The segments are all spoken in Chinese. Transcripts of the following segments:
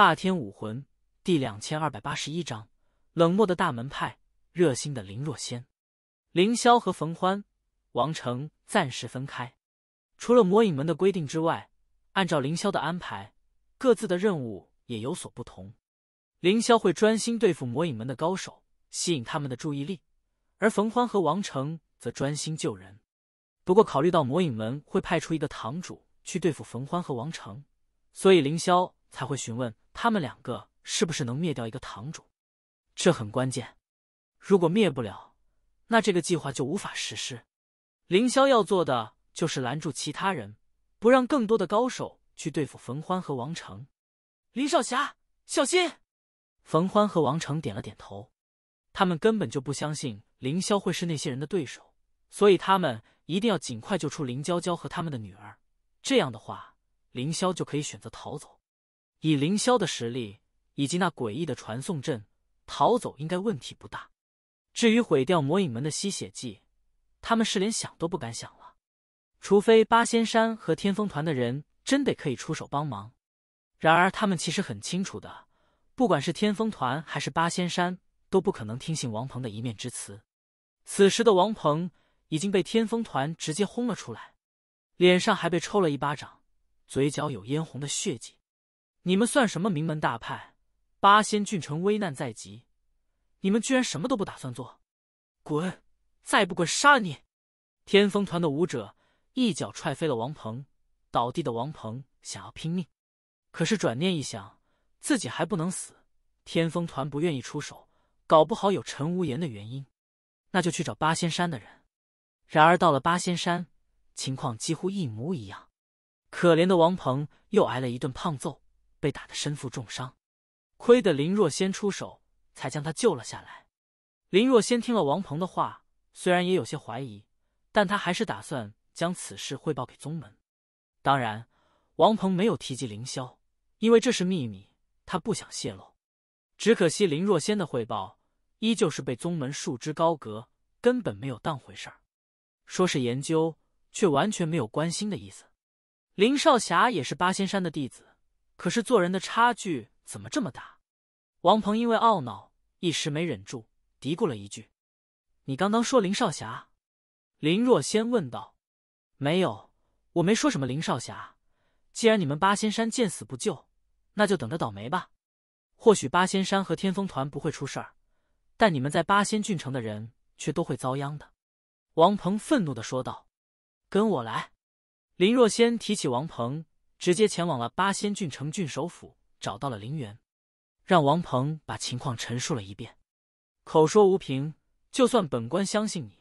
霸天武魂第两千二百八十一章：冷漠的大门派，热心的林若仙、凌霄和冯欢、王成暂时分开。除了魔影门的规定之外，按照凌霄的安排，各自的任务也有所不同。凌霄会专心对付魔影门的高手，吸引他们的注意力；而冯欢和王成则专心救人。不过，考虑到魔影门会派出一个堂主去对付冯欢和王成，所以凌霄才会询问。他们两个是不是能灭掉一个堂主？这很关键。如果灭不了，那这个计划就无法实施。凌霄要做的就是拦住其他人，不让更多的高手去对付冯欢和王成。林少侠，小心！冯欢和王成点了点头。他们根本就不相信凌霄会是那些人的对手，所以他们一定要尽快救出林娇娇和他们的女儿。这样的话，凌霄就可以选择逃走。以凌霄的实力以及那诡异的传送阵，逃走应该问题不大。至于毁掉魔影门的吸血计，他们是连想都不敢想了。除非八仙山和天风团的人真得可以出手帮忙。然而，他们其实很清楚的，不管是天风团还是八仙山，都不可能听信王鹏的一面之词。此时的王鹏已经被天风团直接轰了出来，脸上还被抽了一巴掌，嘴角有嫣红的血迹。你们算什么名门大派？八仙郡城危难在即，你们居然什么都不打算做！滚！再不滚，杀你！天风团的舞者一脚踹飞了王鹏，倒地的王鹏想要拼命，可是转念一想，自己还不能死。天风团不愿意出手，搞不好有陈无言的原因，那就去找八仙山的人。然而到了八仙山，情况几乎一模一样，可怜的王鹏又挨了一顿胖揍。被打得身负重伤，亏得林若仙出手，才将他救了下来。林若仙听了王鹏的话，虽然也有些怀疑，但他还是打算将此事汇报给宗门。当然，王鹏没有提及凌霄，因为这是秘密，他不想泄露。只可惜林若仙的汇报依旧是被宗门束之高阁，根本没有当回事儿。说是研究，却完全没有关心的意思。林少侠也是八仙山的弟子。可是做人的差距怎么这么大？王鹏因为懊恼，一时没忍住，嘀咕了一句：“你刚刚说林少侠？”林若仙问道：“没有，我没说什么林少侠。既然你们八仙山见死不救，那就等着倒霉吧。或许八仙山和天风团不会出事儿，但你们在八仙郡城的人却都会遭殃的。”王鹏愤怒的说道：“跟我来。”林若仙提起王鹏。直接前往了八仙郡城郡守府，找到了林元，让王鹏把情况陈述了一遍。口说无凭，就算本官相信你，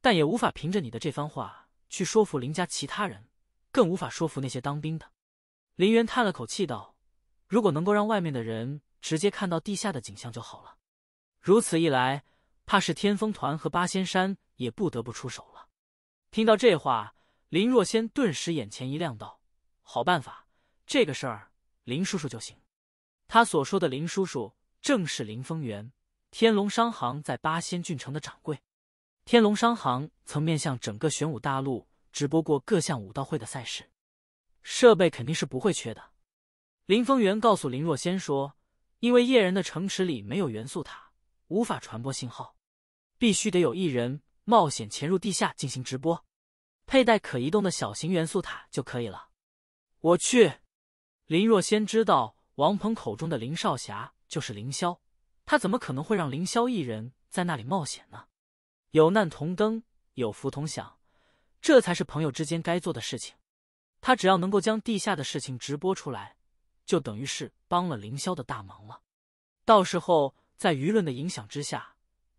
但也无法凭着你的这番话去说服林家其他人，更无法说服那些当兵的。林元叹了口气道：“如果能够让外面的人直接看到地下的景象就好了，如此一来，怕是天风团和八仙山也不得不出手了。”听到这话，林若仙顿时眼前一亮道。好办法，这个事儿林叔叔就行。他所说的林叔叔，正是林风元，天龙商行在八仙郡城的掌柜。天龙商行曾面向整个玄武大陆直播过各项武道会的赛事，设备肯定是不会缺的。林风元告诉林若仙说，因为夜人的城池里没有元素塔，无法传播信号，必须得有一人冒险潜入地下进行直播，佩戴可移动的小型元素塔就可以了。我去，林若仙知道王鹏口中的林少侠就是凌霄，他怎么可能会让凌霄一人在那里冒险呢？有难同当，有福同享，这才是朋友之间该做的事情。他只要能够将地下的事情直播出来，就等于是帮了凌霄的大忙了。到时候在舆论的影响之下，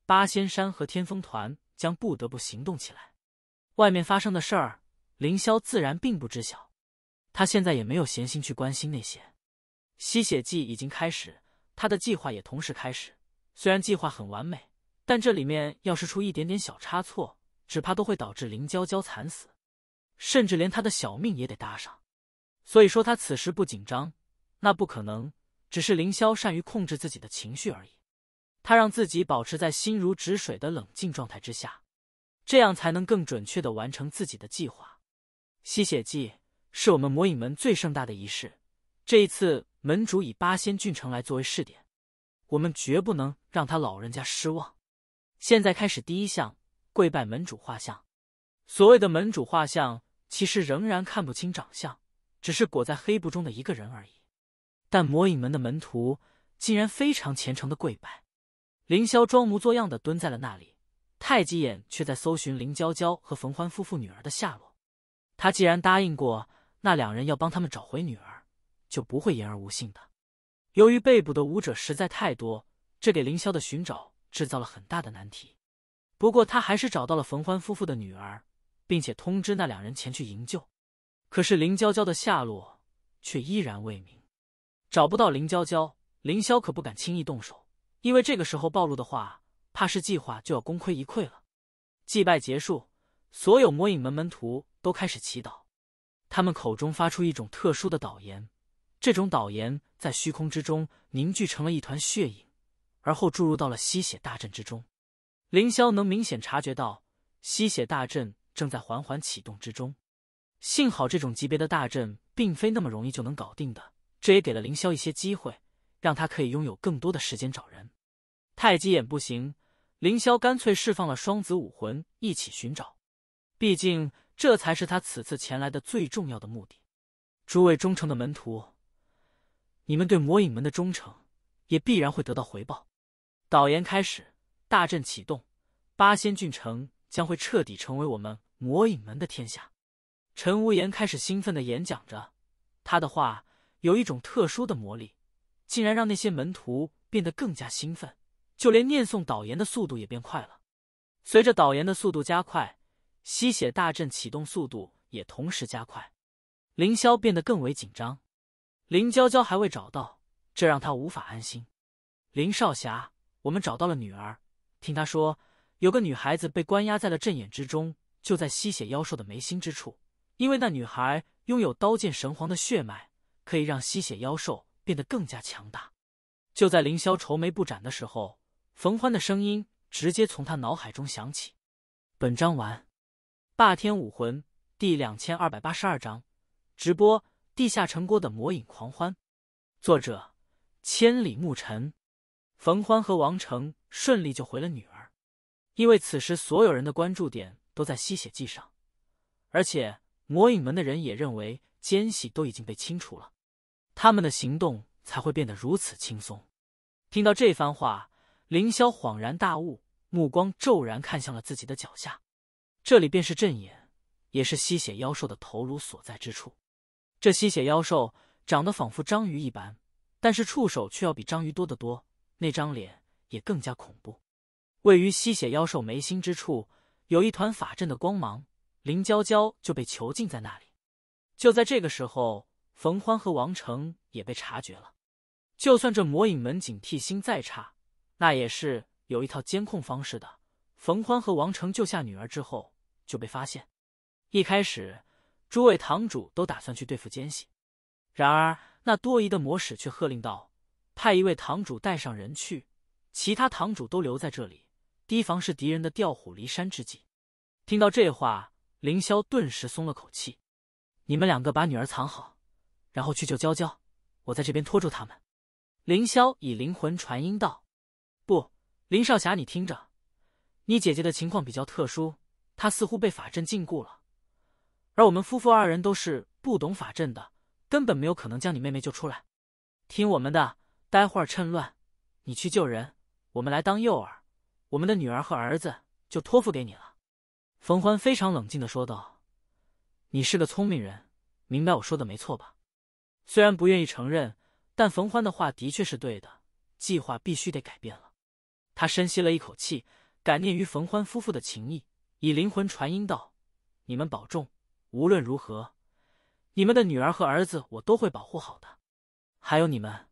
八仙山和天风团将不得不行动起来。外面发生的事儿，凌霄自然并不知晓。他现在也没有闲心去关心那些，吸血剂已经开始，他的计划也同时开始。虽然计划很完美，但这里面要是出一点点小差错，只怕都会导致林娇娇惨死，甚至连他的小命也得搭上。所以说他此时不紧张，那不可能。只是凌霄善于控制自己的情绪而已，他让自己保持在心如止水的冷静状态之下，这样才能更准确的完成自己的计划。吸血剂。是我们魔影门最盛大的仪式。这一次，门主以八仙郡城来作为试点，我们绝不能让他老人家失望。现在开始第一项，跪拜门主画像。所谓的门主画像，其实仍然看不清长相，只是裹在黑布中的一个人而已。但魔影门的门徒竟然非常虔诚的跪拜。凌霄装模作样的蹲在了那里，太极眼却在搜寻林娇娇和冯欢夫妇女儿的下落。他既然答应过。那两人要帮他们找回女儿，就不会言而无信的。由于被捕的武者实在太多，这给凌霄的寻找制造了很大的难题。不过他还是找到了冯欢夫妇的女儿，并且通知那两人前去营救。可是林娇娇的下落却依然未明，找不到林娇娇，凌霄可不敢轻易动手，因为这个时候暴露的话，怕是计划就要功亏一篑了。祭拜结束，所有魔影门门徒都开始祈祷。他们口中发出一种特殊的导言，这种导言在虚空之中凝聚成了一团血影，而后注入到了吸血大阵之中。凌霄能明显察觉到，吸血大阵正在缓缓启动之中。幸好这种级别的大阵并非那么容易就能搞定的，这也给了凌霄一些机会，让他可以拥有更多的时间找人。太极眼不行，凌霄干脆释放了双子武魂一起寻找，毕竟。这才是他此次前来的最重要的目的。诸位忠诚的门徒，你们对魔影门的忠诚也必然会得到回报。导言开始，大阵启动，八仙郡城将会彻底成为我们魔影门的天下。陈无言开始兴奋的演讲着，他的话有一种特殊的魔力，竟然让那些门徒变得更加兴奋，就连念诵导言的速度也变快了。随着导言的速度加快。吸血大阵启动速度也同时加快，凌霄变得更为紧张。林娇娇还未找到，这让他无法安心。林少侠，我们找到了女儿。听她说，有个女孩子被关押在了阵眼之中，就在吸血妖兽的眉心之处。因为那女孩拥有刀剑神皇的血脉，可以让吸血妖兽变得更加强大。就在凌霄愁眉不展的时候，冯欢的声音直接从他脑海中响起。本章完。霸天武魂第两千二百八十二章：直播地下城郭的魔影狂欢。作者：千里牧尘。冯欢和王成顺利就回了女儿，因为此时所有人的关注点都在吸血剂上，而且魔影门的人也认为奸细都已经被清除了，他们的行动才会变得如此轻松。听到这番话，凌霄恍然大悟，目光骤然看向了自己的脚下。这里便是阵眼，也是吸血妖兽的头颅所在之处。这吸血妖兽长得仿佛章鱼一般，但是触手却要比章鱼多得多。那张脸也更加恐怖。位于吸血妖兽眉心之处，有一团法阵的光芒，林娇娇就被囚禁在那里。就在这个时候，冯欢和王成也被察觉了。就算这魔影门警惕心再差，那也是有一套监控方式的。冯欢和王成就下女儿之后。就被发现。一开始，诸位堂主都打算去对付奸细，然而那多疑的魔使却喝令道：“派一位堂主带上人去，其他堂主都留在这里，提防是敌人的调虎离山之计。”听到这话，凌霄顿时松了口气：“你们两个把女儿藏好，然后去救娇娇，我在这边拖住他们。”凌霄以灵魂传音道：“不，林少侠，你听着，你姐姐的情况比较特殊。”他似乎被法阵禁锢了，而我们夫妇二人都是不懂法阵的，根本没有可能将你妹妹救出来。听我们的，待会儿趁乱，你去救人，我们来当诱饵。我们的女儿和儿子就托付给你了。”冯欢非常冷静的说道，“你是个聪明人，明白我说的没错吧？虽然不愿意承认，但冯欢的话的确是对的。计划必须得改变了。”他深吸了一口气，感念于冯欢夫妇的情谊。以灵魂传音道：“你们保重，无论如何，你们的女儿和儿子我都会保护好的。还有你们，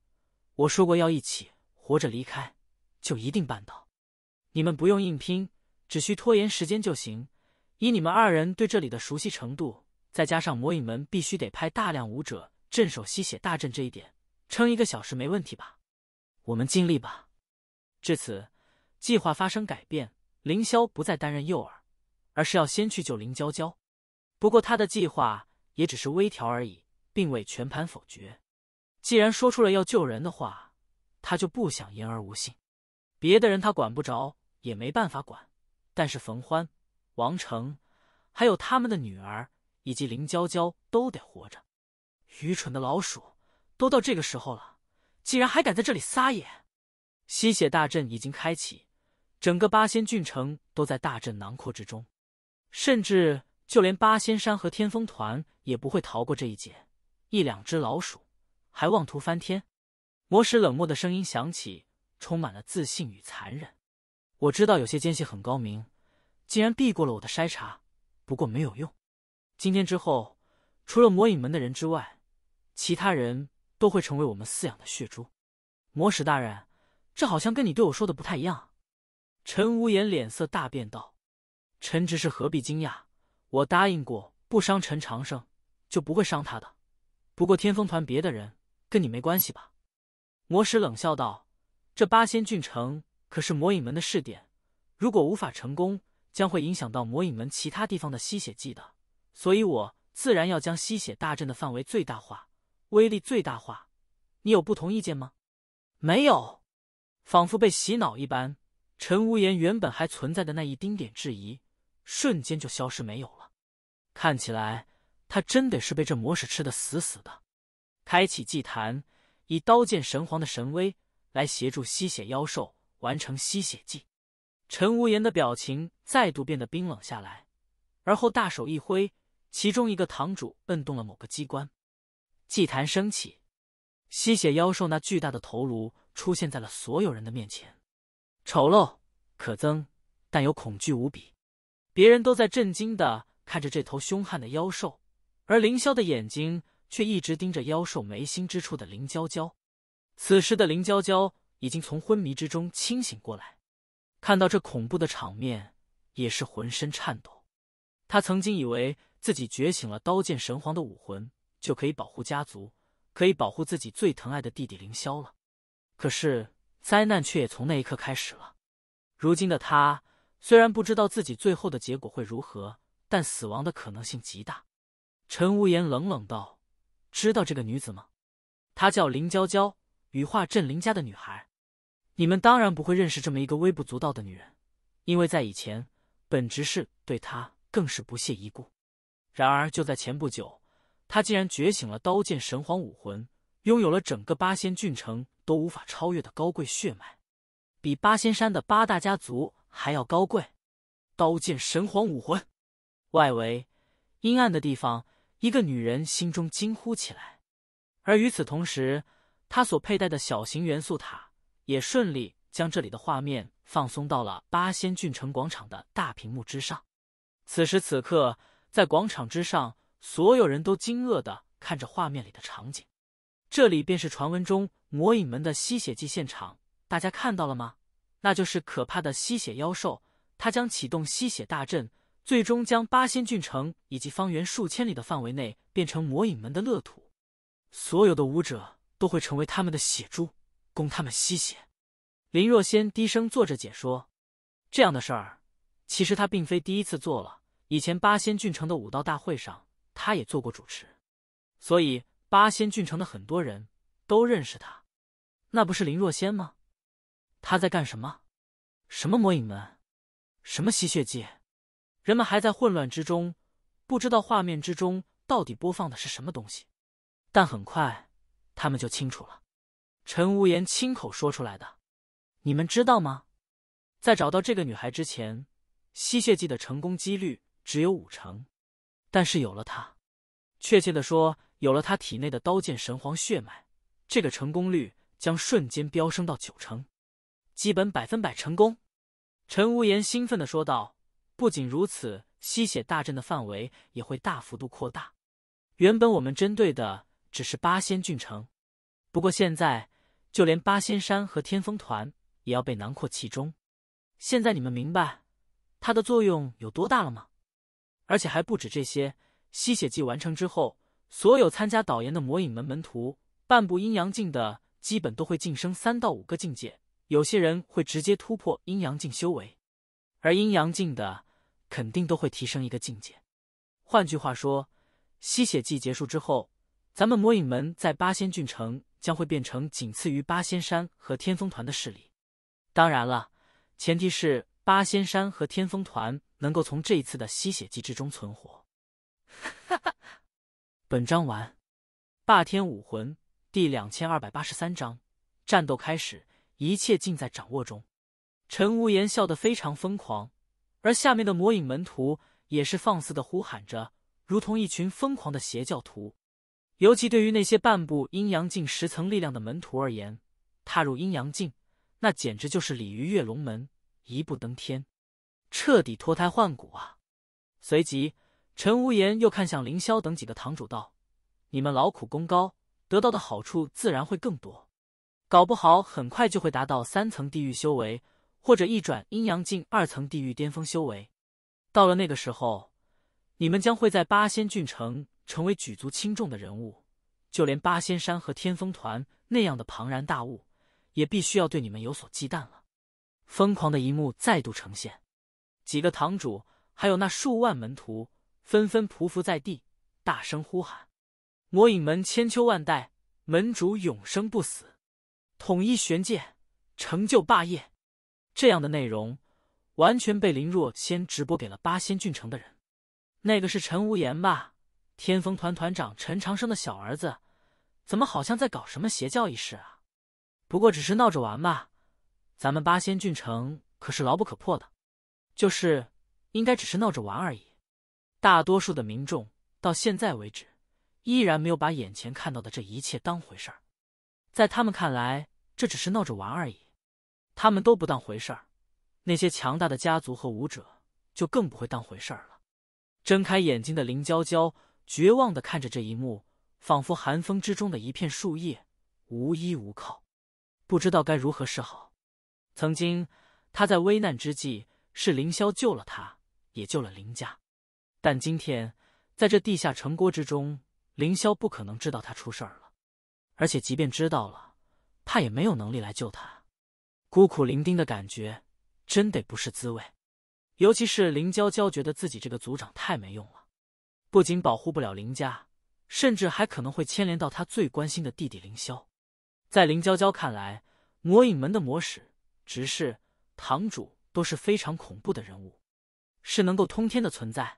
我说过要一起活着离开，就一定办到。你们不用硬拼，只需拖延时间就行。以你们二人对这里的熟悉程度，再加上魔影门必须得派大量武者镇守吸血大阵这一点，撑一个小时没问题吧？我们尽力吧。至此，计划发生改变，凌霄不再担任诱饵。”而是要先去救林娇娇，不过他的计划也只是微调而已，并未全盘否决。既然说出了要救人的话，他就不想言而无信。别的人他管不着，也没办法管，但是冯欢、王成，还有他们的女儿以及林娇娇都得活着。愚蠢的老鼠，都到这个时候了，竟然还敢在这里撒野！吸血大阵已经开启，整个八仙郡城都在大阵囊括之中。甚至就连八仙山和天风团也不会逃过这一劫。一两只老鼠还妄图翻天？魔使冷漠的声音响起，充满了自信与残忍。我知道有些奸细很高明，竟然避过了我的筛查。不过没有用。今天之后，除了魔影门的人之外，其他人都会成为我们饲养的血猪。魔使大人，这好像跟你对我说的不太一样。”陈无言脸色大变道。陈执事何必惊讶？我答应过不伤陈长生，就不会伤他的。不过天风团别的人跟你没关系吧？魔石冷笑道：“这八仙郡城可是魔影门的试点，如果无法成功，将会影响到魔影门其他地方的吸血剂的。所以我自然要将吸血大阵的范围最大化，威力最大化。你有不同意见吗？”“没有。”仿佛被洗脑一般，陈无言原本还存在的那一丁点质疑。瞬间就消失没有了，看起来他真得是被这魔使吃的死死的。开启祭坛，以刀剑神皇的神威来协助吸血妖兽完成吸血祭。陈无言的表情再度变得冰冷下来，而后大手一挥，其中一个堂主摁动了某个机关，祭坛升起，吸血妖兽那巨大的头颅出现在了所有人的面前，丑陋可憎，但又恐惧无比。别人都在震惊的看着这头凶悍的妖兽，而凌霄的眼睛却一直盯着妖兽眉心之处的林娇娇。此时的林娇娇已经从昏迷之中清醒过来，看到这恐怖的场面，也是浑身颤抖。他曾经以为自己觉醒了刀剑神皇的武魂，就可以保护家族，可以保护自己最疼爱的弟弟凌霄了。可是灾难却也从那一刻开始了。如今的他。虽然不知道自己最后的结果会如何，但死亡的可能性极大。陈无言冷冷道：“知道这个女子吗？她叫林娇娇，羽化镇林家的女孩。你们当然不会认识这么一个微不足道的女人，因为在以前，本执事对她更是不屑一顾。然而就在前不久，她竟然觉醒了刀剑神皇武魂，拥有了整个八仙郡城都无法超越的高贵血脉，比八仙山的八大家族。”还要高贵，刀剑神皇武魂。外围阴暗的地方，一个女人心中惊呼起来。而与此同时，她所佩戴的小型元素塔也顺利将这里的画面放松到了八仙郡城广场的大屏幕之上。此时此刻，在广场之上，所有人都惊愕的看着画面里的场景。这里便是传闻中魔影门的吸血祭现场，大家看到了吗？那就是可怕的吸血妖兽，它将启动吸血大阵，最终将八仙郡城以及方圆数千里的范围内变成魔影门的乐土，所有的武者都会成为他们的血珠，供他们吸血。林若仙低声做着解说，这样的事儿，其实他并非第一次做了，以前八仙郡城的武道大会上，他也做过主持，所以八仙郡城的很多人都认识他。那不是林若仙吗？他在干什么？什么魔影门？什么吸血剂？人们还在混乱之中，不知道画面之中到底播放的是什么东西。但很快，他们就清楚了，陈无言亲口说出来的。你们知道吗？在找到这个女孩之前，吸血剂的成功几率只有五成，但是有了她，确切的说，有了她体内的刀剑神皇血脉，这个成功率将瞬间飙升到九成。基本百分百成功，陈无言兴奋的说道：“不仅如此，吸血大阵的范围也会大幅度扩大。原本我们针对的只是八仙郡城，不过现在就连八仙山和天风团也要被囊括其中。现在你们明白它的作用有多大了吗？而且还不止这些，吸血祭完成之后，所有参加导研的魔影门门徒，半步阴阳境的基本都会晋升三到五个境界。”有些人会直接突破阴阳境修为，而阴阳境的肯定都会提升一个境界。换句话说，吸血季结束之后，咱们魔影门在八仙郡城将会变成仅次于八仙山和天风团的势力。当然了，前提是八仙山和天风团能够从这一次的吸血季之中存活。哈哈。本章完。霸天武魂第两千二百八十三章：战斗开始。一切尽在掌握中，陈无言笑得非常疯狂，而下面的魔影门徒也是放肆的呼喊着，如同一群疯狂的邪教徒。尤其对于那些半步阴阳境十层力量的门徒而言，踏入阴阳境，那简直就是鲤鱼跃龙门，一步登天，彻底脱胎换骨啊！随即，陈无言又看向凌霄等几个堂主道：“你们劳苦功高，得到的好处自然会更多。”搞不好很快就会达到三层地狱修为，或者一转阴阳境二层地狱巅峰修为。到了那个时候，你们将会在八仙郡城成为举足轻重的人物，就连八仙山和天风团那样的庞然大物，也必须要对你们有所忌惮了。疯狂的一幕再度呈现，几个堂主还有那数万门徒纷纷匍匐在地，大声呼喊：“魔影门千秋万代，门主永生不死！”统一玄界，成就霸业，这样的内容完全被林若仙直播给了八仙郡城的人。那个是陈无言吧？天风团团长陈长生的小儿子，怎么好像在搞什么邪教仪式啊？不过只是闹着玩吧？咱们八仙郡城可是牢不可破的，就是应该只是闹着玩而已。大多数的民众到现在为止，依然没有把眼前看到的这一切当回事儿，在他们看来。这只是闹着玩而已，他们都不当回事儿，那些强大的家族和武者就更不会当回事儿了。睁开眼睛的林娇娇绝望的看着这一幕，仿佛寒风之中的一片树叶，无依无靠，不知道该如何是好。曾经他在危难之际是凌霄救了他，也救了林家，但今天在这地下城郭之中，凌霄不可能知道他出事儿了，而且即便知道了。他也没有能力来救他，孤苦伶仃的感觉真得不是滋味。尤其是林娇娇觉得自己这个族长太没用了，不仅保护不了林家，甚至还可能会牵连到他最关心的弟弟林霄。在林娇娇看来，魔影门的魔使、执事、堂主都是非常恐怖的人物，是能够通天的存在，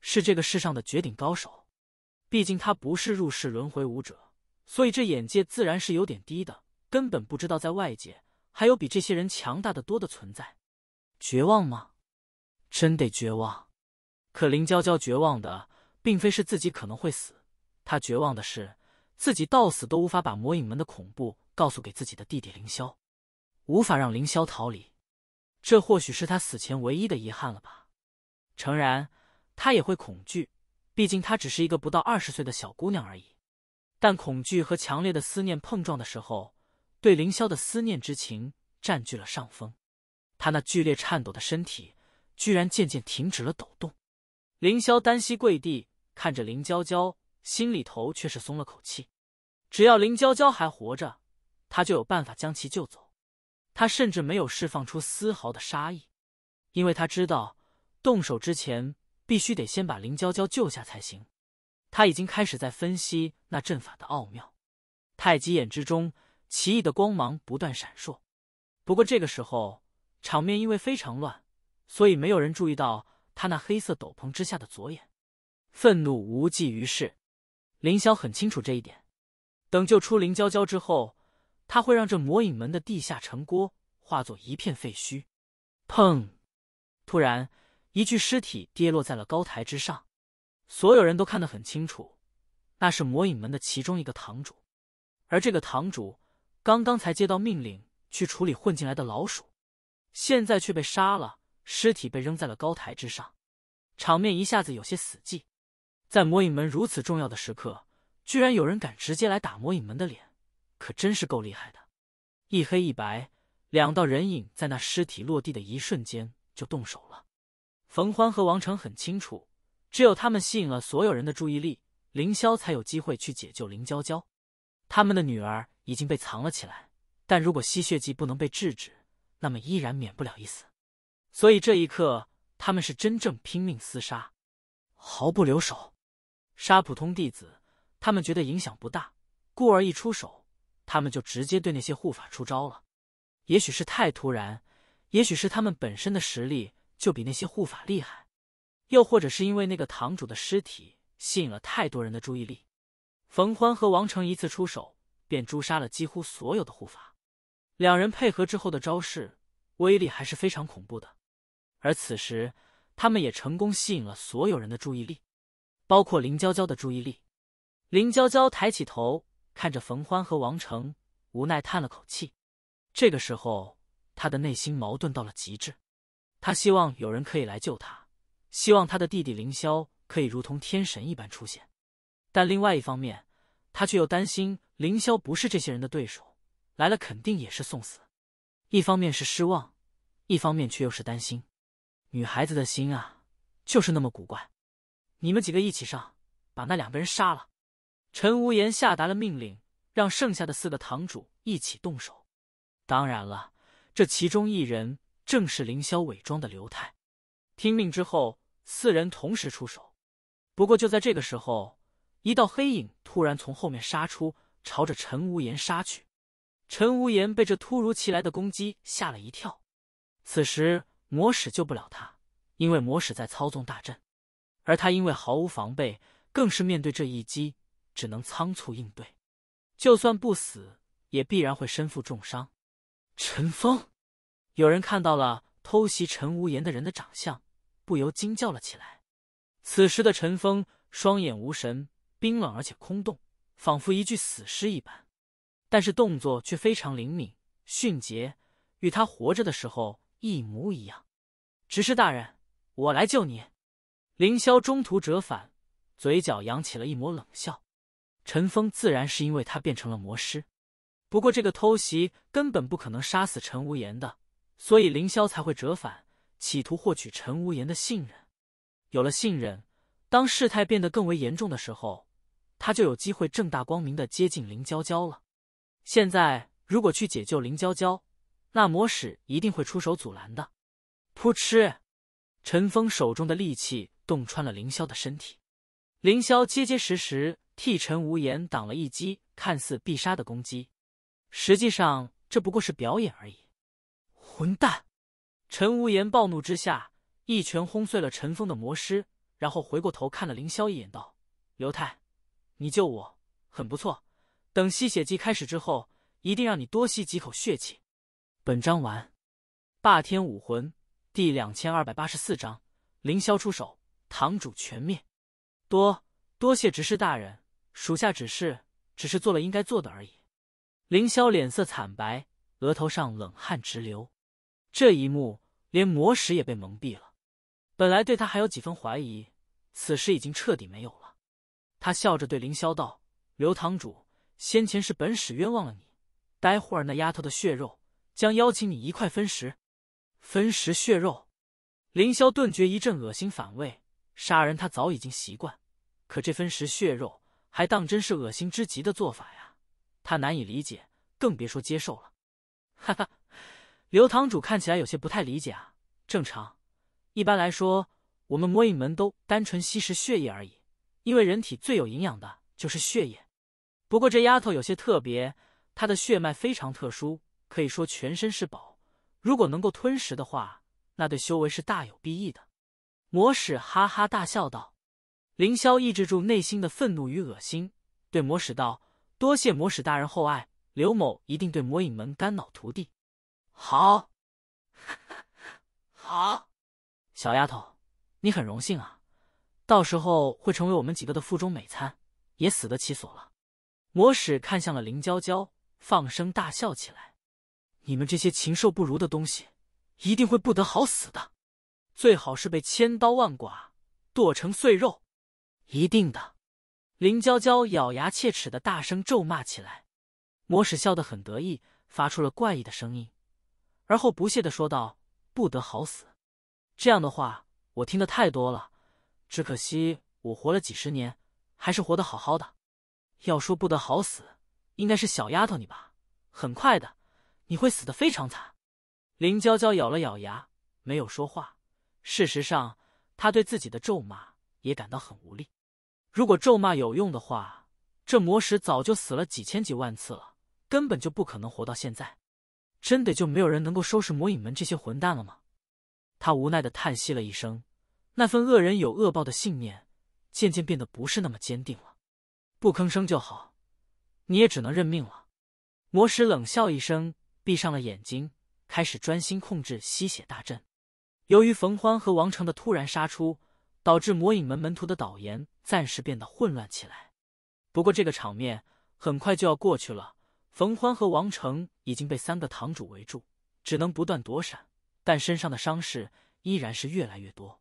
是这个世上的绝顶高手。毕竟他不是入世轮回武者，所以这眼界自然是有点低的。根本不知道在外界还有比这些人强大的多的存在，绝望吗？真得绝望。可林娇娇绝望的并非是自己可能会死，她绝望的是自己到死都无法把魔影门的恐怖告诉给自己的弟弟凌霄，无法让凌霄逃离。这或许是他死前唯一的遗憾了吧。诚然，她也会恐惧，毕竟她只是一个不到二十岁的小姑娘而已。但恐惧和强烈的思念碰撞的时候。对凌霄的思念之情占据了上风，他那剧烈颤抖的身体居然渐渐停止了抖动。凌霄单膝跪地，看着林娇娇，心里头却是松了口气。只要林娇娇还活着，他就有办法将其救走。他甚至没有释放出丝毫的杀意，因为他知道动手之前必须得先把林娇娇救下才行。他已经开始在分析那阵法的奥妙，太极眼之中。奇异的光芒不断闪烁，不过这个时候场面因为非常乱，所以没有人注意到他那黑色斗篷之下的左眼。愤怒无济于事，凌霄很清楚这一点。等救出林娇娇之后，他会让这魔影门的地下城郭化作一片废墟。砰！突然，一具尸体跌落在了高台之上，所有人都看得很清楚，那是魔影门的其中一个堂主，而这个堂主。刚刚才接到命令去处理混进来的老鼠，现在却被杀了，尸体被扔在了高台之上，场面一下子有些死寂。在魔影门如此重要的时刻，居然有人敢直接来打魔影门的脸，可真是够厉害的。一黑一白两道人影在那尸体落地的一瞬间就动手了。冯欢和王成很清楚，只有他们吸引了所有人的注意力，凌霄才有机会去解救林娇娇，他们的女儿。已经被藏了起来，但如果吸血剂不能被制止，那么依然免不了一死。所以这一刻，他们是真正拼命厮杀，毫不留手。杀普通弟子，他们觉得影响不大，故而一出手，他们就直接对那些护法出招了。也许是太突然，也许是他们本身的实力就比那些护法厉害，又或者是因为那个堂主的尸体吸引了太多人的注意力。冯欢和王成一次出手。便诛杀了几乎所有的护法，两人配合之后的招式威力还是非常恐怖的。而此时，他们也成功吸引了所有人的注意力，包括林娇娇的注意力。林娇娇抬起头，看着冯欢和王成，无奈叹了口气。这个时候，他的内心矛盾到了极致。他希望有人可以来救他，希望他的弟弟凌霄可以如同天神一般出现。但另外一方面，他却又担心凌霄不是这些人的对手，来了肯定也是送死。一方面是失望，一方面却又是担心。女孩子的心啊，就是那么古怪。你们几个一起上，把那两个人杀了。陈无言下达了命令，让剩下的四个堂主一起动手。当然了，这其中一人正是凌霄伪装的刘泰。听命之后，四人同时出手。不过就在这个时候。一道黑影突然从后面杀出，朝着陈无言杀去。陈无言被这突如其来的攻击吓了一跳。此时魔使救不了他，因为魔使在操纵大阵，而他因为毫无防备，更是面对这一击只能仓促应对。就算不死，也必然会身负重伤。陈峰，有人看到了偷袭陈无言的人的长相，不由惊叫了起来。此时的陈峰双眼无神。冰冷而且空洞，仿佛一具死尸一般，但是动作却非常灵敏迅捷，与他活着的时候一模一样。执事大人，我来救你。凌霄中途折返，嘴角扬起了一抹冷笑。陈峰自然是因为他变成了魔师，不过这个偷袭根本不可能杀死陈无言的，所以凌霄才会折返，企图获取陈无言的信任。有了信任，当事态变得更为严重的时候。他就有机会正大光明的接近林娇娇了。现在如果去解救林娇娇，那魔使一定会出手阻拦的。扑哧，陈峰手中的利器洞穿了凌霄的身体，凌霄结结实实替陈无言挡了一击看似必杀的攻击，实际上这不过是表演而已。混蛋！陈无言暴怒之下一拳轰碎了陈峰的魔师，然后回过头看了凌霄一眼，道：“刘太。”你救我，很不错。等吸血季开始之后，一定让你多吸几口血气。本章完。霸天武魂第两千二百八十四章：凌霄出手，堂主全灭。多多谢执事大人，属下只是只是做了应该做的而已。凌霄脸色惨白，额头上冷汗直流。这一幕连魔石也被蒙蔽了，本来对他还有几分怀疑，此时已经彻底没有了。他笑着对凌霄道：“刘堂主，先前是本使冤枉了你。待会儿那丫头的血肉将邀请你一块分食。分食血肉？”凌霄顿觉一阵恶心反胃。杀人他早已经习惯，可这分食血肉还当真是恶心之极的做法呀！他难以理解，更别说接受了。哈哈，刘堂主看起来有些不太理解啊。正常，一般来说，我们魔影门都单纯吸食血液而已。因为人体最有营养的就是血液，不过这丫头有些特别，她的血脉非常特殊，可以说全身是宝。如果能够吞食的话，那对修为是大有裨益的。魔使哈哈大笑道。凌霄抑制住内心的愤怒与恶心，对魔使道：“多谢魔使大人厚爱，刘某一定对魔影门肝脑涂地。”好，好，小丫头，你很荣幸啊。到时候会成为我们几个的腹中美餐，也死得其所了。魔使看向了林娇娇，放声大笑起来：“你们这些禽兽不如的东西，一定会不得好死的，最好是被千刀万剐，剁成碎肉，一定的！”林娇娇咬牙切齿的大声咒骂起来。魔使笑得很得意，发出了怪异的声音，而后不屑的说道：“不得好死，这样的话我听得太多了。”只可惜我活了几十年，还是活得好好的。要说不得好死，应该是小丫头你吧。很快的，你会死得非常惨。林娇娇咬了咬牙，没有说话。事实上，她对自己的咒骂也感到很无力。如果咒骂有用的话，这魔石早就死了几千几万次了，根本就不可能活到现在。真的就没有人能够收拾魔影门这些混蛋了吗？他无奈的叹息了一声。那份恶人有恶报的信念，渐渐变得不是那么坚定了。不吭声就好，你也只能认命了。魔石冷笑一声，闭上了眼睛，开始专心控制吸血大阵。由于冯欢和王成的突然杀出，导致魔影门门徒的导言暂时变得混乱起来。不过这个场面很快就要过去了。冯欢和王成已经被三个堂主围住，只能不断躲闪，但身上的伤势依然是越来越多。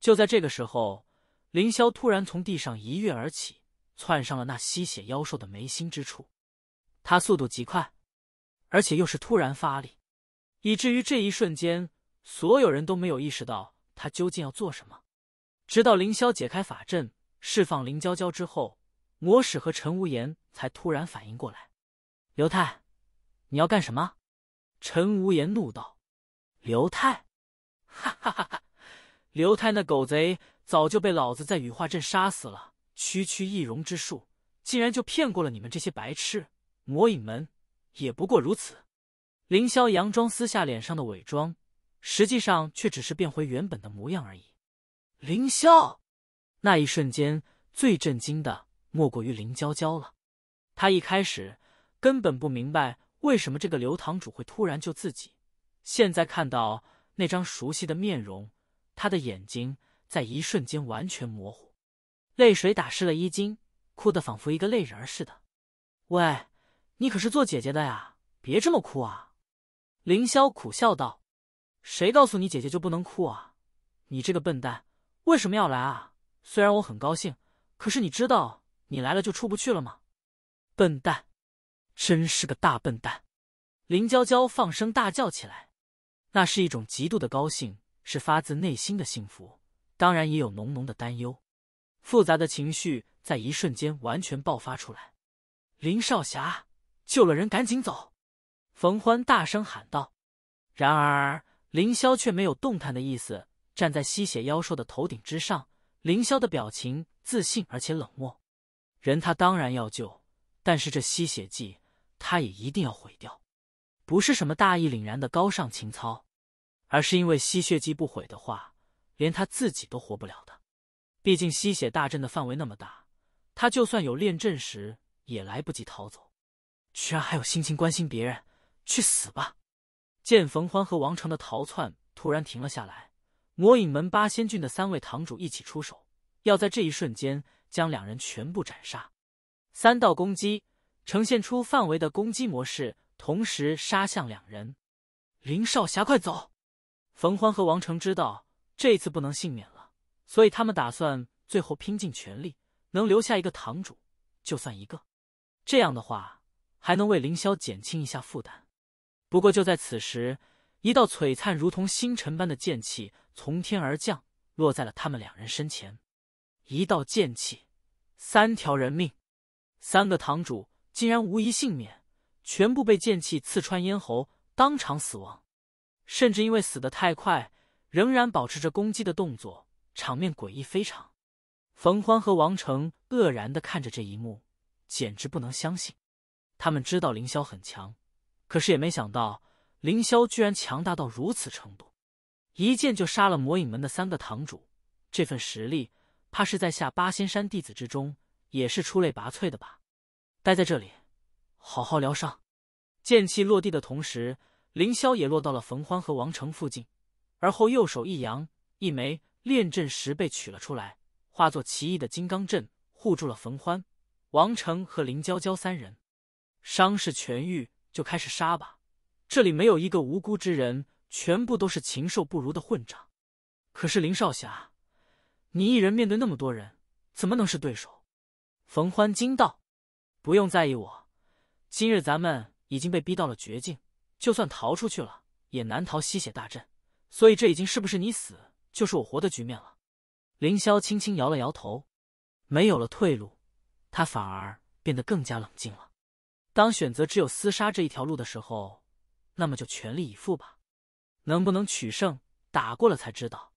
就在这个时候，凌霄突然从地上一跃而起，窜上了那吸血妖兽的眉心之处。他速度极快，而且又是突然发力，以至于这一瞬间，所有人都没有意识到他究竟要做什么。直到凌霄解开法阵，释放林娇娇之后，魔使和陈无言才突然反应过来：“刘泰，你要干什么？”陈无言怒道：“刘泰，哈哈哈哈！”刘泰那狗贼早就被老子在羽化镇杀死了。区区易容之术，竟然就骗过了你们这些白痴！魔影门也不过如此。凌霄佯装撕下脸上的伪装，实际上却只是变回原本的模样而已。凌霄，那一瞬间最震惊的莫过于林娇娇了。她一开始根本不明白为什么这个刘堂主会突然救自己，现在看到那张熟悉的面容。她的眼睛在一瞬间完全模糊，泪水打湿了衣襟，哭得仿佛一个泪人似的。喂，你可是做姐姐的呀，别这么哭啊！凌霄苦笑道：“谁告诉你姐姐就不能哭啊？你这个笨蛋，为什么要来啊？虽然我很高兴，可是你知道你来了就出不去了吗？笨蛋，真是个大笨蛋！”林娇娇放声大叫起来，那是一种极度的高兴。是发自内心的幸福，当然也有浓浓的担忧，复杂的情绪在一瞬间完全爆发出来。林少侠，救了人赶紧走！冯欢大声喊道。然而，凌霄却没有动弹的意思，站在吸血妖兽的头顶之上。凌霄的表情自信而且冷漠。人他当然要救，但是这吸血剂他也一定要毁掉，不是什么大义凛然的高尚情操。而是因为吸血姬不毁的话，连他自己都活不了的。毕竟吸血大阵的范围那么大，他就算有炼阵时，也来不及逃走。居然还有心情关心别人，去死吧！见冯欢和王成的逃窜突然停了下来，魔影门八仙郡的三位堂主一起出手，要在这一瞬间将两人全部斩杀。三道攻击呈现出范围的攻击模式，同时杀向两人。林少侠，快走！冯欢和王成知道这次不能幸免了，所以他们打算最后拼尽全力，能留下一个堂主就算一个。这样的话，还能为凌霄减轻一下负担。不过就在此时，一道璀璨如同星辰般的剑气从天而降，落在了他们两人身前。一道剑气，三条人命，三个堂主竟然无一幸免，全部被剑气刺穿咽喉，当场死亡。甚至因为死的太快，仍然保持着攻击的动作，场面诡异非常。冯欢和王成愕然的看着这一幕，简直不能相信。他们知道凌霄很强，可是也没想到凌霄居然强大到如此程度，一剑就杀了魔影门的三个堂主，这份实力，怕是在下八仙山弟子之中也是出类拔萃的吧。待在这里，好好疗伤。剑气落地的同时。凌霄也落到了冯欢和王成附近，而后右手一扬，一枚炼阵石被取了出来，化作奇异的金刚阵护住了冯欢、王成和林娇娇三人。伤势痊愈，就开始杀吧！这里没有一个无辜之人，全部都是禽兽不如的混账。可是林少侠，你一人面对那么多人，怎么能是对手？冯欢惊道：“不用在意我，今日咱们已经被逼到了绝境。”就算逃出去了，也难逃吸血大阵，所以这已经是不是你死就是我活的局面了。凌霄轻轻摇了摇头，没有了退路，他反而变得更加冷静了。当选择只有厮杀这一条路的时候，那么就全力以赴吧。能不能取胜，打过了才知道。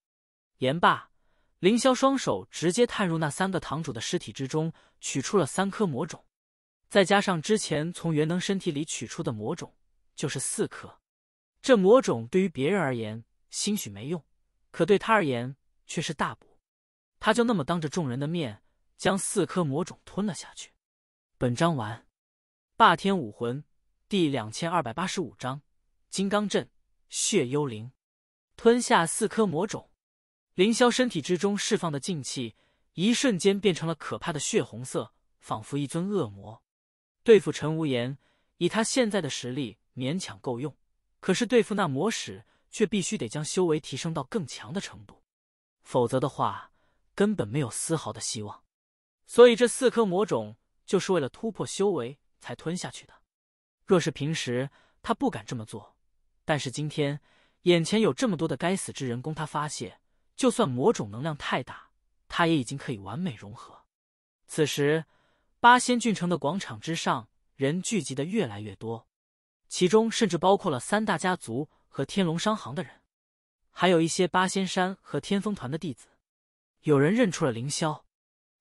言罢，凌霄双手直接探入那三个堂主的尸体之中，取出了三颗魔种，再加上之前从元能身体里取出的魔种。就是四颗，这魔种对于别人而言兴许没用，可对他而言却是大补。他就那么当着众人的面将四颗魔种吞了下去。本章完。霸天武魂第两千二百八十五章：金刚阵血幽灵。吞下四颗魔种，凌霄身体之中释放的劲气一瞬间变成了可怕的血红色，仿佛一尊恶魔。对付陈无言，以他现在的实力。勉强够用，可是对付那魔使却必须得将修为提升到更强的程度，否则的话根本没有丝毫的希望。所以这四颗魔种就是为了突破修为才吞下去的。若是平时他不敢这么做，但是今天眼前有这么多的该死之人供他发泄，就算魔种能量太大，他也已经可以完美融合。此时，八仙郡城的广场之上，人聚集的越来越多。其中甚至包括了三大家族和天龙商行的人，还有一些八仙山和天风团的弟子。有人认出了凌霄，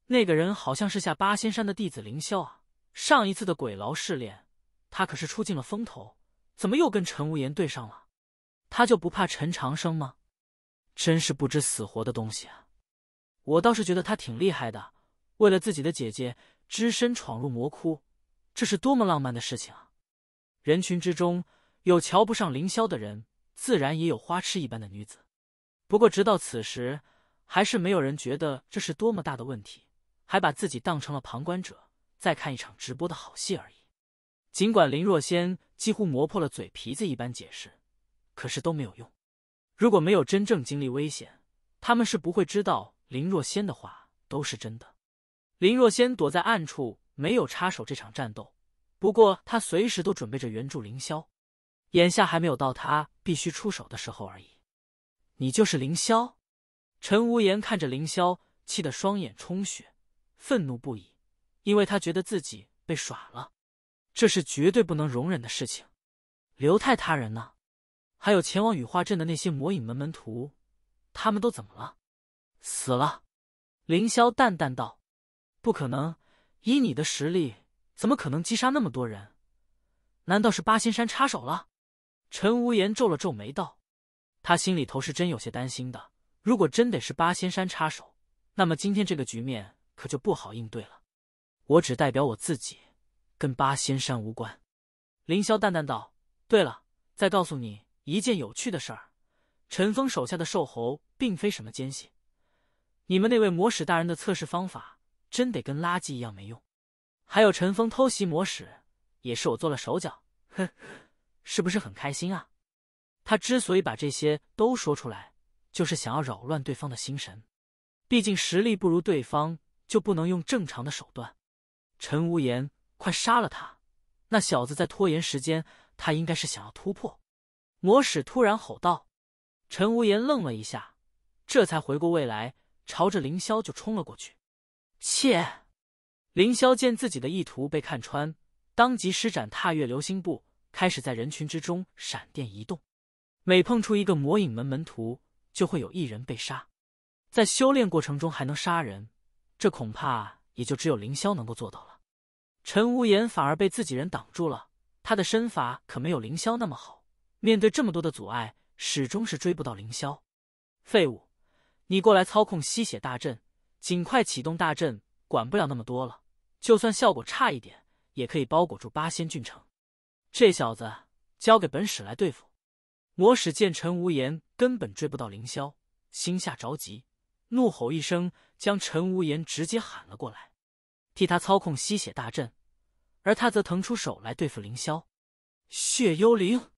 那个人好像是下八仙山的弟子凌霄啊！上一次的鬼牢试炼，他可是出尽了风头，怎么又跟陈无言对上了？他就不怕陈长生吗？真是不知死活的东西啊！我倒是觉得他挺厉害的，为了自己的姐姐只身闯入魔窟，这是多么浪漫的事情啊！人群之中有瞧不上凌霄的人，自然也有花痴一般的女子。不过直到此时，还是没有人觉得这是多么大的问题，还把自己当成了旁观者，在看一场直播的好戏而已。尽管林若仙几乎磨破了嘴皮子一般解释，可是都没有用。如果没有真正经历危险，他们是不会知道林若仙的话都是真的。林若仙躲在暗处，没有插手这场战斗。不过他随时都准备着援助凌霄，眼下还没有到他必须出手的时候而已。你就是凌霄？陈无言看着凌霄，气得双眼充血，愤怒不已，因为他觉得自己被耍了，这是绝对不能容忍的事情。刘太他人呢？还有前往羽化镇的那些魔影门门徒，他们都怎么了？死了。凌霄淡淡道：“不可能，以你的实力。”怎么可能击杀那么多人？难道是八仙山插手了？陈无言皱了皱眉道：“他心里头是真有些担心的。如果真得是八仙山插手，那么今天这个局面可就不好应对了。”“我只代表我自己，跟八仙山无关。”凌霄淡淡道。“对了，再告诉你一件有趣的事儿：陈峰手下的瘦猴并非什么奸细。你们那位魔使大人的测试方法，真得跟垃圾一样没用。”还有陈峰偷袭魔使，也是我做了手脚，哼，是不是很开心啊？他之所以把这些都说出来，就是想要扰乱对方的心神，毕竟实力不如对方，就不能用正常的手段。陈无言，快杀了他！那小子在拖延时间，他应该是想要突破。魔使突然吼道。陈无言愣了一下，这才回过味来，朝着凌霄就冲了过去。切！凌霄见自己的意图被看穿，当即施展踏月流星步，开始在人群之中闪电移动。每碰出一个魔影门门徒，就会有一人被杀。在修炼过程中还能杀人，这恐怕也就只有凌霄能够做到了。陈无言反而被自己人挡住了，他的身法可没有凌霄那么好，面对这么多的阻碍，始终是追不到凌霄。废物，你过来操控吸血大阵，尽快启动大阵，管不了那么多了。就算效果差一点，也可以包裹住八仙郡城。这小子交给本使来对付。魔使见陈无言根本追不到凌霄，心下着急，怒吼一声，将陈无言直接喊了过来，替他操控吸血大阵，而他则腾出手来对付凌霄。血幽灵，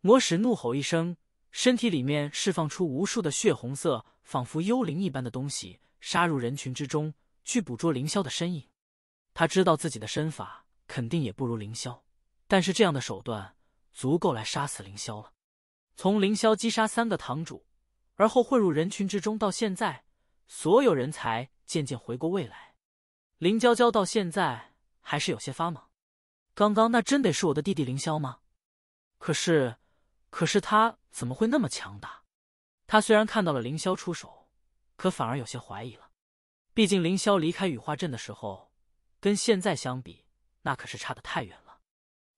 魔使怒吼一声，身体里面释放出无数的血红色，仿佛幽灵一般的东西，杀入人群之中，去捕捉凌霄的身影。他知道自己的身法肯定也不如凌霄，但是这样的手段足够来杀死凌霄了。从凌霄击杀三个堂主，而后混入人群之中到现在，所有人才渐渐回过味来。林娇娇到现在还是有些发懵，刚刚那真得是我的弟弟凌霄吗？可是，可是他怎么会那么强大？他虽然看到了凌霄出手，可反而有些怀疑了。毕竟凌霄离开羽化镇的时候。跟现在相比，那可是差得太远了，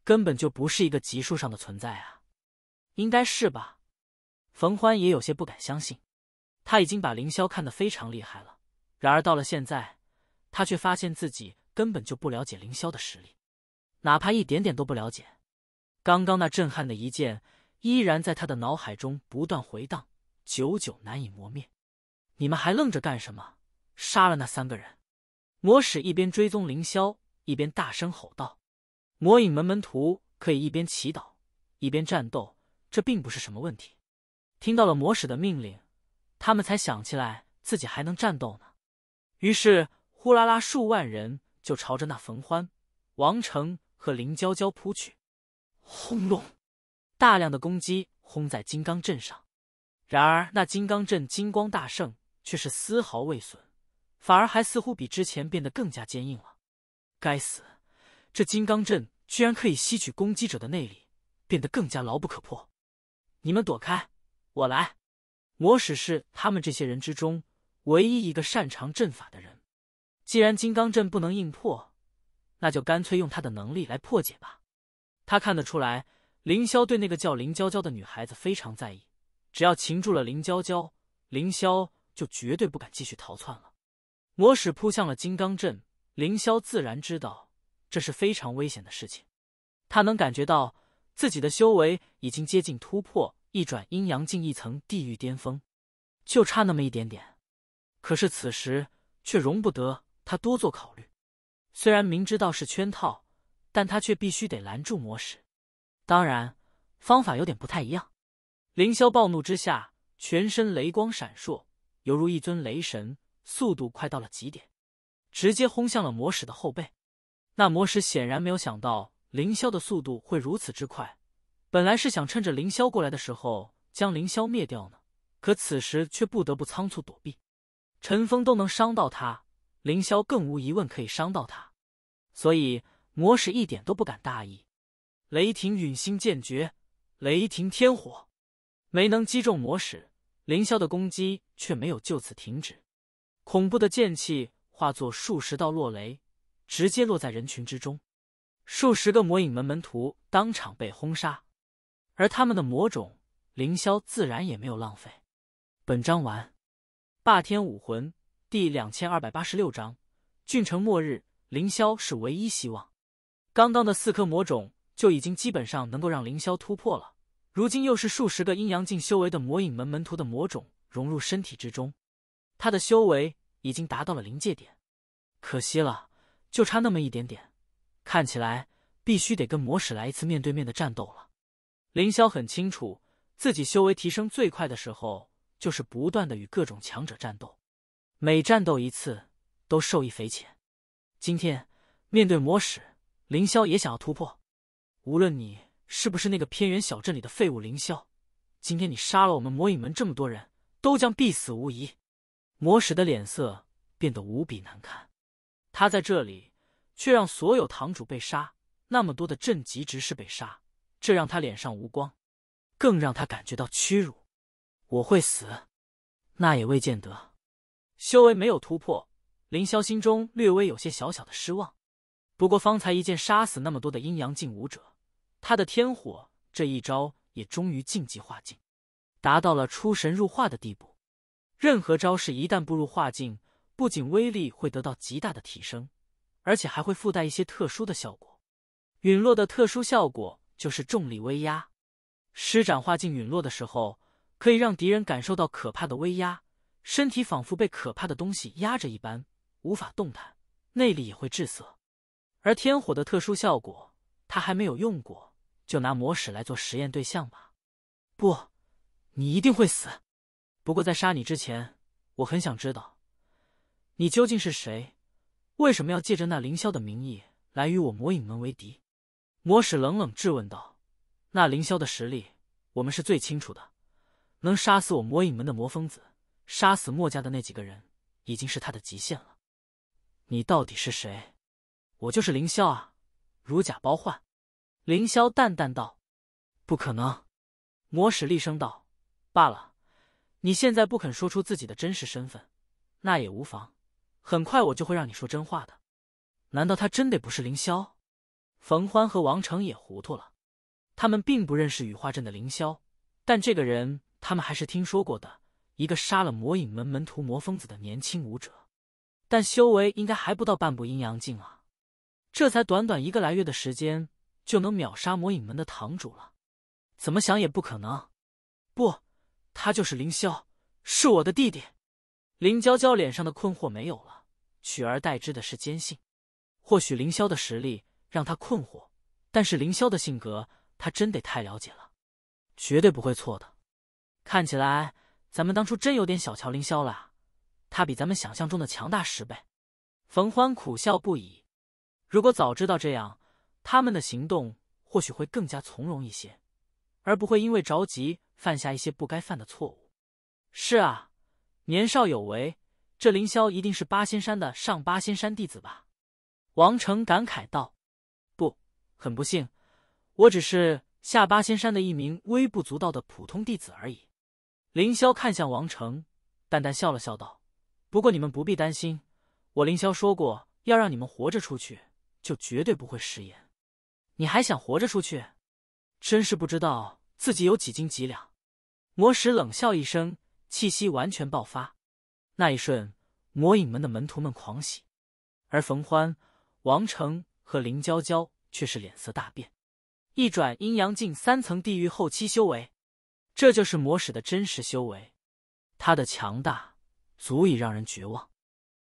根本就不是一个级数上的存在啊，应该是吧？冯欢也有些不敢相信，他已经把凌霄看得非常厉害了，然而到了现在，他却发现自己根本就不了解凌霄的实力，哪怕一点点都不了解。刚刚那震撼的一剑，依然在他的脑海中不断回荡，久久难以磨灭。你们还愣着干什么？杀了那三个人！魔使一边追踪凌霄，一边大声吼道：“魔影门门徒可以一边祈祷，一边战斗，这并不是什么问题。”听到了魔使的命令，他们才想起来自己还能战斗呢。于是，呼啦啦数万人就朝着那冯欢、王成和林娇娇扑去。轰隆！大量的攻击轰在金刚阵上，然而那金刚阵金光大盛，却是丝毫未损。反而还似乎比之前变得更加坚硬了。该死，这金刚阵居然可以吸取攻击者的内力，变得更加牢不可破。你们躲开，我来。魔使是他们这些人之中唯一一个擅长阵法的人。既然金刚阵不能硬破，那就干脆用他的能力来破解吧。他看得出来，凌霄对那个叫林娇娇的女孩子非常在意。只要擒住了林娇娇，凌霄就绝对不敢继续逃窜了。魔使扑向了金刚阵，凌霄自然知道这是非常危险的事情。他能感觉到自己的修为已经接近突破一转阴阳境一层地狱巅峰，就差那么一点点。可是此时却容不得他多做考虑。虽然明知道是圈套，但他却必须得拦住魔使。当然，方法有点不太一样。凌霄暴怒之下，全身雷光闪烁，犹如一尊雷神。速度快到了极点，直接轰向了魔使的后背。那魔使显然没有想到凌霄的速度会如此之快，本来是想趁着凌霄过来的时候将凌霄灭掉呢，可此时却不得不仓促躲避。陈峰都能伤到他，凌霄更无疑问可以伤到他，所以魔使一点都不敢大意。雷霆陨星剑诀，雷霆天火，没能击中魔使，凌霄的攻击却没有就此停止。恐怖的剑气化作数十道落雷，直接落在人群之中，数十个魔影门门徒当场被轰杀，而他们的魔种凌霄自然也没有浪费。本章完。霸天武魂第两千二百八十六章：郡城末日，凌霄是唯一希望。刚刚的四颗魔种就已经基本上能够让凌霄突破了，如今又是数十个阴阳境修为的魔影门门徒的魔种融入身体之中。他的修为已经达到了临界点，可惜了，就差那么一点点。看起来必须得跟魔使来一次面对面的战斗了。凌霄很清楚，自己修为提升最快的时候就是不断的与各种强者战斗，每战斗一次都受益匪浅。今天面对魔使，凌霄也想要突破。无论你是不是那个偏远小镇里的废物，凌霄，今天你杀了我们魔影门这么多人都将必死无疑。魔使的脸色变得无比难看，他在这里却让所有堂主被杀，那么多的镇级执事被杀，这让他脸上无光，更让他感觉到屈辱。我会死，那也未见得。修为没有突破，凌霄心中略微有些小小的失望。不过方才一剑杀死那么多的阴阳境武者，他的天火这一招也终于晋级化境，达到了出神入化的地步。任何招式一旦步入化境，不仅威力会得到极大的提升，而且还会附带一些特殊的效果。陨落的特殊效果就是重力威压，施展化境陨落的时候，可以让敌人感受到可怕的威压，身体仿佛被可怕的东西压着一般，无法动弹，内力也会滞涩。而天火的特殊效果，他还没有用过，就拿魔使来做实验对象吧。不，你一定会死。不过，在杀你之前，我很想知道，你究竟是谁？为什么要借着那凌霄的名义来与我魔影门为敌？魔使冷冷质问道。那凌霄的实力，我们是最清楚的，能杀死我魔影门的魔疯子，杀死墨家的那几个人，已经是他的极限了。你到底是谁？我就是凌霄啊，如假包换。凌霄淡淡道：“不可能。”魔使厉声道：“罢了。”你现在不肯说出自己的真实身份，那也无妨。很快我就会让你说真话的。难道他真的不是凌霄？冯欢和王成也糊涂了。他们并不认识雨化镇的凌霄，但这个人他们还是听说过的，一个杀了魔影门门徒魔疯子的年轻武者。但修为应该还不到半步阴阳境啊！这才短短一个来月的时间，就能秒杀魔影门的堂主了？怎么想也不可能。不。他就是凌霄，是我的弟弟。林娇娇脸上的困惑没有了，取而代之的是坚信。或许凌霄的实力让他困惑，但是凌霄的性格，他真得太了解了，绝对不会错的。看起来咱们当初真有点小瞧凌霄了，他比咱们想象中的强大十倍。冯欢苦笑不已，如果早知道这样，他们的行动或许会更加从容一些。而不会因为着急犯下一些不该犯的错误。是啊，年少有为，这凌霄一定是八仙山的上八仙山弟子吧？王成感慨道。不，很不幸，我只是下八仙山的一名微不足道的普通弟子而已。凌霄看向王成，淡淡笑了笑道：“不过你们不必担心，我凌霄说过要让你们活着出去，就绝对不会食言。你还想活着出去？真是不知道。”自己有几斤几两？魔使冷笑一声，气息完全爆发。那一瞬，魔影门的门徒们狂喜，而冯欢、王成和林娇娇却是脸色大变。一转阴阳镜三层地狱后期修为，这就是魔使的真实修为。他的强大足以让人绝望。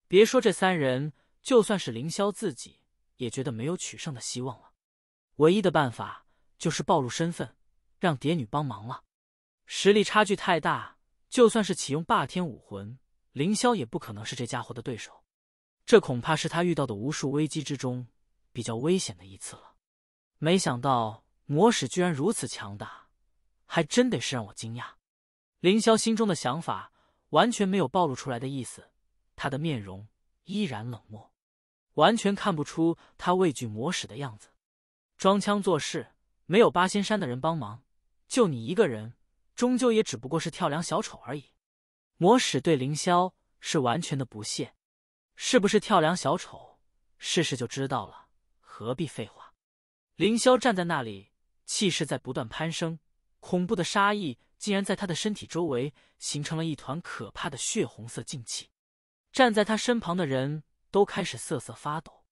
别说这三人，就算是凌霄自己，也觉得没有取胜的希望了。唯一的办法就是暴露身份。让蝶女帮忙了，实力差距太大，就算是启用霸天武魂，凌霄也不可能是这家伙的对手。这恐怕是他遇到的无数危机之中比较危险的一次了。没想到魔使居然如此强大，还真得是让我惊讶。凌霄心中的想法完全没有暴露出来的意思，他的面容依然冷漠，完全看不出他畏惧魔使的样子，装腔作势，没有八仙山的人帮忙。就你一个人，终究也只不过是跳梁小丑而已。魔使对凌霄是完全的不屑，是不是跳梁小丑？试试就知道了，何必废话？凌霄站在那里，气势在不断攀升，恐怖的杀意竟然在他的身体周围形成了一团可怕的血红色劲气。站在他身旁的人都开始瑟瑟发抖。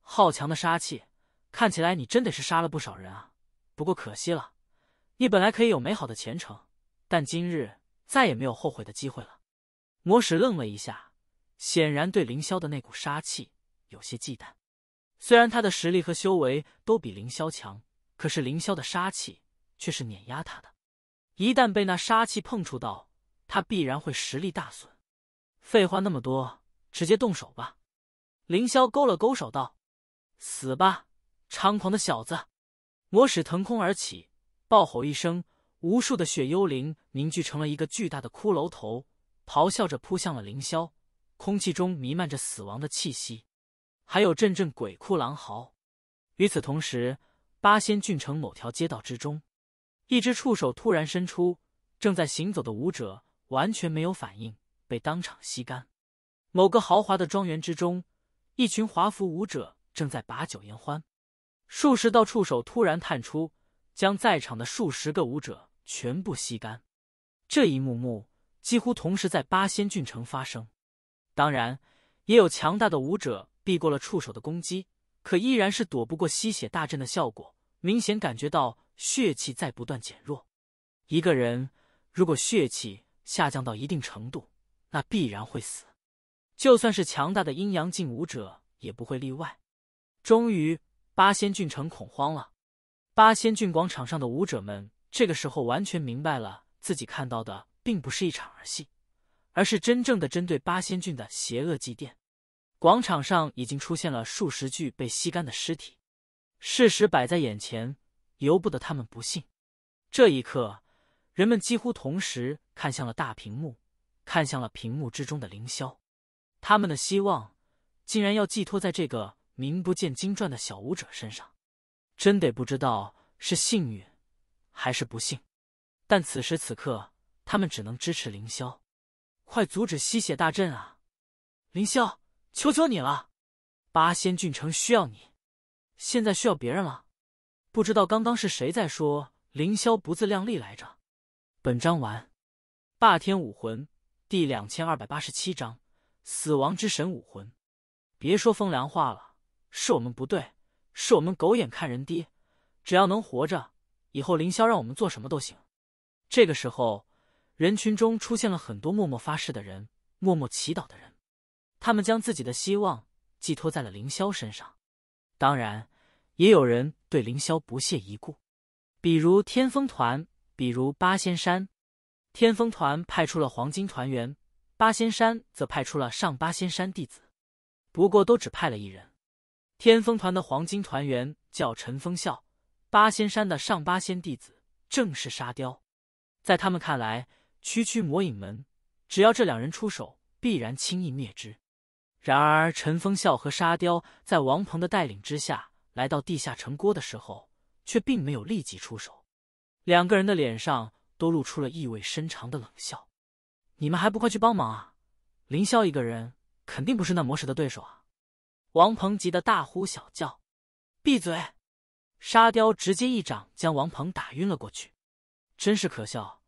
好强的杀气！看起来你真的是杀了不少人啊，不过可惜了。你本来可以有美好的前程，但今日再也没有后悔的机会了。魔使愣了一下，显然对凌霄的那股杀气有些忌惮。虽然他的实力和修为都比凌霄强，可是凌霄的杀气却是碾压他的。一旦被那杀气碰触到，他必然会实力大损。废话那么多，直接动手吧！凌霄勾了勾手道：“死吧，猖狂的小子！”魔使腾空而起。暴吼一声，无数的血幽灵凝聚成了一个巨大的骷髅头，咆哮着扑向了凌霄。空气中弥漫着死亡的气息，还有阵阵鬼哭狼嚎。与此同时，八仙郡城某条街道之中，一只触手突然伸出，正在行走的舞者完全没有反应，被当场吸干。某个豪华的庄园之中，一群华服舞者正在把酒言欢，数十道触手突然探出。将在场的数十个武者全部吸干，这一幕幕几乎同时在八仙郡城发生。当然，也有强大的武者避过了触手的攻击，可依然是躲不过吸血大阵的效果，明显感觉到血气在不断减弱。一个人如果血气下降到一定程度，那必然会死。就算是强大的阴阳境武者也不会例外。终于，八仙郡城恐慌了。八仙郡广场上的舞者们，这个时候完全明白了，自己看到的并不是一场儿戏，而是真正的针对八仙郡的邪恶祭奠。广场上已经出现了数十具被吸干的尸体，事实摆在眼前，由不得他们不信。这一刻，人们几乎同时看向了大屏幕，看向了屏幕之中的凌霄，他们的希望竟然要寄托在这个名不见经传的小舞者身上。真得不知道是幸运，还是不幸，但此时此刻，他们只能支持凌霄，快阻止吸血大阵啊！凌霄，求求你了，八仙郡城需要你，现在需要别人了。不知道刚刚是谁在说凌霄不自量力来着？本章完。霸天武魂第两千二百八十七章：死亡之神武魂。别说风凉话了，是我们不对。是我们狗眼看人低，只要能活着，以后凌霄让我们做什么都行。这个时候，人群中出现了很多默默发誓的人，默默祈祷的人，他们将自己的希望寄托在了凌霄身上。当然，也有人对凌霄不屑一顾，比如天风团，比如八仙山。天风团派出了黄金团员，八仙山则派出了上八仙山弟子，不过都只派了一人。天风团的黄金团员叫陈风笑，八仙山的上八仙弟子正是沙雕。在他们看来，区区魔影门，只要这两人出手，必然轻易灭之。然而，陈风笑和沙雕在王鹏的带领之下来到地下城郭的时候，却并没有立即出手。两个人的脸上都露出了意味深长的冷笑：“你们还不快去帮忙啊！凌霄一个人肯定不是那魔石的对手啊！”王鹏急得大呼小叫：“闭嘴！”沙雕直接一掌将王鹏打晕了过去。真是可笑，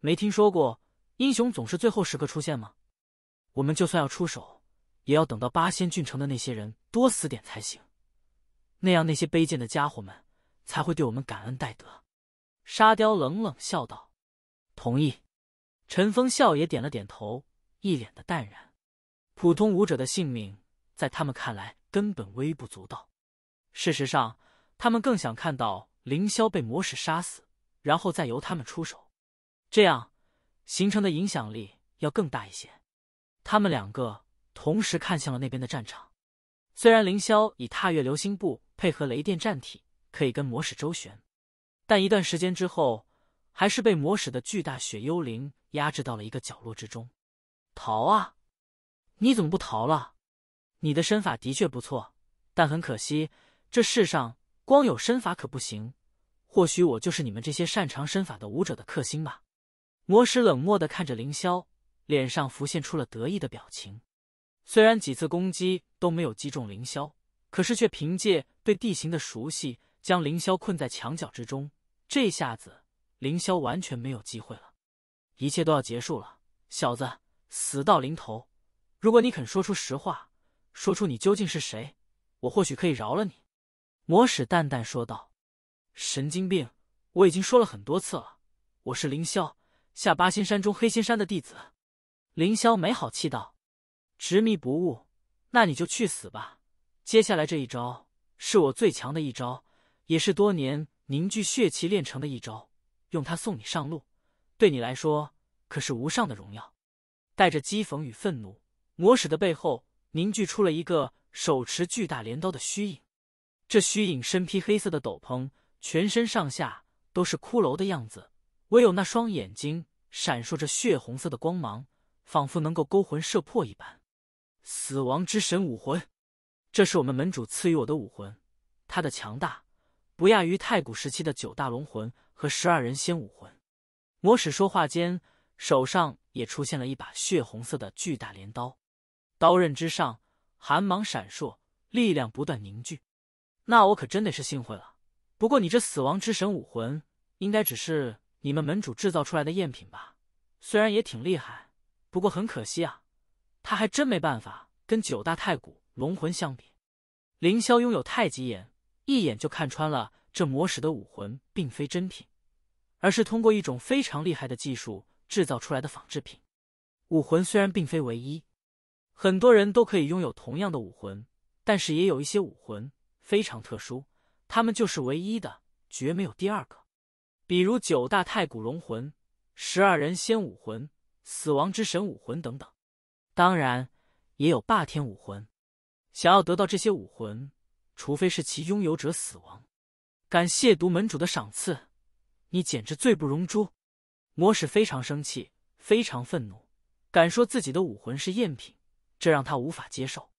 没听说过英雄总是最后时刻出现吗？我们就算要出手，也要等到八仙郡城的那些人多死点才行。那样那些卑贱的家伙们才会对我们感恩戴德。”沙雕冷冷笑道。“同意。”陈风笑也点了点头，一脸的淡然。普通武者的性命。在他们看来，根本微不足道。事实上，他们更想看到凌霄被魔使杀死，然后再由他们出手，这样形成的影响力要更大一些。他们两个同时看向了那边的战场。虽然凌霄以踏月流星步配合雷电战体，可以跟魔使周旋，但一段时间之后，还是被魔使的巨大雪幽灵压制到了一个角落之中。逃啊！你怎么不逃了？你的身法的确不错，但很可惜，这世上光有身法可不行。或许我就是你们这些擅长身法的武者的克星吧。魔石冷漠的看着凌霄，脸上浮现出了得意的表情。虽然几次攻击都没有击中凌霄，可是却凭借对地形的熟悉，将凌霄困在墙角之中。这下子，凌霄完全没有机会了。一切都要结束了，小子，死到临头，如果你肯说出实话。说出你究竟是谁，我或许可以饶了你。”魔使淡淡说道。“神经病！我已经说了很多次了，我是凌霄，下八仙山中黑仙山的弟子。”凌霄没好气道：“执迷不悟，那你就去死吧！接下来这一招是我最强的一招，也是多年凝聚血气练成的一招，用它送你上路，对你来说可是无上的荣耀。”带着讥讽与愤怒，魔使的背后。凝聚出了一个手持巨大镰刀的虚影，这虚影身披黑色的斗篷，全身上下都是骷髅的样子，唯有那双眼睛闪烁着血红色的光芒，仿佛能够勾魂摄魄一般。死亡之神武魂，这是我们门主赐予我的武魂，它的强大不亚于太古时期的九大龙魂和十二人仙武魂。魔使说话间，手上也出现了一把血红色的巨大镰刀。刀刃之上，寒芒闪烁，力量不断凝聚。那我可真得是幸会了。不过你这死亡之神武魂，应该只是你们门主制造出来的赝品吧？虽然也挺厉害，不过很可惜啊，他还真没办法跟九大太古龙魂相比。凌霄拥有太极眼，一眼就看穿了这魔使的武魂并非真品，而是通过一种非常厉害的技术制造出来的仿制品。武魂虽然并非唯一。很多人都可以拥有同样的武魂，但是也有一些武魂非常特殊，他们就是唯一的，绝没有第二个。比如九大太古龙魂、十二人仙武魂、死亡之神武魂等等。当然，也有霸天武魂。想要得到这些武魂，除非是其拥有者死亡。敢亵渎门主的赏赐，你简直罪不容诛！魔使非常生气，非常愤怒，敢说自己的武魂是赝品！这让他无法接受，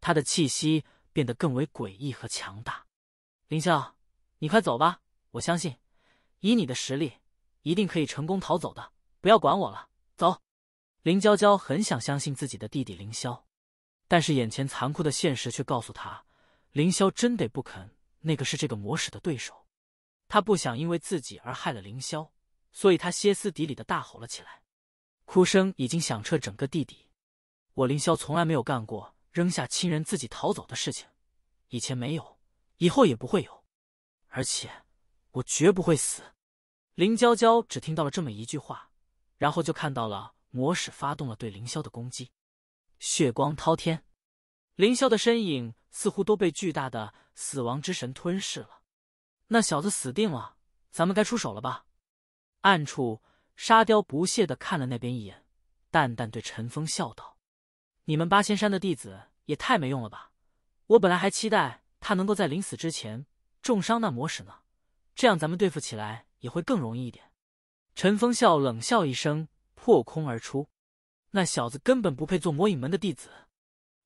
他的气息变得更为诡异和强大。凌霄，你快走吧！我相信，以你的实力，一定可以成功逃走的。不要管我了，走。林娇娇很想相信自己的弟弟凌霄，但是眼前残酷的现实却告诉他，凌霄真得不肯。那个是这个魔使的对手，他不想因为自己而害了凌霄，所以他歇斯底里的大吼了起来，哭声已经响彻整个地底。我凌霄从来没有干过扔下亲人自己逃走的事情，以前没有，以后也不会有。而且我绝不会死。林娇娇只听到了这么一句话，然后就看到了魔使发动了对凌霄的攻击，血光滔天，凌霄的身影似乎都被巨大的死亡之神吞噬了。那小子死定了，咱们该出手了吧？暗处，沙雕不屑的看了那边一眼，淡淡对陈峰笑道。你们八仙山的弟子也太没用了吧！我本来还期待他能够在临死之前重伤那魔使呢，这样咱们对付起来也会更容易一点。陈风笑冷笑一声，破空而出。那小子根本不配做魔影门的弟子。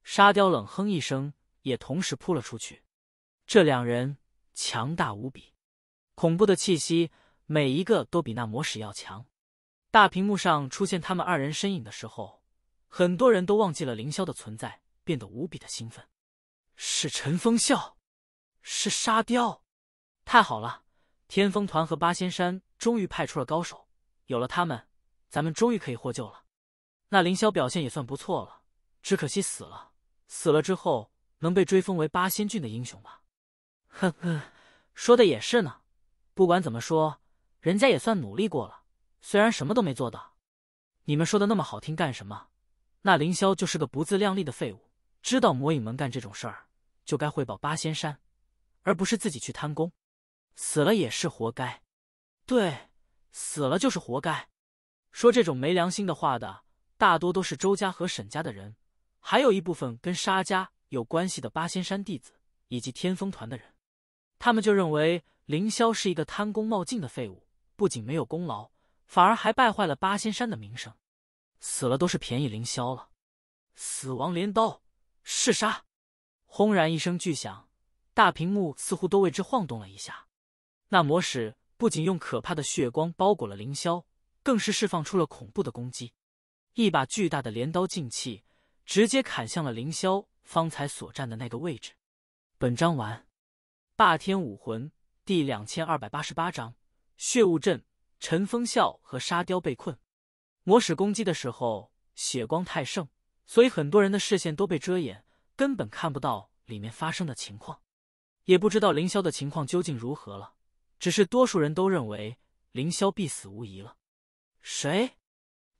沙雕冷哼一声，也同时扑了出去。这两人强大无比，恐怖的气息，每一个都比那魔使要强。大屏幕上出现他们二人身影的时候。很多人都忘记了凌霄的存在，变得无比的兴奋。是陈风笑，是沙雕，太好了！天风团和八仙山终于派出了高手，有了他们，咱们终于可以获救了。那凌霄表现也算不错了，只可惜死了。死了之后，能被追封为八仙郡的英雄吧？呵呵，说的也是呢。不管怎么说，人家也算努力过了，虽然什么都没做到。你们说的那么好听干什么？那凌霄就是个不自量力的废物，知道魔影门干这种事儿，就该汇报八仙山，而不是自己去贪功，死了也是活该。对，死了就是活该。说这种没良心的话的，大多都是周家和沈家的人，还有一部分跟沙家有关系的八仙山弟子以及天风团的人，他们就认为凌霄是一个贪功冒进的废物，不仅没有功劳，反而还败坏了八仙山的名声。死了都是便宜凌霄了。死亡镰刀，嗜杀！轰然一声巨响，大屏幕似乎都为之晃动了一下。那魔使不仅用可怕的血光包裹了凌霄，更是释放出了恐怖的攻击。一把巨大的镰刀剑气，直接砍向了凌霄方才所站的那个位置。本章完。霸天武魂第两千二百八十八章：血雾阵，陈风笑和沙雕被困。魔使攻击的时候，血光太盛，所以很多人的视线都被遮掩，根本看不到里面发生的情况，也不知道凌霄的情况究竟如何了。只是多数人都认为凌霄必死无疑了。谁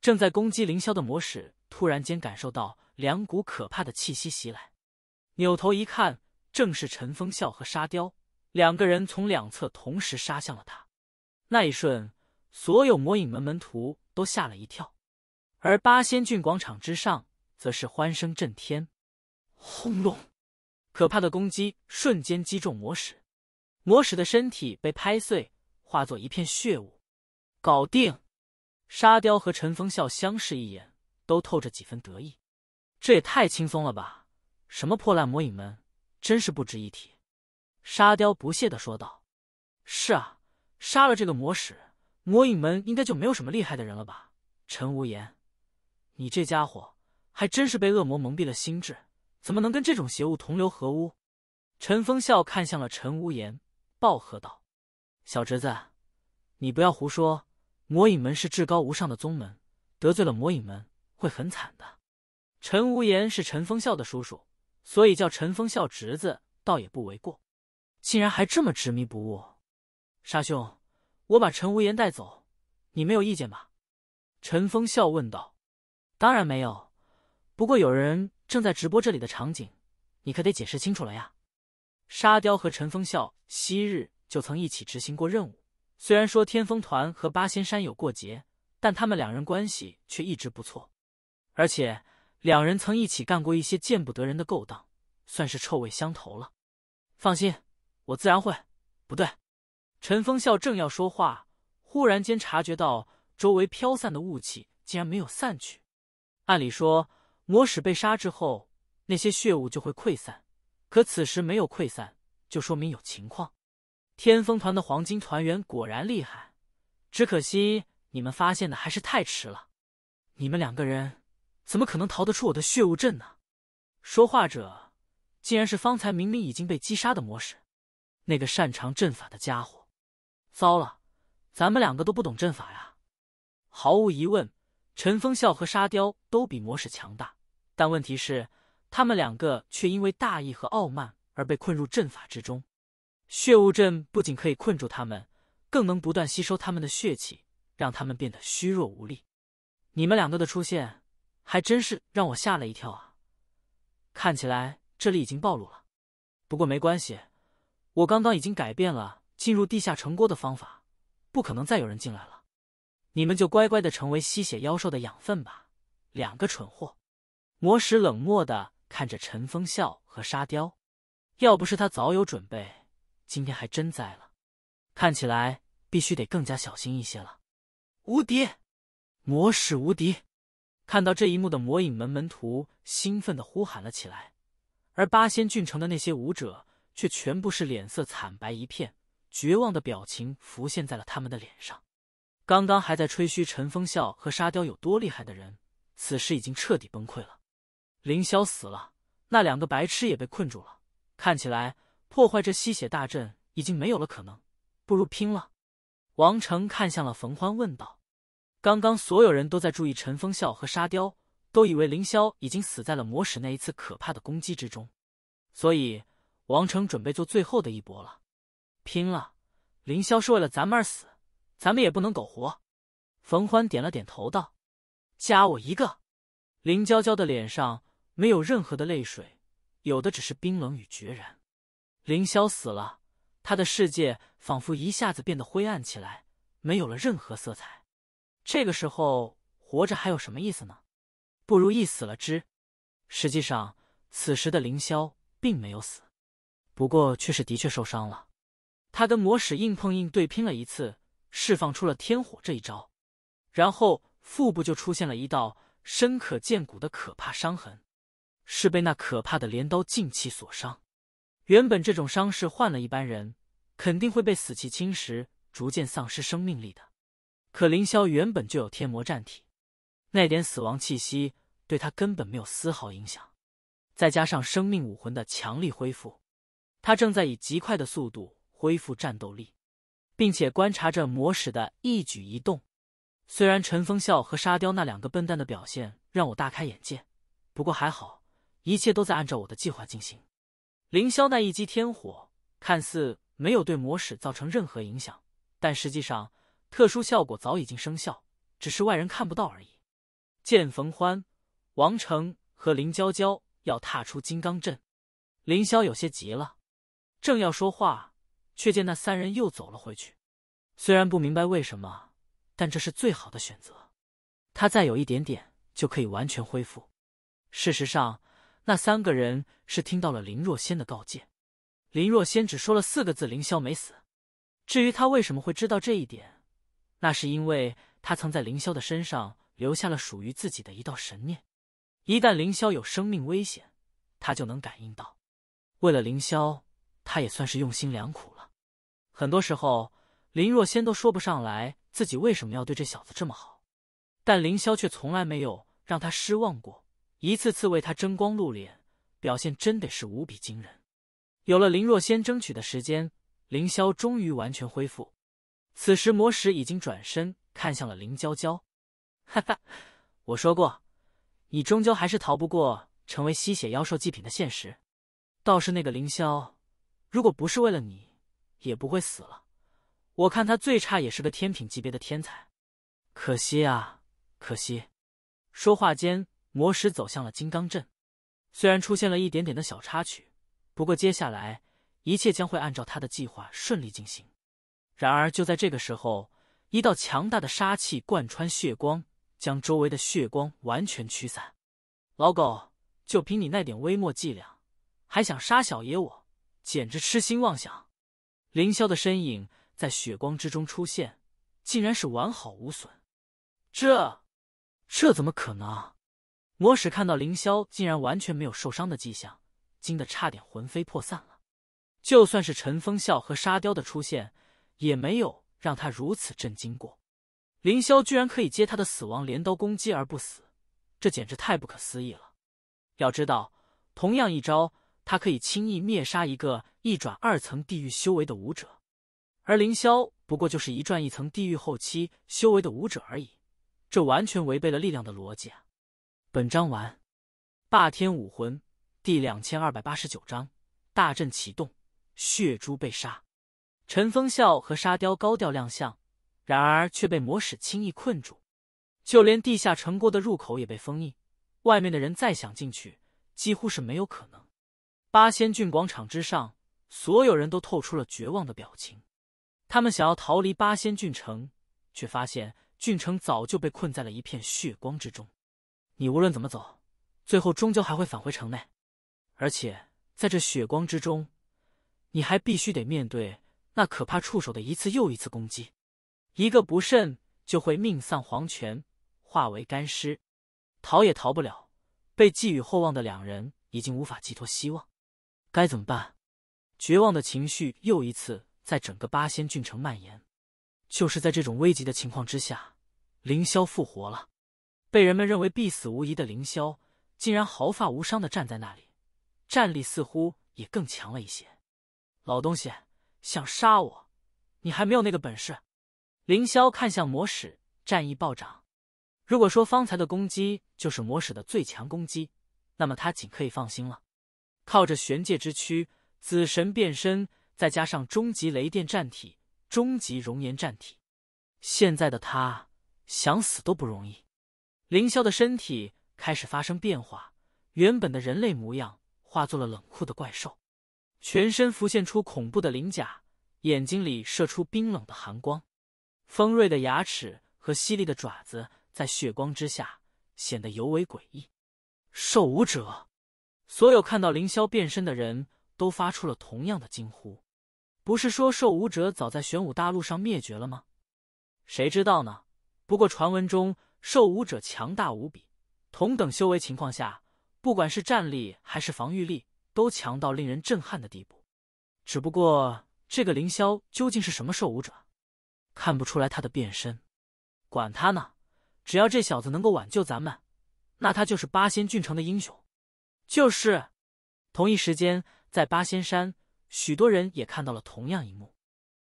正在攻击凌霄的魔使？突然间感受到两股可怕的气息袭来，扭头一看，正是陈风笑和沙雕两个人从两侧同时杀向了他。那一瞬，所有魔影门门徒。都吓了一跳，而八仙郡广场之上则是欢声震天。轰隆！可怕的攻击瞬间击中魔使，魔使的身体被拍碎，化作一片血雾。搞定！沙雕和陈风笑相视一眼，都透着几分得意。这也太轻松了吧？什么破烂魔影门，真是不值一提！沙雕不屑的说道：“是啊，杀了这个魔使。”魔影门应该就没有什么厉害的人了吧？陈无言，你这家伙还真是被恶魔蒙蔽了心智，怎么能跟这种邪物同流合污？陈风笑看向了陈无言，暴喝道：“小侄子，你不要胡说！魔影门是至高无上的宗门，得罪了魔影门会很惨的。”陈无言是陈风笑的叔叔，所以叫陈风笑侄子倒也不为过。竟然还这么执迷不悟，沙兄。我把陈无言带走，你没有意见吧？陈风笑问道。当然没有，不过有人正在直播这里的场景，你可得解释清楚了呀。沙雕和陈风笑昔日就曾一起执行过任务，虽然说天风团和八仙山有过节，但他们两人关系却一直不错，而且两人曾一起干过一些见不得人的勾当，算是臭味相投了。放心，我自然会。不对。陈风笑正要说话，忽然间察觉到周围飘散的雾气竟然没有散去。按理说，魔使被杀之后，那些血雾就会溃散，可此时没有溃散，就说明有情况。天风团的黄金团员果然厉害，只可惜你们发现的还是太迟了。你们两个人怎么可能逃得出我的血雾阵呢？说话者竟然是方才明明已经被击杀的魔使，那个擅长阵法的家伙。糟了，咱们两个都不懂阵法呀！毫无疑问，陈风笑和沙雕都比魔使强大，但问题是，他们两个却因为大意和傲慢而被困入阵法之中。血雾阵不仅可以困住他们，更能不断吸收他们的血气，让他们变得虚弱无力。你们两个的出现，还真是让我吓了一跳啊！看起来这里已经暴露了，不过没关系，我刚刚已经改变了。进入地下城郭的方法，不可能再有人进来了。你们就乖乖的成为吸血妖兽的养分吧，两个蠢货！魔使冷漠的看着陈风笑和沙雕，要不是他早有准备，今天还真栽了。看起来必须得更加小心一些了。无敌，魔使无敌！看到这一幕的魔影门门徒兴奋的呼喊了起来，而八仙郡城的那些武者却全部是脸色惨白一片。绝望的表情浮现在了他们的脸上。刚刚还在吹嘘陈风笑和沙雕有多厉害的人，此时已经彻底崩溃了。凌霄死了，那两个白痴也被困住了。看起来破坏这吸血大阵已经没有了可能，不如拼了。王成看向了冯欢，问道：“刚刚所有人都在注意陈风笑和沙雕，都以为凌霄已经死在了魔使那一次可怕的攻击之中，所以王成准备做最后的一搏了。”拼了！凌霄是为了咱们而死，咱们也不能苟活。冯欢点了点头，道：“加我一个。”林娇娇的脸上没有任何的泪水，有的只是冰冷与决然。凌霄死了，他的世界仿佛一下子变得灰暗起来，没有了任何色彩。这个时候活着还有什么意思呢？不如一死了之。实际上，此时的凌霄并没有死，不过却是的确受伤了。他跟魔使硬碰硬对拼了一次，释放出了天火这一招，然后腹部就出现了一道深可见骨的可怕伤痕，是被那可怕的镰刀劲气所伤。原本这种伤势换了一般人，肯定会被死气侵蚀，逐渐丧失生命力的。可凌霄原本就有天魔战体，那点死亡气息对他根本没有丝毫影响，再加上生命武魂的强力恢复，他正在以极快的速度。恢复战斗力，并且观察着魔使的一举一动。虽然陈风笑和沙雕那两个笨蛋的表现让我大开眼界，不过还好，一切都在按照我的计划进行。凌霄那一击天火看似没有对魔使造成任何影响，但实际上特殊效果早已经生效，只是外人看不到而已。见冯欢、王成和林娇娇要踏出金刚阵，凌霄有些急了，正要说话。却见那三人又走了回去，虽然不明白为什么，但这是最好的选择。他再有一点点就可以完全恢复。事实上，那三个人是听到了林若仙的告诫。林若仙只说了四个字：“凌霄没死。”至于他为什么会知道这一点，那是因为他曾在凌霄的身上留下了属于自己的一道神念。一旦凌霄有生命危险，他就能感应到。为了凌霄，他也算是用心良苦。很多时候，林若仙都说不上来自己为什么要对这小子这么好，但凌霄却从来没有让他失望过，一次次为他争光露脸，表现真的是无比惊人。有了林若仙争取的时间，凌霄终于完全恢复。此时魔石已经转身看向了林娇娇，哈哈，我说过，你终究还是逃不过成为吸血妖兽祭品的现实。倒是那个凌霄，如果不是为了你。也不会死了。我看他最差也是个天品级别的天才，可惜啊，可惜。说话间，魔石走向了金刚阵。虽然出现了一点点的小插曲，不过接下来一切将会按照他的计划顺利进行。然而就在这个时候，一道强大的杀气贯穿血光，将周围的血光完全驱散。老狗，就凭你那点微末伎俩，还想杀小爷我，简直痴心妄想！凌霄的身影在血光之中出现，竟然是完好无损。这，这怎么可能？魔使看到凌霄竟然完全没有受伤的迹象，惊得差点魂飞魄散了。就算是陈风笑和沙雕的出现，也没有让他如此震惊过。凌霄居然可以接他的死亡镰刀攻击而不死，这简直太不可思议了。要知道，同样一招。他可以轻易灭杀一个一转二层地狱修为的武者，而凌霄不过就是一转一层地狱后期修为的武者而已，这完全违背了力量的逻辑啊！本章完。霸天武魂第两千二百八十九章：大阵启动，血珠被杀。陈风笑和沙雕高调亮相，然而却被魔使轻易困住，就连地下城郭的入口也被封印，外面的人再想进去几乎是没有可能。八仙郡广场之上，所有人都透出了绝望的表情。他们想要逃离八仙郡城，却发现郡城早就被困在了一片血光之中。你无论怎么走，最后终究还会返回城内。而且在这血光之中，你还必须得面对那可怕触手的一次又一次攻击，一个不慎就会命丧黄泉，化为干尸。逃也逃不了。被寄予厚望的两人已经无法寄托希望。该怎么办？绝望的情绪又一次在整个八仙郡城蔓延。就是在这种危急的情况之下，凌霄复活了。被人们认为必死无疑的凌霄，竟然毫发无伤的站在那里，战力似乎也更强了一些。老东西，想杀我，你还没有那个本事！凌霄看向魔使，战意暴涨。如果说方才的攻击就是魔使的最强攻击，那么他仅可以放心了。靠着玄界之躯，紫神变身，再加上终极雷电战体、终极熔岩战体，现在的他想死都不容易。凌霄的身体开始发生变化，原本的人类模样化作了冷酷的怪兽，全身浮现出恐怖的鳞甲，眼睛里射出冰冷的寒光，锋锐的牙齿和犀利的爪子在血光之下显得尤为诡异。兽武者。所有看到凌霄变身的人都发出了同样的惊呼：“不是说兽武者早在玄武大陆上灭绝了吗？谁知道呢？不过传闻中兽武者强大无比，同等修为情况下，不管是战力还是防御力，都强到令人震撼的地步。只不过这个凌霄究竟是什么兽武者，看不出来他的变身。管他呢，只要这小子能够挽救咱们，那他就是八仙郡城的英雄。”就是，同一时间，在八仙山，许多人也看到了同样一幕。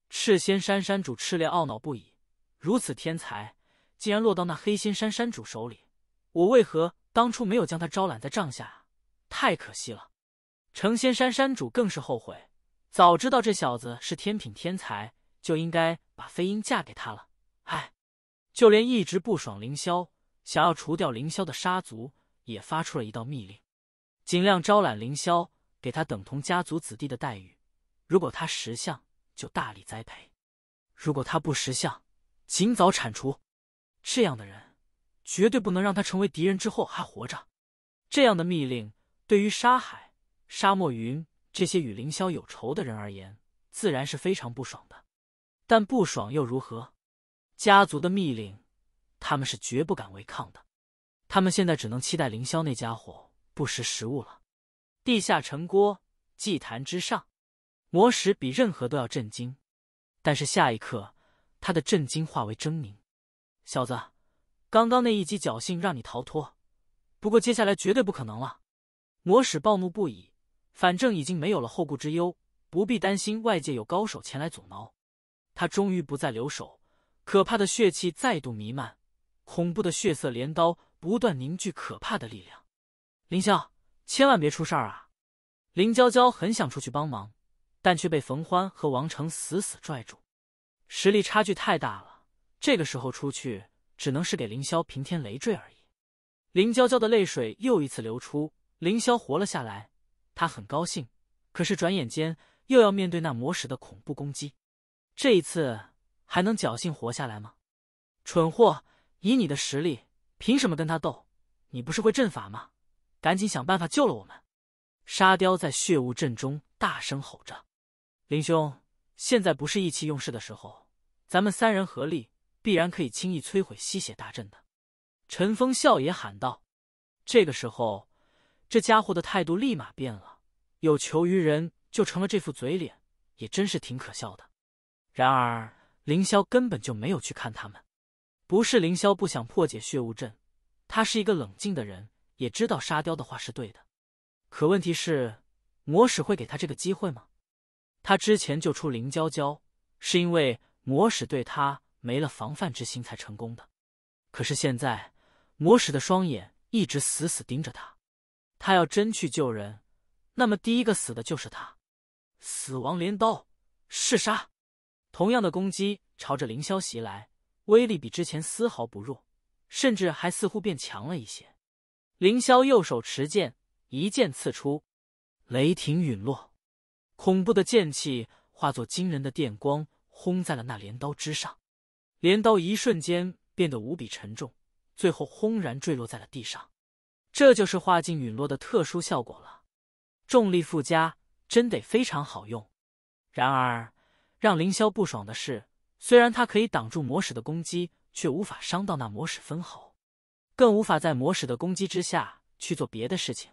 赤仙山山主赤烈懊恼不已，如此天才竟然落到那黑仙山山主手里，我为何当初没有将他招揽在帐下？太可惜了！成仙山山主更是后悔，早知道这小子是天品天才，就应该把飞鹰嫁给他了。唉，就连一直不爽凌霄，想要除掉凌霄的杀族，也发出了一道密令。尽量招揽凌霄，给他等同家族子弟的待遇。如果他识相，就大力栽培；如果他不识相，尽早铲除。这样的人绝对不能让他成为敌人之后还活着。这样的密令对于沙海、沙漠云这些与凌霄有仇的人而言，自然是非常不爽的。但不爽又如何？家族的密令，他们是绝不敢违抗的。他们现在只能期待凌霄那家伙。不识时务了！地下城郭祭坛之上，魔使比任何都要震惊。但是下一刻，他的震惊化为狰狞。小子，刚刚那一击侥幸让你逃脱，不过接下来绝对不可能了！魔使暴怒不已，反正已经没有了后顾之忧，不必担心外界有高手前来阻挠。他终于不再留手，可怕的血气再度弥漫，恐怖的血色镰刀不断凝聚，可怕的力量。凌霄，千万别出事儿啊！林娇娇很想出去帮忙，但却被冯欢和王成死死拽住。实力差距太大了，这个时候出去，只能是给凌霄平添累赘而已。林娇娇的泪水又一次流出。凌霄活了下来，他很高兴。可是转眼间又要面对那魔使的恐怖攻击，这一次还能侥幸活下来吗？蠢货，以你的实力，凭什么跟他斗？你不是会阵法吗？赶紧想办法救了我们！沙雕在血雾阵中大声吼着：“林兄，现在不是意气用事的时候，咱们三人合力，必然可以轻易摧毁吸血大阵的。”陈风笑也喊道：“这个时候，这家伙的态度立马变了，有求于人就成了这副嘴脸，也真是挺可笑的。”然而，凌霄根本就没有去看他们，不是凌霄不想破解血雾阵，他是一个冷静的人。也知道沙雕的话是对的，可问题是，魔使会给他这个机会吗？他之前救出林娇娇，是因为魔使对他没了防范之心才成功的。可是现在，魔使的双眼一直死死盯着他，他要真去救人，那么第一个死的就是他。死亡镰刀，弑杀，同样的攻击朝着凌霄袭来，威力比之前丝毫不弱，甚至还似乎变强了一些。凌霄右手持剑，一剑刺出，雷霆陨落，恐怖的剑气化作惊人的电光，轰在了那镰刀之上。镰刀一瞬间变得无比沉重，最后轰然坠落在了地上。这就是化境陨落的特殊效果了，重力附加，真得非常好用。然而，让凌霄不爽的是，虽然他可以挡住魔使的攻击，却无法伤到那魔使分毫。更无法在魔使的攻击之下去做别的事情，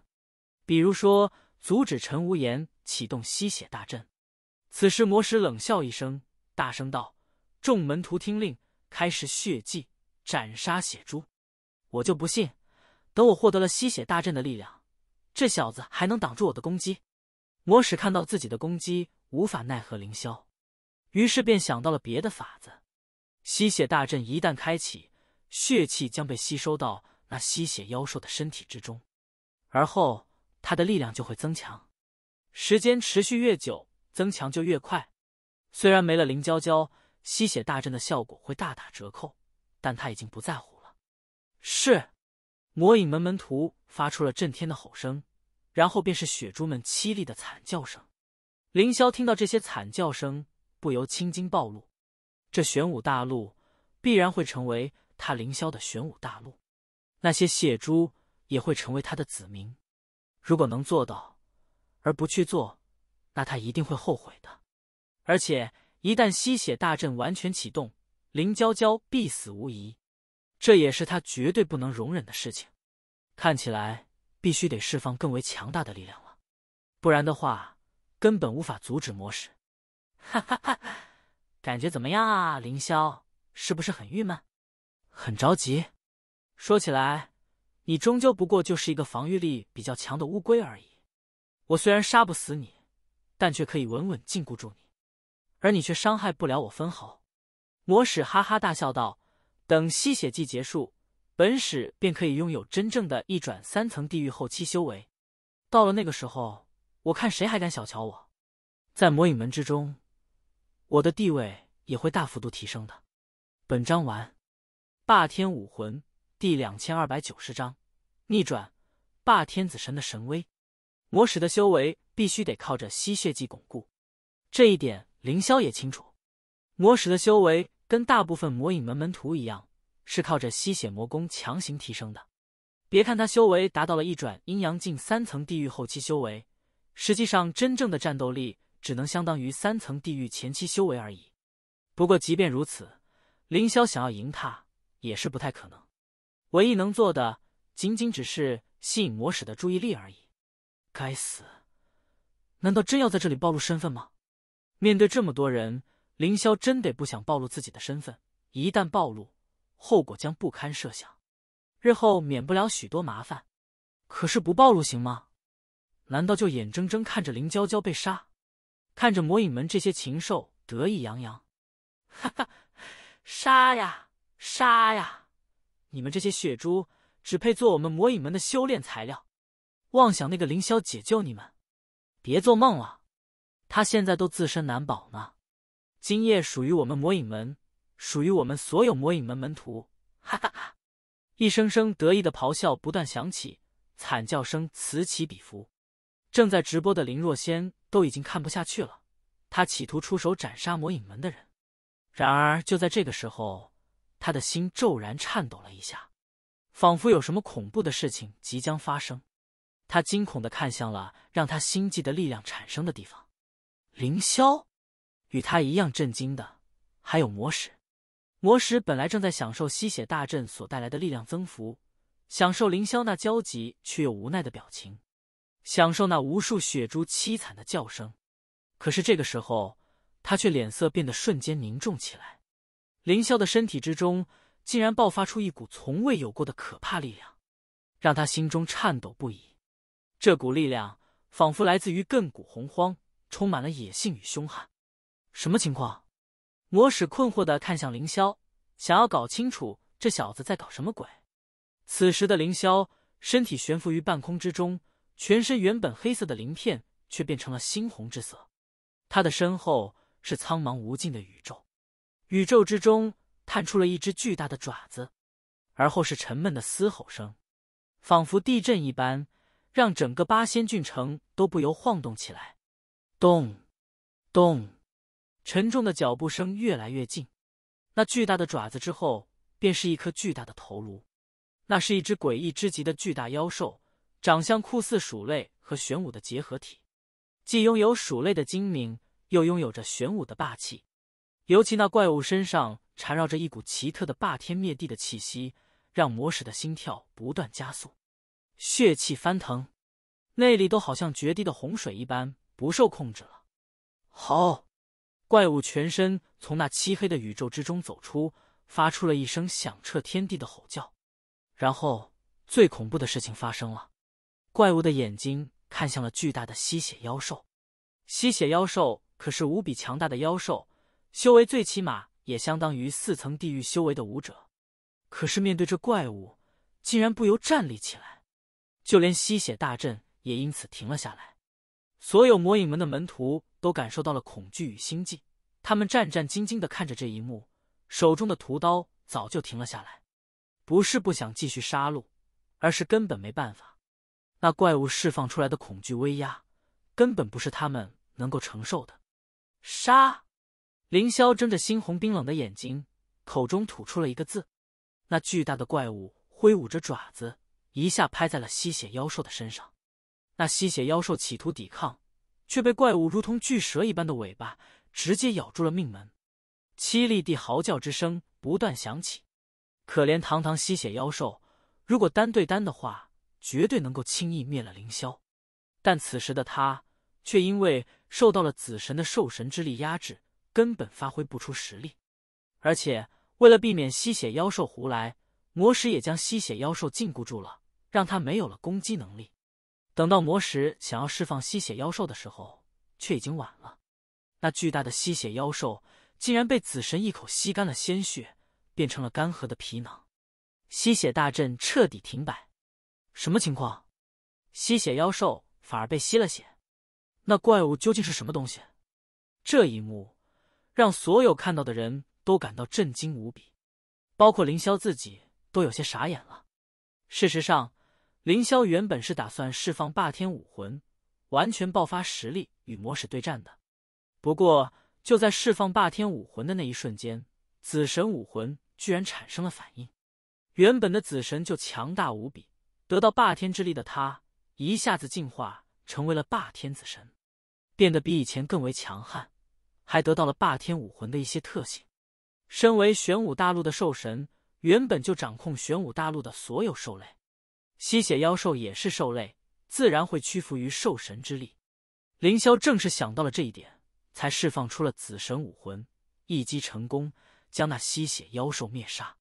比如说阻止陈无言启动吸血大阵。此时，魔使冷笑一声，大声道：“众门徒听令，开始血祭，斩杀血珠！”我就不信，等我获得了吸血大阵的力量，这小子还能挡住我的攻击。魔使看到自己的攻击无法奈何凌霄，于是便想到了别的法子。吸血大阵一旦开启。血气将被吸收到那吸血妖兽的身体之中，而后它的力量就会增强。时间持续越久，增强就越快。虽然没了林娇娇，吸血大阵的效果会大打折扣，但他已经不在乎了。是，魔影门门徒发出了震天的吼声，然后便是血珠们凄厉的惨叫声。凌霄听到这些惨叫声，不由青筋暴露。这玄武大陆必然会成为。他凌霄的玄武大陆，那些血珠也会成为他的子民。如果能做到，而不去做，那他一定会后悔的。而且，一旦吸血大阵完全启动，林娇娇必死无疑。这也是他绝对不能容忍的事情。看起来，必须得释放更为强大的力量了，不然的话，根本无法阻止魔石。哈哈哈！感觉怎么样啊，凌霄？是不是很郁闷？很着急。说起来，你终究不过就是一个防御力比较强的乌龟而已。我虽然杀不死你，但却可以稳稳禁锢住你，而你却伤害不了我分毫。魔使哈哈大笑道：“等吸血技结束，本使便可以拥有真正的一转三层地狱后期修为。到了那个时候，我看谁还敢小瞧我！在魔影门之中，我的地位也会大幅度提升的。”本章完。霸天武魂第两千二百九十章：逆转。霸天子神的神威，魔使的修为必须得靠着吸血技巩固。这一点，凌霄也清楚。魔使的修为跟大部分魔影门门徒一样，是靠着吸血魔功强行提升的。别看他修为达到了一转阴阳境三层地狱后期修为，实际上真正的战斗力只能相当于三层地狱前期修为而已。不过，即便如此，凌霄想要赢他。也是不太可能，唯一能做的，仅仅只是吸引魔使的注意力而已。该死，难道真要在这里暴露身份吗？面对这么多人，凌霄真得不想暴露自己的身份。一旦暴露，后果将不堪设想，日后免不了许多麻烦。可是不暴露行吗？难道就眼睁睁看着林娇娇被杀，看着魔影门这些禽兽得意洋洋？哈哈，杀呀！杀呀！你们这些血珠只配做我们魔影门的修炼材料。妄想那个凌霄解救你们，别做梦了，他现在都自身难保呢。今夜属于我们魔影门，属于我们所有魔影门门徒！哈哈哈！一声声得意的咆哮不断响起，惨叫声此起彼伏。正在直播的林若仙都已经看不下去了，他企图出手斩杀魔影门的人，然而就在这个时候。他的心骤然颤抖了一下，仿佛有什么恐怖的事情即将发生。他惊恐的看向了让他心悸的力量产生的地方。凌霄，与他一样震惊的还有魔石。魔石本来正在享受吸血大阵所带来的力量增幅，享受凌霄那焦急却又无奈的表情，享受那无数血珠凄惨的叫声。可是这个时候，他却脸色变得瞬间凝重起来。凌霄的身体之中竟然爆发出一股从未有过的可怕力量，让他心中颤抖不已。这股力量仿佛来自于亘古洪荒，充满了野性与凶悍。什么情况？魔使困惑的看向凌霄，想要搞清楚这小子在搞什么鬼。此时的凌霄身体悬浮于半空之中，全身原本黑色的鳞片却变成了猩红之色。他的身后是苍茫无尽的宇宙。宇宙之中探出了一只巨大的爪子，而后是沉闷的嘶吼声，仿佛地震一般，让整个八仙郡城都不由晃动起来。咚，咚，沉重的脚步声越来越近。那巨大的爪子之后，便是一颗巨大的头颅。那是一只诡异之极的巨大妖兽，长相酷似鼠类和玄武的结合体，既拥有鼠类的精明，又拥有着玄武的霸气。尤其那怪物身上缠绕着一股奇特的霸天灭地的气息，让魔使的心跳不断加速，血气翻腾，内力都好像决堤的洪水一般不受控制了。好，怪物全身从那漆黑的宇宙之中走出，发出了一声响彻天地的吼叫。然后最恐怖的事情发生了，怪物的眼睛看向了巨大的吸血妖兽，吸血妖兽可是无比强大的妖兽。修为最起码也相当于四层地狱修为的武者，可是面对这怪物，竟然不由站立起来，就连吸血大阵也因此停了下来。所有魔影门的门徒都感受到了恐惧与心悸，他们战战兢兢的看着这一幕，手中的屠刀早就停了下来。不是不想继续杀戮，而是根本没办法。那怪物释放出来的恐惧威压，根本不是他们能够承受的。杀！凌霄睁着猩红冰冷的眼睛，口中吐出了一个字。那巨大的怪物挥舞着爪子，一下拍在了吸血妖兽的身上。那吸血妖兽企图抵抗，却被怪物如同巨蛇一般的尾巴直接咬住了命门。凄厉地嚎叫之声不断响起。可怜堂堂吸血妖兽，如果单对单的话，绝对能够轻易灭了凌霄。但此时的他，却因为受到了紫神的兽神之力压制。根本发挥不出实力，而且为了避免吸血妖兽胡来，魔石也将吸血妖兽禁锢住了，让它没有了攻击能力。等到魔石想要释放吸血妖兽的时候，却已经晚了。那巨大的吸血妖兽竟然被紫神一口吸干了鲜血，变成了干涸的皮囊。吸血大阵彻底停摆。什么情况？吸血妖兽反而被吸了血？那怪物究竟是什么东西？这一幕。让所有看到的人都感到震惊无比，包括凌霄自己都有些傻眼了。事实上，凌霄原本是打算释放霸天武魂，完全爆发实力与魔使对战的。不过，就在释放霸天武魂的那一瞬间，紫神武魂居然产生了反应。原本的紫神就强大无比，得到霸天之力的他，一下子进化成为了霸天紫神，变得比以前更为强悍。还得到了霸天武魂的一些特性。身为玄武大陆的兽神，原本就掌控玄武大陆的所有兽类，吸血妖兽也是兽类，自然会屈服于兽神之力。凌霄正是想到了这一点，才释放出了紫神武魂，一击成功将那吸血妖兽灭杀。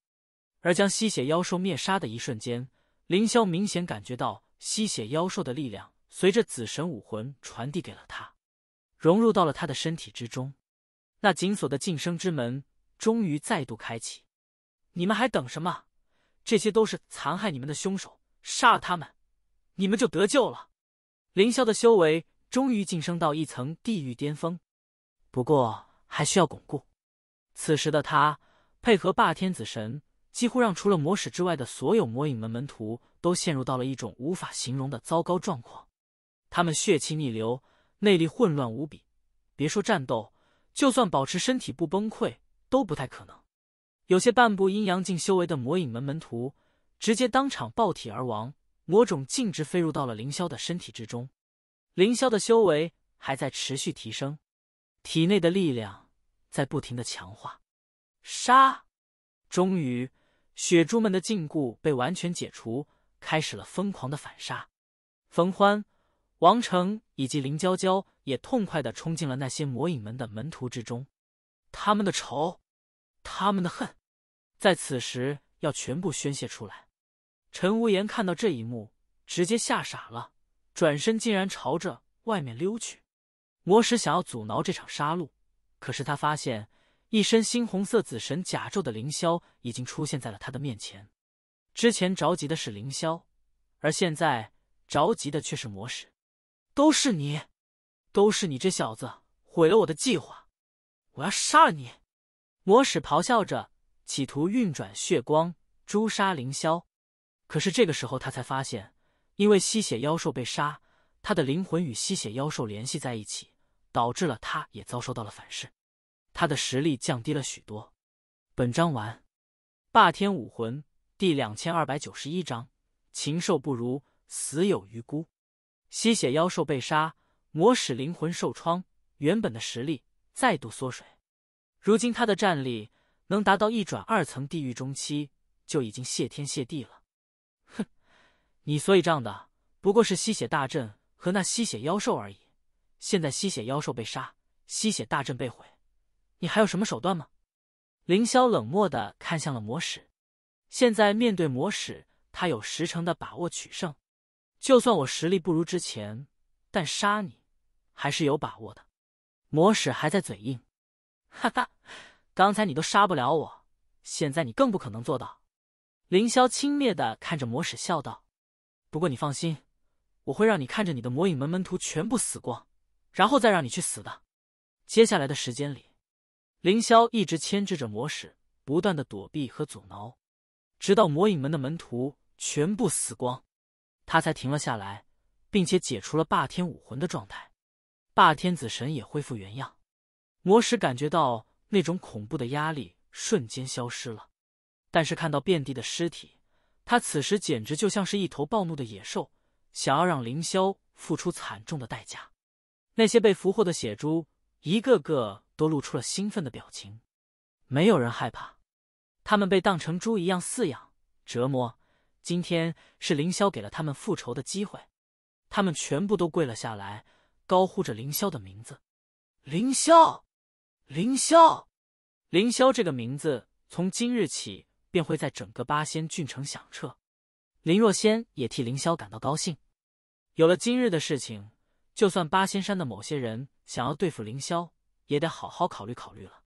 而将吸血妖兽灭杀的一瞬间，凌霄明显感觉到吸血妖兽的力量随着紫神武魂传递给了他，融入到了他的身体之中。那紧锁的晋升之门终于再度开启，你们还等什么？这些都是残害你们的凶手，杀了他们，你们就得救了。凌霄的修为终于晋升到一层地狱巅峰，不过还需要巩固。此时的他配合霸天子神，几乎让除了魔使之外的所有魔影门门徒都陷入到了一种无法形容的糟糕状况，他们血气逆流，内力混乱无比，别说战斗。就算保持身体不崩溃都不太可能，有些半步阴阳境修为的魔影门门徒直接当场爆体而亡，魔种径直飞入到了凌霄的身体之中。凌霄的修为还在持续提升，体内的力量在不停的强化。杀！终于，血珠们的禁锢被完全解除，开始了疯狂的反杀。冯欢。王成以及林娇娇也痛快的冲进了那些魔影门的门徒之中，他们的仇，他们的恨，在此时要全部宣泄出来。陈无言看到这一幕，直接吓傻了，转身竟然朝着外面溜去。魔使想要阻挠这场杀戮，可是他发现一身猩红色紫神甲胄的凌霄已经出现在了他的面前。之前着急的是凌霄，而现在着急的却是魔使。都是你，都是你这小子毁了我的计划！我要杀了你！魔使咆哮着，企图运转血光诛杀凌霄。可是这个时候，他才发现，因为吸血妖兽被杀，他的灵魂与吸血妖兽联系在一起，导致了他也遭受到了反噬，他的实力降低了许多。本章完。霸天武魂第两千二百九十一章：禽兽不如，死有余辜。吸血妖兽被杀，魔使灵魂受创，原本的实力再度缩水。如今他的战力能达到一转二层地狱中期，就已经谢天谢地了。哼，你所以仗的不过是吸血大阵和那吸血妖兽而已。现在吸血妖兽被杀，吸血大阵被毁，你还有什么手段吗？凌霄冷漠的看向了魔使。现在面对魔使，他有十成的把握取胜。就算我实力不如之前，但杀你还是有把握的。魔使还在嘴硬，哈哈！刚才你都杀不了我，现在你更不可能做到。凌霄轻蔑的看着魔使笑道：“不过你放心，我会让你看着你的魔影门门徒全部死光，然后再让你去死的。”接下来的时间里，凌霄一直牵制着魔使，不断的躲避和阻挠，直到魔影门的门徒全部死光。他才停了下来，并且解除了霸天武魂的状态，霸天子神也恢复原样。魔石感觉到那种恐怖的压力瞬间消失了，但是看到遍地的尸体，他此时简直就像是一头暴怒的野兽，想要让凌霄付出惨重的代价。那些被俘获的血珠一个个都露出了兴奋的表情，没有人害怕，他们被当成猪一样饲养、折磨。今天是凌霄给了他们复仇的机会，他们全部都跪了下来，高呼着凌霄的名字：“凌霄，凌霄，凌霄！”这个名字从今日起便会在整个八仙郡城响彻。林若仙也替凌霄感到高兴，有了今日的事情，就算八仙山的某些人想要对付凌霄，也得好好考虑考虑了。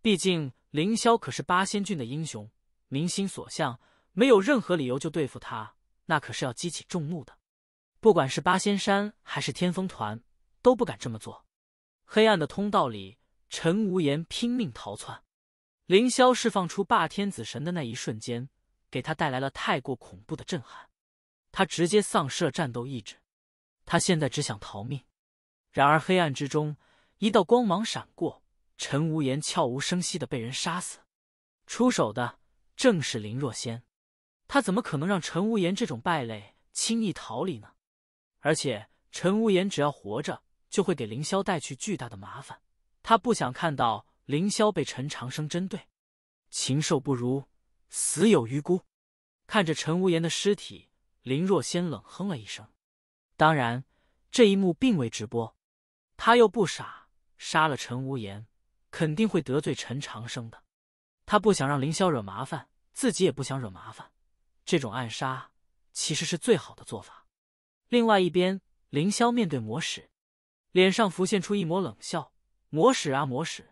毕竟凌霄可是八仙郡的英雄，民心所向。没有任何理由就对付他，那可是要激起众怒的。不管是八仙山还是天风团，都不敢这么做。黑暗的通道里，陈无言拼命逃窜。凌霄释放出霸天子神的那一瞬间，给他带来了太过恐怖的震撼，他直接丧失了战斗意志。他现在只想逃命。然而黑暗之中，一道光芒闪过，陈无言悄无声息的被人杀死。出手的正是林若仙。他怎么可能让陈无言这种败类轻易逃离呢？而且陈无言只要活着，就会给凌霄带去巨大的麻烦。他不想看到凌霄被陈长生针对，禽兽不如，死有余辜。看着陈无言的尸体，林若仙冷哼了一声。当然，这一幕并未直播。他又不傻，杀了陈无言肯定会得罪陈长生的。他不想让凌霄惹麻烦，自己也不想惹麻烦。这种暗杀其实是最好的做法。另外一边，凌霄面对魔使，脸上浮现出一抹冷笑：“魔使啊，魔使，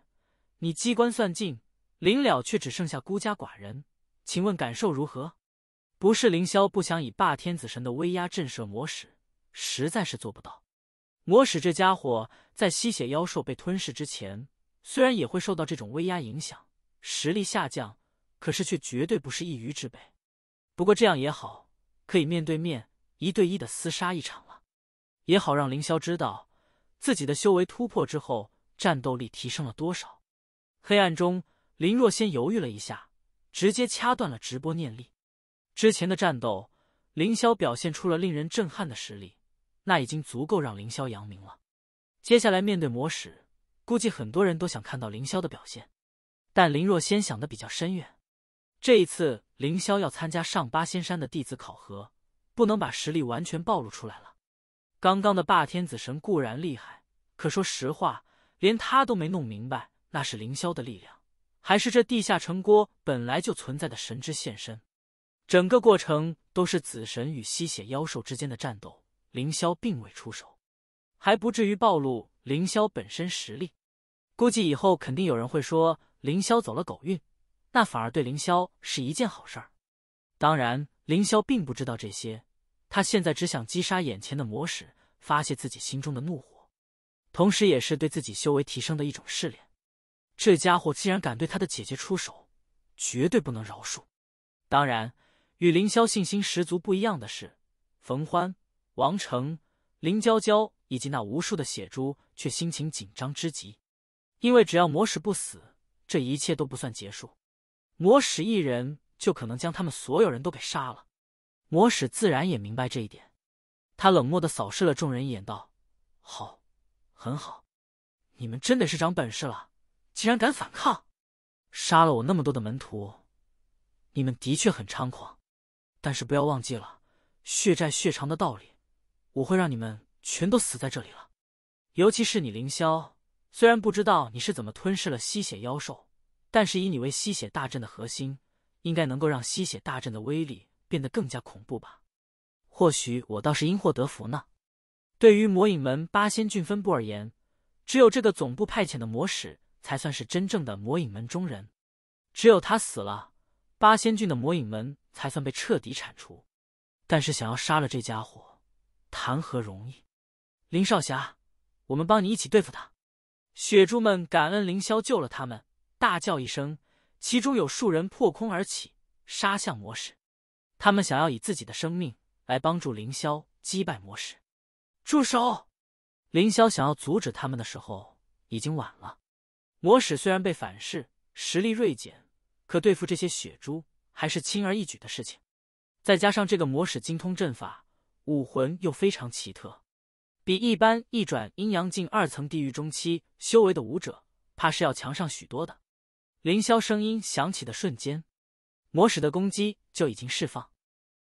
你机关算尽，临了却只剩下孤家寡人，请问感受如何？”不是凌霄不想以霸天子神的威压震慑魔使，实在是做不到。魔使这家伙在吸血妖兽被吞噬之前，虽然也会受到这种威压影响，实力下降，可是却绝对不是一隅之辈。不过这样也好，可以面对面一对一的厮杀一场了，也好让凌霄知道自己的修为突破之后战斗力提升了多少。黑暗中，林若仙犹豫了一下，直接掐断了直播念力。之前的战斗，凌霄表现出了令人震撼的实力，那已经足够让凌霄扬名了。接下来面对魔使，估计很多人都想看到凌霄的表现，但林若仙想的比较深远。这一次，凌霄要参加上八仙山的弟子考核，不能把实力完全暴露出来了。刚刚的霸天子神固然厉害，可说实话，连他都没弄明白，那是凌霄的力量，还是这地下城郭本来就存在的神之现身。整个过程都是子神与吸血妖兽之间的战斗，凌霄并未出手，还不至于暴露凌霄本身实力。估计以后肯定有人会说，凌霄走了狗运。那反而对凌霄是一件好事儿。当然，凌霄并不知道这些，他现在只想击杀眼前的魔使，发泄自己心中的怒火，同时也是对自己修为提升的一种试炼。这家伙既然敢对他的姐姐出手，绝对不能饶恕！当然，与凌霄信心十足不一样的是，冯欢、王成、林娇娇以及那无数的血珠却心情紧张之极，因为只要魔使不死，这一切都不算结束。魔使一人就可能将他们所有人都给杀了，魔使自然也明白这一点，他冷漠的扫视了众人一眼，道：“好，很好，你们真得是长本事了，竟然敢反抗，杀了我那么多的门徒，你们的确很猖狂，但是不要忘记了血债血偿的道理，我会让你们全都死在这里了，尤其是你凌霄，虽然不知道你是怎么吞噬了吸血妖兽。”但是以你为吸血大阵的核心，应该能够让吸血大阵的威力变得更加恐怖吧？或许我倒是因祸得福呢。对于魔影门八仙郡分部而言，只有这个总部派遣的魔使才算是真正的魔影门中人。只有他死了，八仙郡的魔影门才算被彻底铲除。但是想要杀了这家伙，谈何容易？林少侠，我们帮你一起对付他。血珠们感恩凌霄救了他们。大叫一声，其中有数人破空而起，杀向魔使。他们想要以自己的生命来帮助凌霄击败魔使。住手！凌霄想要阻止他们的时候，已经晚了。魔使虽然被反噬，实力锐减，可对付这些血珠还是轻而易举的事情。再加上这个魔使精通阵法，武魂又非常奇特，比一般一转阴阳境二层、地狱中期修为的武者，怕是要强上许多的。凌霄声音响起的瞬间，魔使的攻击就已经释放。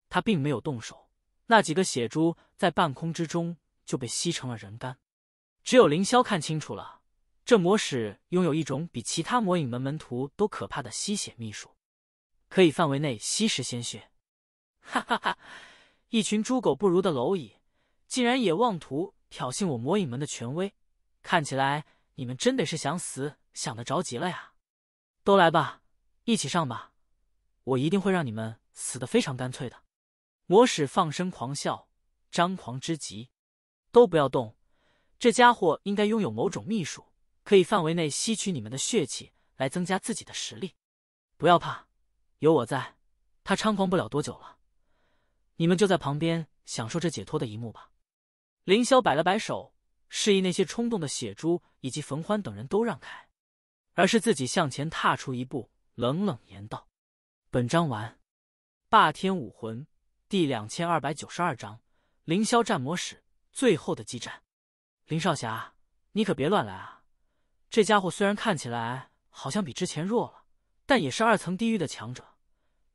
他并没有动手，那几个血珠在半空之中就被吸成了人干。只有凌霄看清楚了，这魔使拥有一种比其他魔影门门徒都可怕的吸血秘术，可以范围内吸食鲜血。哈哈哈！一群猪狗不如的蝼蚁，竟然也妄图挑衅我魔影门的权威。看起来你们真得是想死想得着急了呀！都来吧，一起上吧！我一定会让你们死的非常干脆的。魔使放声狂笑，张狂之极。都不要动，这家伙应该拥有某种秘术，可以范围内吸取你们的血气来增加自己的实力。不要怕，有我在，他猖狂不了多久了。你们就在旁边享受这解脱的一幕吧。凌霄摆了摆手，示意那些冲动的血珠以及冯欢等人都让开。而是自己向前踏出一步，冷冷言道：“本章完，霸天武魂第两千二百九十二章：凌霄战魔使最后的激战。林少侠，你可别乱来啊！这家伙虽然看起来好像比之前弱了，但也是二层地狱的强者，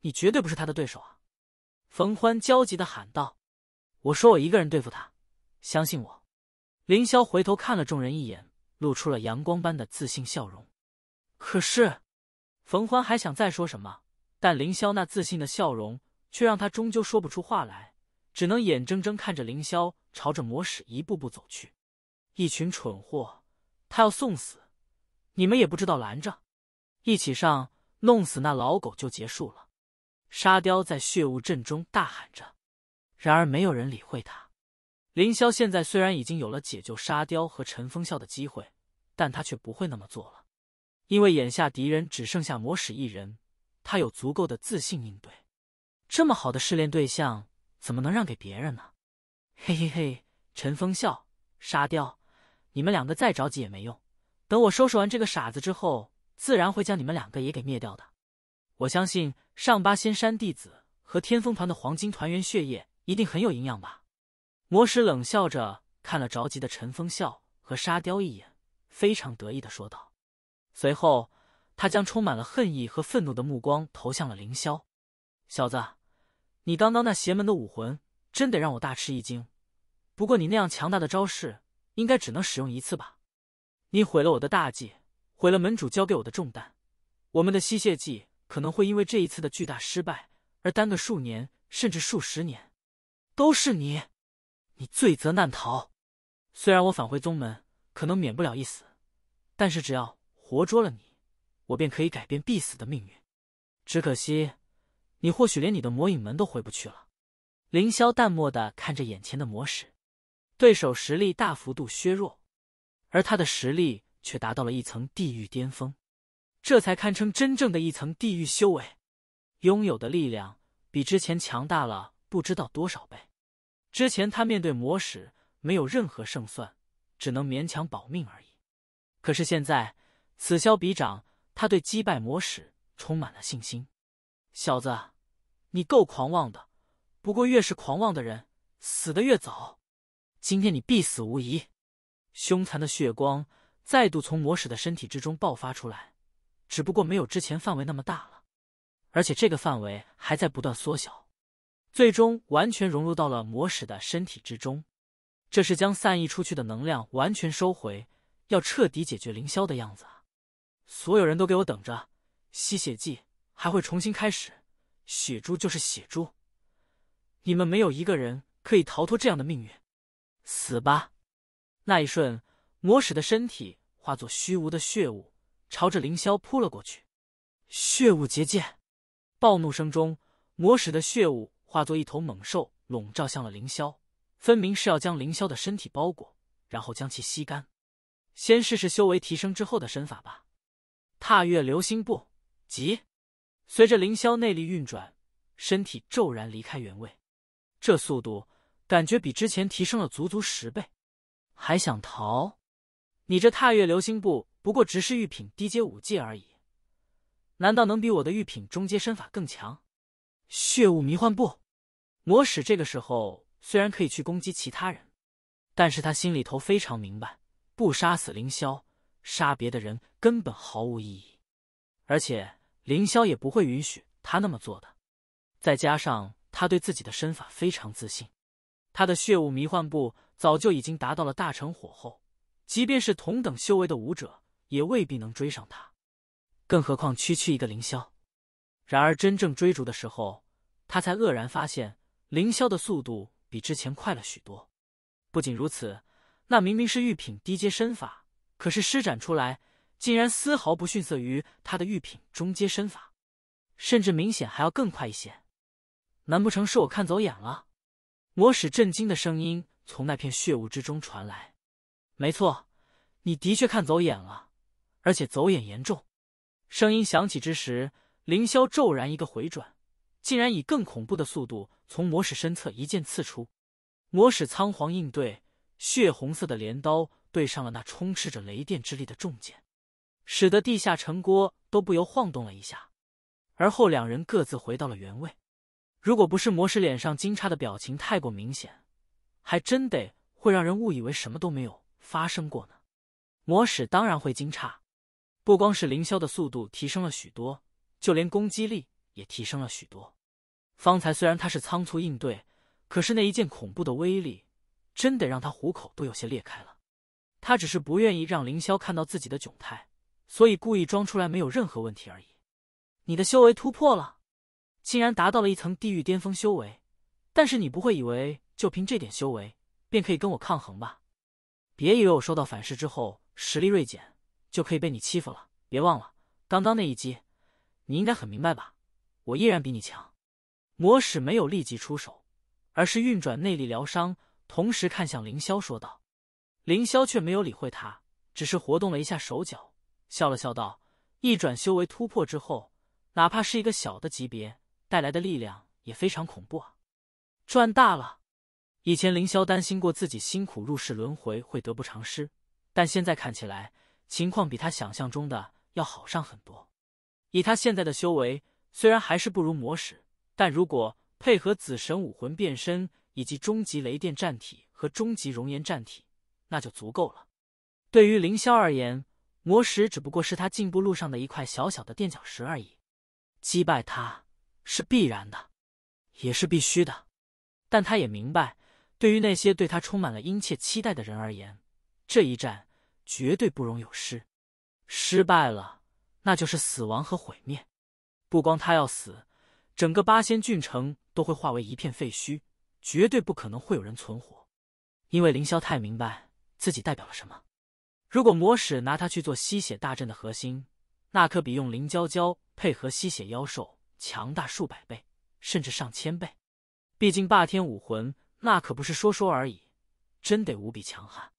你绝对不是他的对手啊！”冯欢焦急的喊道：“我说我一个人对付他，相信我。”凌霄回头看了众人一眼，露出了阳光般的自信笑容。可是，冯欢还想再说什么，但凌霄那自信的笑容却让他终究说不出话来，只能眼睁睁看着凌霄朝着魔使一步步走去。一群蠢货，他要送死，你们也不知道拦着，一起上，弄死那老狗就结束了！沙雕在血雾阵中大喊着，然而没有人理会他。凌霄现在虽然已经有了解救沙雕和陈风笑的机会，但他却不会那么做了。因为眼下敌人只剩下魔使一人，他有足够的自信应对。这么好的试炼对象，怎么能让给别人呢？嘿嘿嘿，陈风笑，沙雕，你们两个再着急也没用。等我收拾完这个傻子之后，自然会将你们两个也给灭掉的。我相信上八仙山弟子和天风团的黄金团员血液一定很有营养吧？魔使冷笑着看了着急的陈风笑和沙雕一眼，非常得意的说道。随后，他将充满了恨意和愤怒的目光投向了凌霄，小子，你刚刚那邪门的武魂，真得让我大吃一惊。不过你那样强大的招式，应该只能使用一次吧？你毁了我的大计，毁了门主交给我的重担，我们的吸血计可能会因为这一次的巨大失败而耽搁数年甚至数十年。都是你，你罪责难逃。虽然我返回宗门，可能免不了一死，但是只要……活捉了你，我便可以改变必死的命运。只可惜，你或许连你的魔影门都回不去了。凌霄淡漠的看着眼前的魔使，对手实力大幅度削弱，而他的实力却达到了一层地狱巅峰，这才堪称真正的一层地狱修为，拥有的力量比之前强大了不知道多少倍。之前他面对魔使没有任何胜算，只能勉强保命而已。可是现在。此消彼长，他对击败魔使充满了信心。小子，你够狂妄的，不过越是狂妄的人，死的越早。今天你必死无疑！凶残的血光再度从魔使的身体之中爆发出来，只不过没有之前范围那么大了，而且这个范围还在不断缩小，最终完全融入到了魔使的身体之中。这是将散逸出去的能量完全收回，要彻底解决凌霄的样子。所有人都给我等着！吸血技还会重新开始，血珠就是血珠，你们没有一个人可以逃脱这样的命运，死吧！那一瞬，魔使的身体化作虚无的血雾，朝着凌霄扑了过去。血雾结界，暴怒声中，魔使的血雾化作一头猛兽，笼罩向了凌霄，分明是要将凌霄的身体包裹，然后将其吸干。先试试修为提升之后的身法吧。踏月流星步，急！随着凌霄内力运转，身体骤然离开原位。这速度，感觉比之前提升了足足十倍。还想逃？你这踏月流星步不过只是玉品低阶武技而已，难道能比我的玉品中阶身法更强？血雾迷幻步。魔使这个时候虽然可以去攻击其他人，但是他心里头非常明白，不杀死凌霄，杀别的人。根本毫无意义，而且凌霄也不会允许他那么做的。再加上他对自己的身法非常自信，他的血雾迷幻步早就已经达到了大成火候，即便是同等修为的武者也未必能追上他，更何况区区一个凌霄。然而真正追逐的时候，他才愕然发现，凌霄的速度比之前快了许多。不仅如此，那明明是玉品低阶身法，可是施展出来。竟然丝毫不逊色于他的御品中阶身法，甚至明显还要更快一些。难不成是我看走眼了？魔使震惊的声音从那片血雾之中传来。没错，你的确看走眼了，而且走眼严重。声音响起之时，凌霄骤然一个回转，竟然以更恐怖的速度从魔使身侧一剑刺出。魔使仓皇应对，血红色的镰刀对上了那充斥着雷电之力的重剑。使得地下城郭都不由晃动了一下，而后两人各自回到了原位。如果不是魔使脸上惊诧的表情太过明显，还真得会让人误以为什么都没有发生过呢。魔使当然会惊诧，不光是凌霄的速度提升了许多，就连攻击力也提升了许多。方才虽然他是仓促应对，可是那一剑恐怖的威力，真得让他虎口都有些裂开了。他只是不愿意让凌霄看到自己的窘态。所以故意装出来没有任何问题而已。你的修为突破了，竟然达到了一层地狱巅峰修为，但是你不会以为就凭这点修为便可以跟我抗衡吧？别以为我受到反噬之后实力锐减就可以被你欺负了。别忘了刚刚那一击，你应该很明白吧？我依然比你强。魔使没有立即出手，而是运转内力疗伤，同时看向凌霄说道。凌霄却没有理会他，只是活动了一下手脚。笑了笑道：“一转修为突破之后，哪怕是一个小的级别，带来的力量也非常恐怖啊！赚大了。以前凌霄担心过自己辛苦入世轮回会得不偿失，但现在看起来，情况比他想象中的要好上很多。以他现在的修为，虽然还是不如魔使，但如果配合紫神武魂变身以及终极雷电战体和终极熔岩战体，那就足够了。对于凌霄而言。”魔石只不过是他进步路上的一块小小的垫脚石而已，击败他是必然的，也是必须的。但他也明白，对于那些对他充满了殷切期待的人而言，这一战绝对不容有失。失败了，那就是死亡和毁灭。不光他要死，整个八仙郡城都会化为一片废墟，绝对不可能会有人存活。因为凌霄太明白自己代表了什么。如果魔使拿它去做吸血大阵的核心，那可比用林娇娇配合吸血妖兽强大数百倍，甚至上千倍。毕竟霸天武魂那可不是说说而已，真得无比强悍。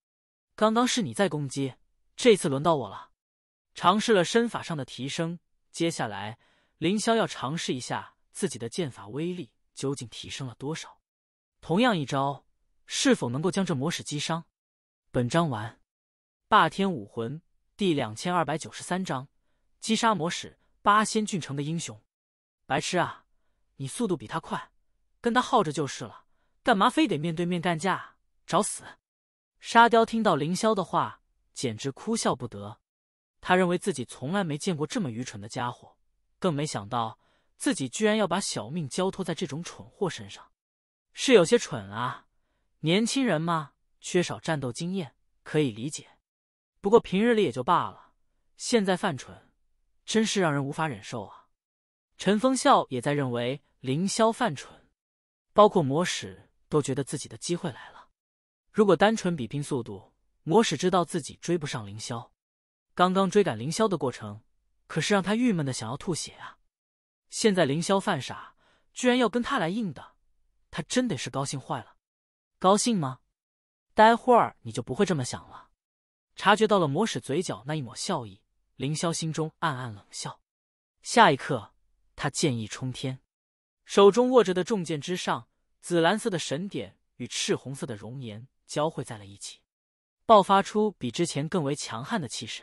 刚刚是你在攻击，这次轮到我了。尝试了身法上的提升，接下来凌霄要尝试一下自己的剑法威力究竟提升了多少。同样一招，是否能够将这魔使击伤？本章完。霸天武魂第两千二百九十三章：击杀魔使八仙郡城的英雄。白痴啊！你速度比他快，跟他耗着就是了，干嘛非得面对面干架？找死！沙雕听到凌霄的话，简直哭笑不得。他认为自己从来没见过这么愚蠢的家伙，更没想到自己居然要把小命交托在这种蠢货身上。是有些蠢啊，年轻人嘛，缺少战斗经验，可以理解。不过平日里也就罢了，现在犯蠢，真是让人无法忍受啊！陈风笑也在认为凌霄犯蠢，包括魔使都觉得自己的机会来了。如果单纯比拼速度，魔使知道自己追不上凌霄。刚刚追赶凌霄的过程，可是让他郁闷的想要吐血啊！现在凌霄犯傻，居然要跟他来硬的，他真得是高兴坏了。高兴吗？待会儿你就不会这么想了。察觉到了魔使嘴角那一抹笑意，凌霄心中暗暗冷笑。下一刻，他剑意冲天，手中握着的重剑之上，紫蓝色的神点与赤红色的熔岩交汇在了一起，爆发出比之前更为强悍的气势。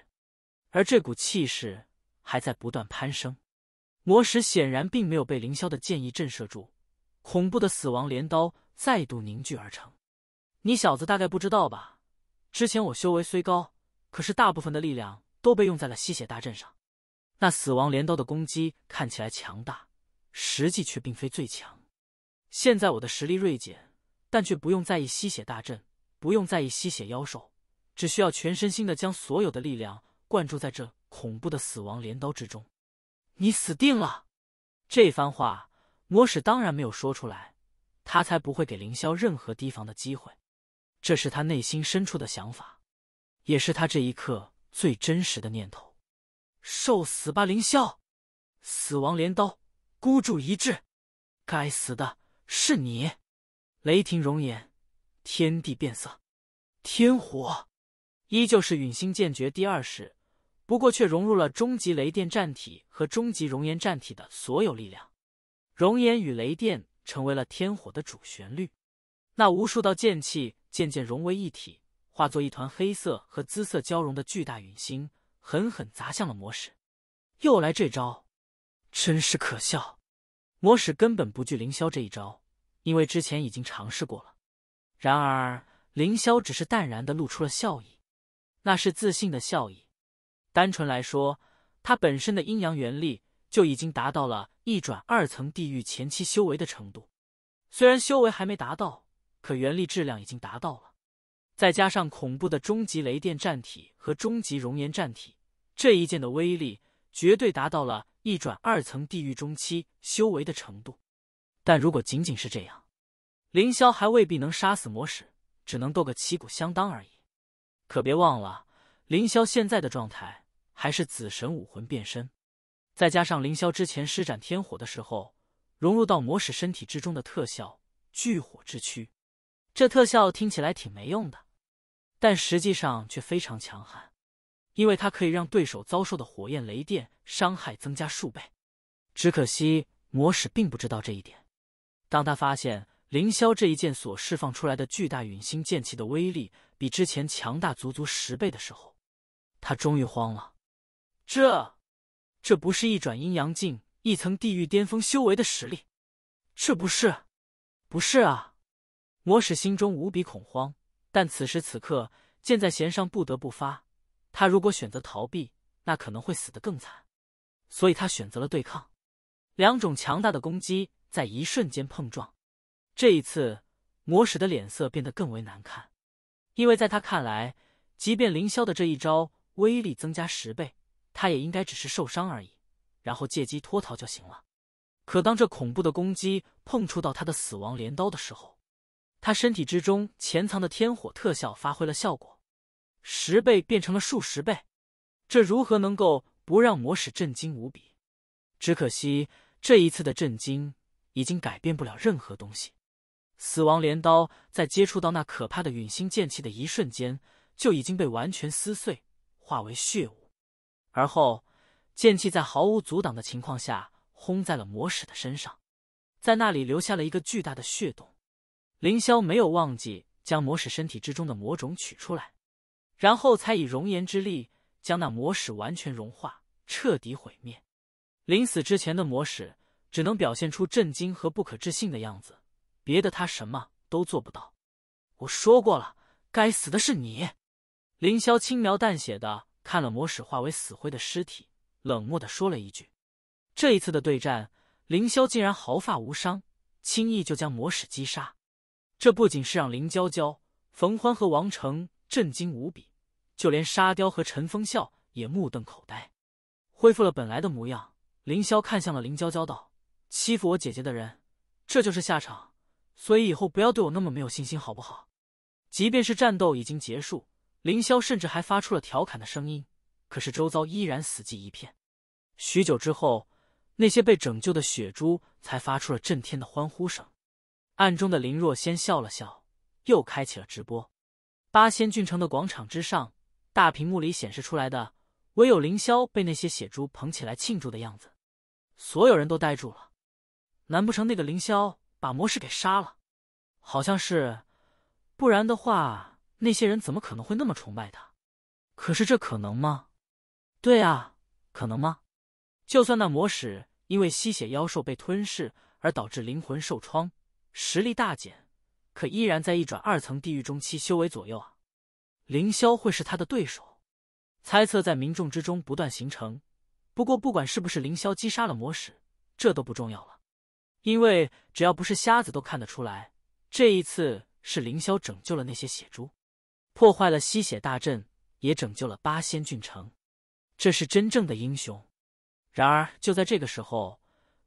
而这股气势还在不断攀升。魔使显然并没有被凌霄的剑意震慑住，恐怖的死亡镰刀再度凝聚而成。你小子大概不知道吧？之前我修为虽高，可是大部分的力量都被用在了吸血大阵上。那死亡镰刀的攻击看起来强大，实际却并非最强。现在我的实力锐减，但却不用在意吸血大阵，不用在意吸血妖兽，只需要全身心的将所有的力量灌注在这恐怖的死亡镰刀之中。你死定了！这番话，魔使当然没有说出来，他才不会给凌霄任何提防的机会。这是他内心深处的想法，也是他这一刻最真实的念头。受死吧，凌霄！死亡镰刀，孤注一掷！该死的，是你！雷霆熔岩，天地变色，天火，依旧是陨星剑诀第二式，不过却融入了终极雷电战体和终极熔岩战体的所有力量。熔岩与雷电成为了天火的主旋律，那无数道剑气。渐渐融为一体，化作一团黑色和姿色交融的巨大陨星，狠狠砸向了魔使。又来这招，真是可笑。魔使根本不惧凌霄这一招，因为之前已经尝试过了。然而，凌霄只是淡然的露出了笑意，那是自信的笑意。单纯来说，他本身的阴阳元力就已经达到了一转二层地狱前期修为的程度。虽然修为还没达到。可原力质量已经达到了，再加上恐怖的终极雷电战体和终极熔岩战体，这一剑的威力绝对达到了一转二层地狱中期修为的程度。但如果仅仅是这样，凌霄还未必能杀死魔使，只能斗个旗鼓相当而已。可别忘了，凌霄现在的状态还是紫神武魂变身，再加上凌霄之前施展天火的时候融入到魔使身体之中的特效巨火之躯。这特效听起来挺没用的，但实际上却非常强悍，因为它可以让对手遭受的火焰、雷电伤害增加数倍。只可惜魔使并不知道这一点。当他发现凌霄这一剑所释放出来的巨大陨星剑气的威力比之前强大足足十倍的时候，他终于慌了。这，这不是一转阴阳镜一层地狱巅峰修为的实力？这不是，不是啊！魔使心中无比恐慌，但此时此刻箭在弦上不得不发。他如果选择逃避，那可能会死得更惨，所以他选择了对抗。两种强大的攻击在一瞬间碰撞。这一次，魔使的脸色变得更为难看，因为在他看来，即便凌霄的这一招威力增加十倍，他也应该只是受伤而已，然后借机脱逃就行了。可当这恐怖的攻击碰触到他的死亡镰刀的时候，他身体之中潜藏的天火特效发挥了效果，十倍变成了数十倍，这如何能够不让魔使震惊无比？只可惜这一次的震惊已经改变不了任何东西。死亡镰刀在接触到那可怕的陨星剑气的一瞬间，就已经被完全撕碎，化为血雾。而后，剑气在毫无阻挡的情况下轰在了魔使的身上，在那里留下了一个巨大的血洞。凌霄没有忘记将魔使身体之中的魔种取出来，然后才以熔岩之力将那魔使完全融化，彻底毁灭。临死之前的魔使只能表现出震惊和不可置信的样子，别的他什么都做不到。我说过了，该死的是你！凌霄轻描淡写的看了魔使化为死灰的尸体，冷漠的说了一句：“这一次的对战，凌霄竟然毫发无伤，轻易就将魔使击杀。”这不仅是让林娇娇、冯欢和王成震惊无比，就连沙雕和陈风笑也目瞪口呆，恢复了本来的模样。林霄看向了林娇娇，道：“欺负我姐姐的人，这就是下场。所以以后不要对我那么没有信心，好不好？”即便是战斗已经结束，林霄甚至还发出了调侃的声音，可是周遭依然死寂一片。许久之后，那些被拯救的血珠才发出了震天的欢呼声。暗中的林若仙笑了笑，又开启了直播。八仙郡城的广场之上，大屏幕里显示出来的唯有凌霄被那些血珠捧起来庆祝的样子，所有人都呆住了。难不成那个凌霄把魔使给杀了？好像是，不然的话，那些人怎么可能会那么崇拜他？可是这可能吗？对啊，可能吗？就算那魔使因为吸血妖兽被吞噬而导致灵魂受创。实力大减，可依然在一转二层地狱中期修为左右啊！凌霄会是他的对手？猜测在民众之中不断形成。不过，不管是不是凌霄击杀了魔使，这都不重要了，因为只要不是瞎子，都看得出来，这一次是凌霄拯救了那些血珠，破坏了吸血大阵，也拯救了八仙郡城，这是真正的英雄。然而，就在这个时候，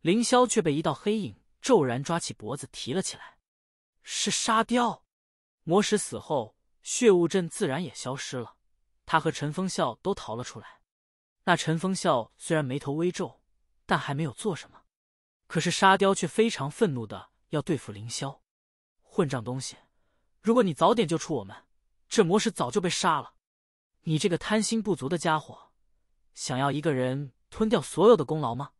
凌霄却被一道黑影。骤然抓起脖子提了起来，是沙雕，魔石死后，血雾阵自然也消失了。他和陈风笑都逃了出来。那陈风笑虽然眉头微皱，但还没有做什么。可是沙雕却非常愤怒的要对付凌霄，混账东西！如果你早点救出我们，这魔石早就被杀了。你这个贪心不足的家伙，想要一个人吞掉所有的功劳吗？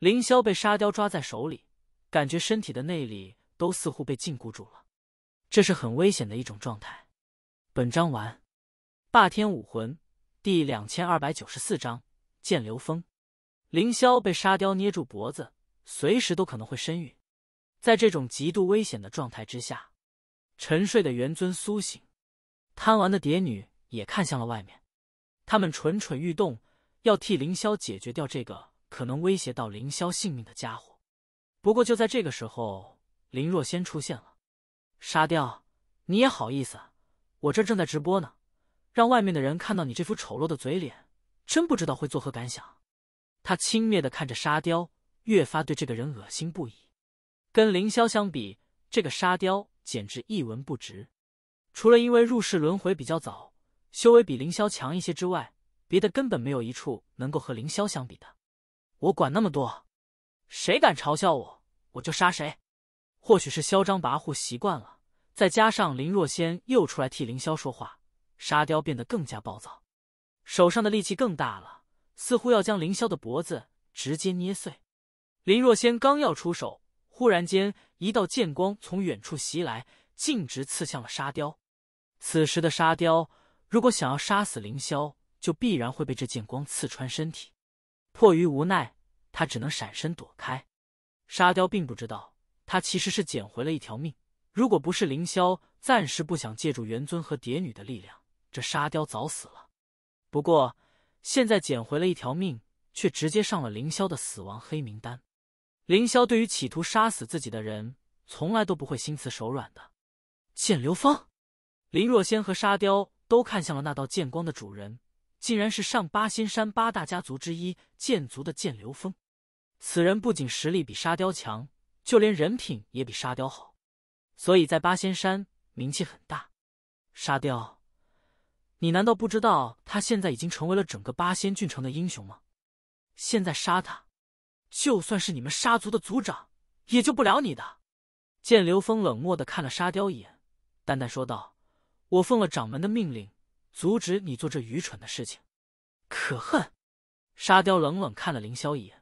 凌霄被沙雕抓在手里。感觉身体的内力都似乎被禁锢住了，这是很危险的一种状态。本章完。霸天武魂第两千二百九十四章：剑流风。凌霄被沙雕捏住脖子，随时都可能会身陨。在这种极度危险的状态之下，沉睡的元尊苏醒，贪玩的蝶女也看向了外面。他们蠢蠢欲动，要替凌霄解决掉这个可能威胁到凌霄性命的家伙。不过就在这个时候，林若仙出现了。沙雕，你也好意思？我这正在直播呢，让外面的人看到你这副丑陋的嘴脸，真不知道会作何感想。他轻蔑的看着沙雕，越发对这个人恶心不已。跟凌霄相比，这个沙雕简直一文不值。除了因为入世轮回比较早，修为比凌霄强一些之外，别的根本没有一处能够和凌霄相比的。我管那么多。谁敢嘲笑我，我就杀谁。或许是嚣张跋扈习惯了，再加上林若仙又出来替凌霄说话，沙雕变得更加暴躁，手上的力气更大了，似乎要将凌霄的脖子直接捏碎。林若仙刚要出手，忽然间一道剑光从远处袭来，径直刺向了沙雕。此时的沙雕，如果想要杀死凌霄，就必然会被这剑光刺穿身体。迫于无奈。他只能闪身躲开，沙雕并不知道，他其实是捡回了一条命。如果不是凌霄暂时不想借助元尊和蝶女的力量，这沙雕早死了。不过现在捡回了一条命，却直接上了凌霄的死亡黑名单。凌霄对于企图杀死自己的人，从来都不会心慈手软的。剑流风，林若仙和沙雕都看向了那道剑光的主人，竟然是上八仙山八大家族之一剑族的剑流风。此人不仅实力比沙雕强，就连人品也比沙雕好，所以在八仙山名气很大。沙雕，你难道不知道他现在已经成为了整个八仙郡城的英雄吗？现在杀他，就算是你们沙族的族长也救不了你的。见刘峰冷漠的看了沙雕一眼，淡淡说道：“我奉了掌门的命令，阻止你做这愚蠢的事情。”可恨！沙雕冷冷看了凌霄一眼。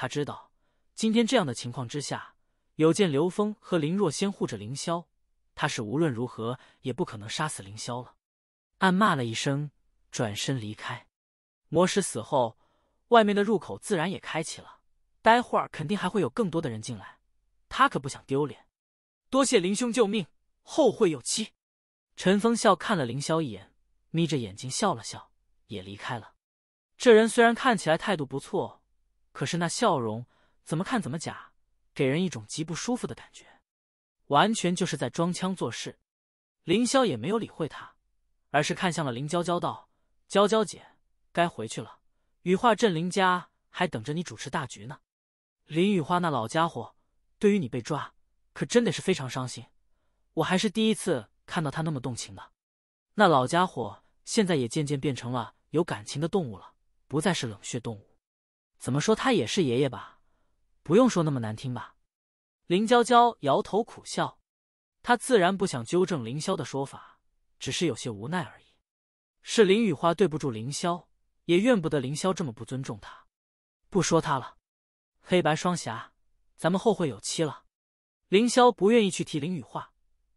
他知道今天这样的情况之下，有见刘峰和林若仙护着凌霄，他是无论如何也不可能杀死凌霄了。暗骂了一声，转身离开。魔师死后，外面的入口自然也开启了，待会儿肯定还会有更多的人进来，他可不想丢脸。多谢林兄救命，后会有期。陈风笑看了凌霄一眼，眯着眼睛笑了笑，也离开了。这人虽然看起来态度不错。可是那笑容怎么看怎么假，给人一种极不舒服的感觉，完全就是在装腔作势。凌霄也没有理会他，而是看向了林娇娇，道：“娇娇姐，该回去了。羽化镇林家还等着你主持大局呢。林羽化那老家伙对于你被抓，可真的是非常伤心。我还是第一次看到他那么动情的。那老家伙现在也渐渐变成了有感情的动物了，不再是冷血动物。”怎么说他也是爷爷吧，不用说那么难听吧。林娇娇摇头苦笑，她自然不想纠正凌霄的说法，只是有些无奈而已。是林雨花对不住凌霄，也怨不得凌霄这么不尊重他。不说他了，黑白双侠，咱们后会有期了。凌霄不愿意去提林雨花，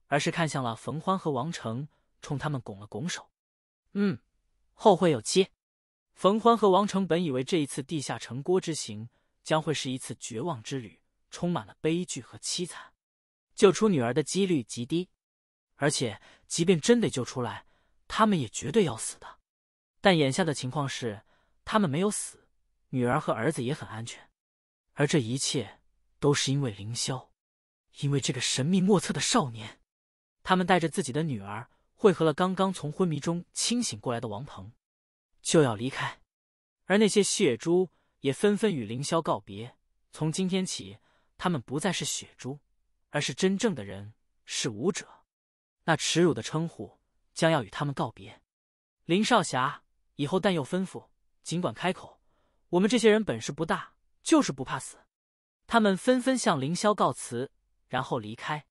而是看向了冯欢和王成，冲他们拱了拱手：“嗯，后会有期。”冯欢和王成本以为这一次地下城郭之行将会是一次绝望之旅，充满了悲剧和凄惨，救出女儿的几率极低，而且即便真得救出来，他们也绝对要死的。但眼下的情况是，他们没有死，女儿和儿子也很安全，而这一切都是因为凌霄，因为这个神秘莫测的少年。他们带着自己的女儿，汇合了刚刚从昏迷中清醒过来的王鹏。就要离开，而那些血珠也纷纷与凌霄告别。从今天起，他们不再是血珠，而是真正的人，是武者。那耻辱的称呼将要与他们告别。林少侠，以后但有吩咐，尽管开口。我们这些人本事不大，就是不怕死。他们纷纷向凌霄告辞，然后离开。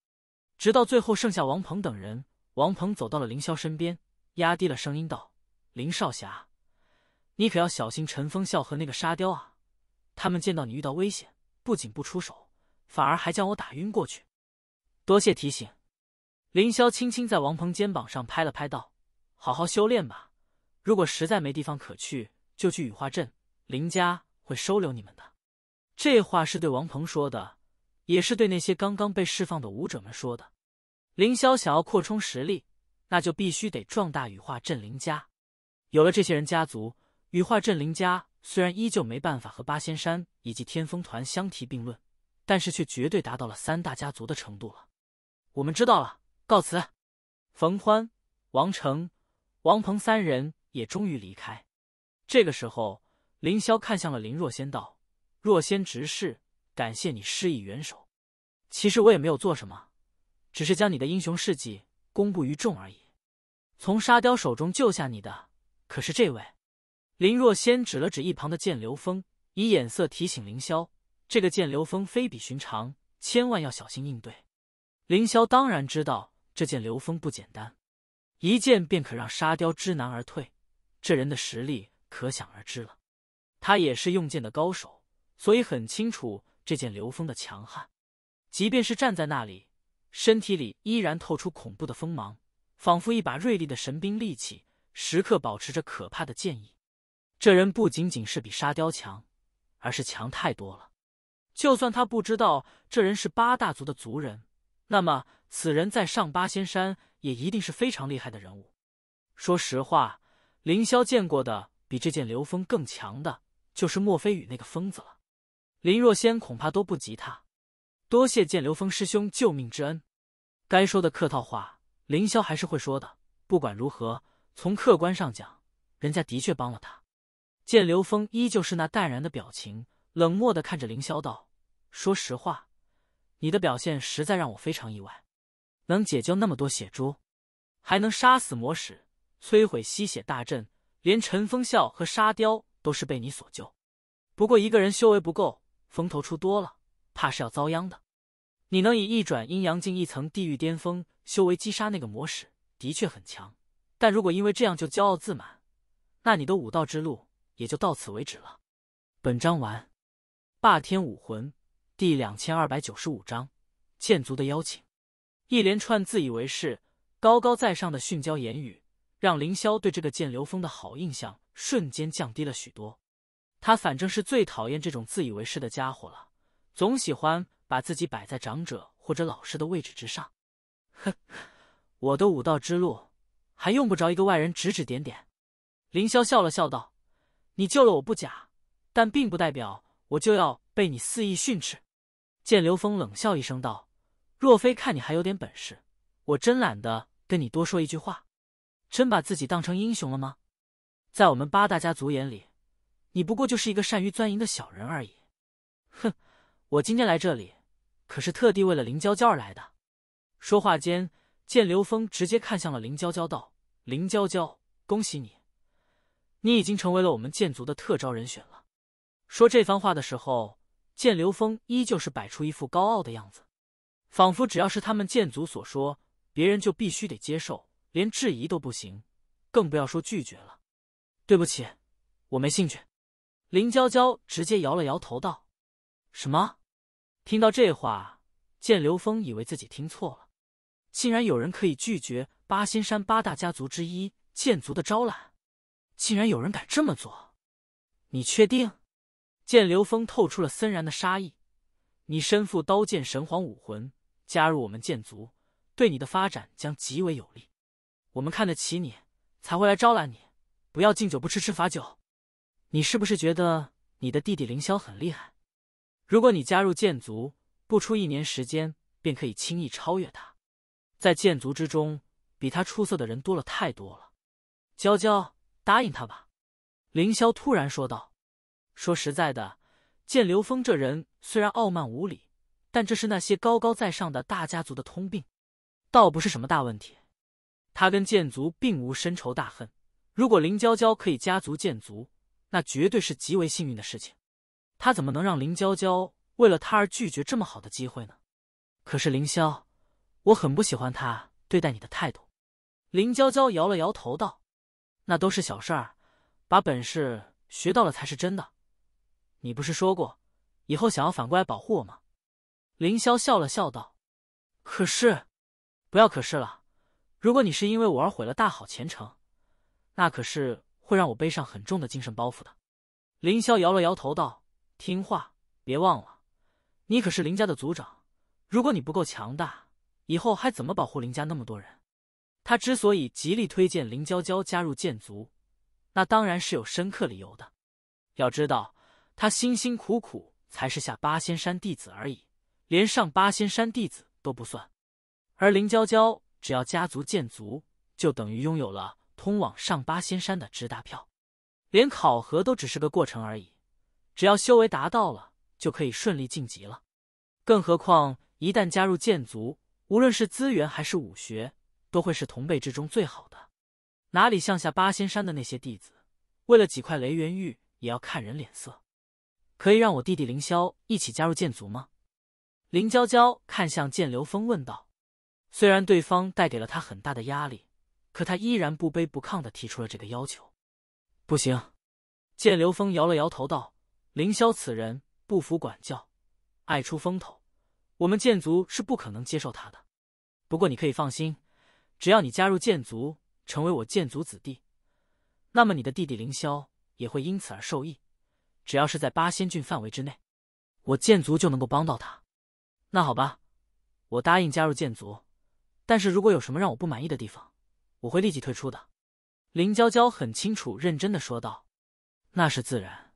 直到最后剩下王鹏等人。王鹏走到了凌霄身边，压低了声音道：“林少侠。”你可要小心陈风笑和那个沙雕啊！他们见到你遇到危险，不仅不出手，反而还将我打晕过去。多谢提醒，凌霄轻轻在王鹏肩膀上拍了拍，道：“好好修炼吧，如果实在没地方可去，就去羽化镇，林家会收留你们的。”这话是对王鹏说的，也是对那些刚刚被释放的武者们说的。凌霄想要扩充实力，那就必须得壮大羽化镇林家，有了这些人家族。羽化镇林家虽然依旧没办法和八仙山以及天风团相提并论，但是却绝对达到了三大家族的程度了。我们知道了，告辞。冯欢、王成、王鹏三人也终于离开。这个时候，凌霄看向了林若仙，道：“若仙执事，感谢你施以援手。其实我也没有做什么，只是将你的英雄事迹公布于众而已。从沙雕手中救下你的，可是这位。”林若仙指了指一旁的剑流风，以眼色提醒凌霄：“这个剑流风非比寻常，千万要小心应对。”凌霄当然知道这剑流风不简单，一剑便可让沙雕知难而退，这人的实力可想而知了。他也是用剑的高手，所以很清楚这剑流风的强悍。即便是站在那里，身体里依然透出恐怖的锋芒，仿佛一把锐利的神兵利器，时刻保持着可怕的剑意。这人不仅仅是比沙雕强，而是强太多了。就算他不知道这人是八大族的族人，那么此人在上八仙山也一定是非常厉害的人物。说实话，凌霄见过的比这剑流风更强的，就是莫非宇那个疯子了。林若仙恐怕都不及他。多谢剑流风师兄救命之恩，该说的客套话，凌霄还是会说的。不管如何，从客观上讲，人家的确帮了他。见刘峰依旧是那淡然的表情，冷漠的看着凌霄道：“说实话，你的表现实在让我非常意外。能解救那么多血珠，还能杀死魔使，摧毁吸血大阵，连陈风笑和沙雕都是被你所救。不过一个人修为不够，风头出多了，怕是要遭殃的。你能以一转阴阳境一层地狱巅峰修为击杀那个魔使，的确很强。但如果因为这样就骄傲自满，那你的武道之路……”也就到此为止了。本章完。霸天武魂第两千二百九十五章：剑族的邀请。一连串自以为是、高高在上的训教言语，让凌霄对这个剑流风的好印象瞬间降低了许多。他反正是最讨厌这种自以为是的家伙了，总喜欢把自己摆在长者或者老师的位置之上。哼，我的武道之路，还用不着一个外人指指点点。凌霄笑了笑道。你救了我不假，但并不代表我就要被你肆意训斥。见刘峰冷笑一声道：“若非看你还有点本事，我真懒得跟你多说一句话。真把自己当成英雄了吗？在我们八大家族眼里，你不过就是一个善于钻营的小人而已。”哼，我今天来这里，可是特地为了林娇娇而来的。说话间，见刘峰直接看向了林娇娇，道：“林娇娇，恭喜你。”你已经成为了我们剑族的特招人选了。说这番话的时候，剑流峰依旧是摆出一副高傲的样子，仿佛只要是他们剑族所说，别人就必须得接受，连质疑都不行，更不要说拒绝了。对不起，我没兴趣。林娇娇直接摇了摇头道：“什么？”听到这话，剑流峰以为自己听错了，竟然有人可以拒绝八仙山八大家族之一剑族的招揽。竟然有人敢这么做！你确定？剑刘峰透出了森然的杀意。你身负刀剑神皇武魂，加入我们剑族，对你的发展将极为有利。我们看得起你，才会来招揽你。不要敬酒不吃吃罚酒。你是不是觉得你的弟弟凌霄很厉害？如果你加入剑族，不出一年时间，便可以轻易超越他。在剑族之中，比他出色的人多了太多了。娇娇。答应他吧，凌霄突然说道。说实在的，见刘峰这人虽然傲慢无礼，但这是那些高高在上的大家族的通病，倒不是什么大问题。他跟剑族并无深仇大恨，如果林娇娇可以家族剑族，那绝对是极为幸运的事情。他怎么能让林娇娇为了他而拒绝这么好的机会呢？可是凌霄，我很不喜欢他对待你的态度。林娇娇摇了摇头道。那都是小事儿，把本事学到了才是真的。你不是说过，以后想要反过来保护我吗？林霄笑了笑道。可是，不要可是了。如果你是因为我而毁了大好前程，那可是会让我背上很重的精神包袱的。林霄摇了摇头道：“听话，别忘了，你可是林家的族长。如果你不够强大，以后还怎么保护林家那么多人？”他之所以极力推荐林娇娇加入剑族，那当然是有深刻理由的。要知道，他辛辛苦苦才是下八仙山弟子而已，连上八仙山弟子都不算。而林娇娇只要家族剑族，就等于拥有了通往上八仙山的直达票，连考核都只是个过程而已。只要修为达到了，就可以顺利晋级了。更何况，一旦加入剑族，无论是资源还是武学。都会是同辈之中最好的，哪里像下八仙山的那些弟子，为了几块雷元玉也要看人脸色。可以让我弟弟凌霄一起加入剑族吗？林娇娇看向剑流风问道。虽然对方带给了他很大的压力，可他依然不卑不亢的提出了这个要求。不行，剑流风摇了摇头道：“凌霄此人不服管教，爱出风头，我们剑族是不可能接受他的。不过你可以放心。”只要你加入剑族，成为我剑族子弟，那么你的弟弟凌霄也会因此而受益。只要是在八仙郡范围之内，我剑族就能够帮到他。那好吧，我答应加入剑族。但是如果有什么让我不满意的地方，我会立即退出的。林娇娇很清楚、认真的说道。那是自然。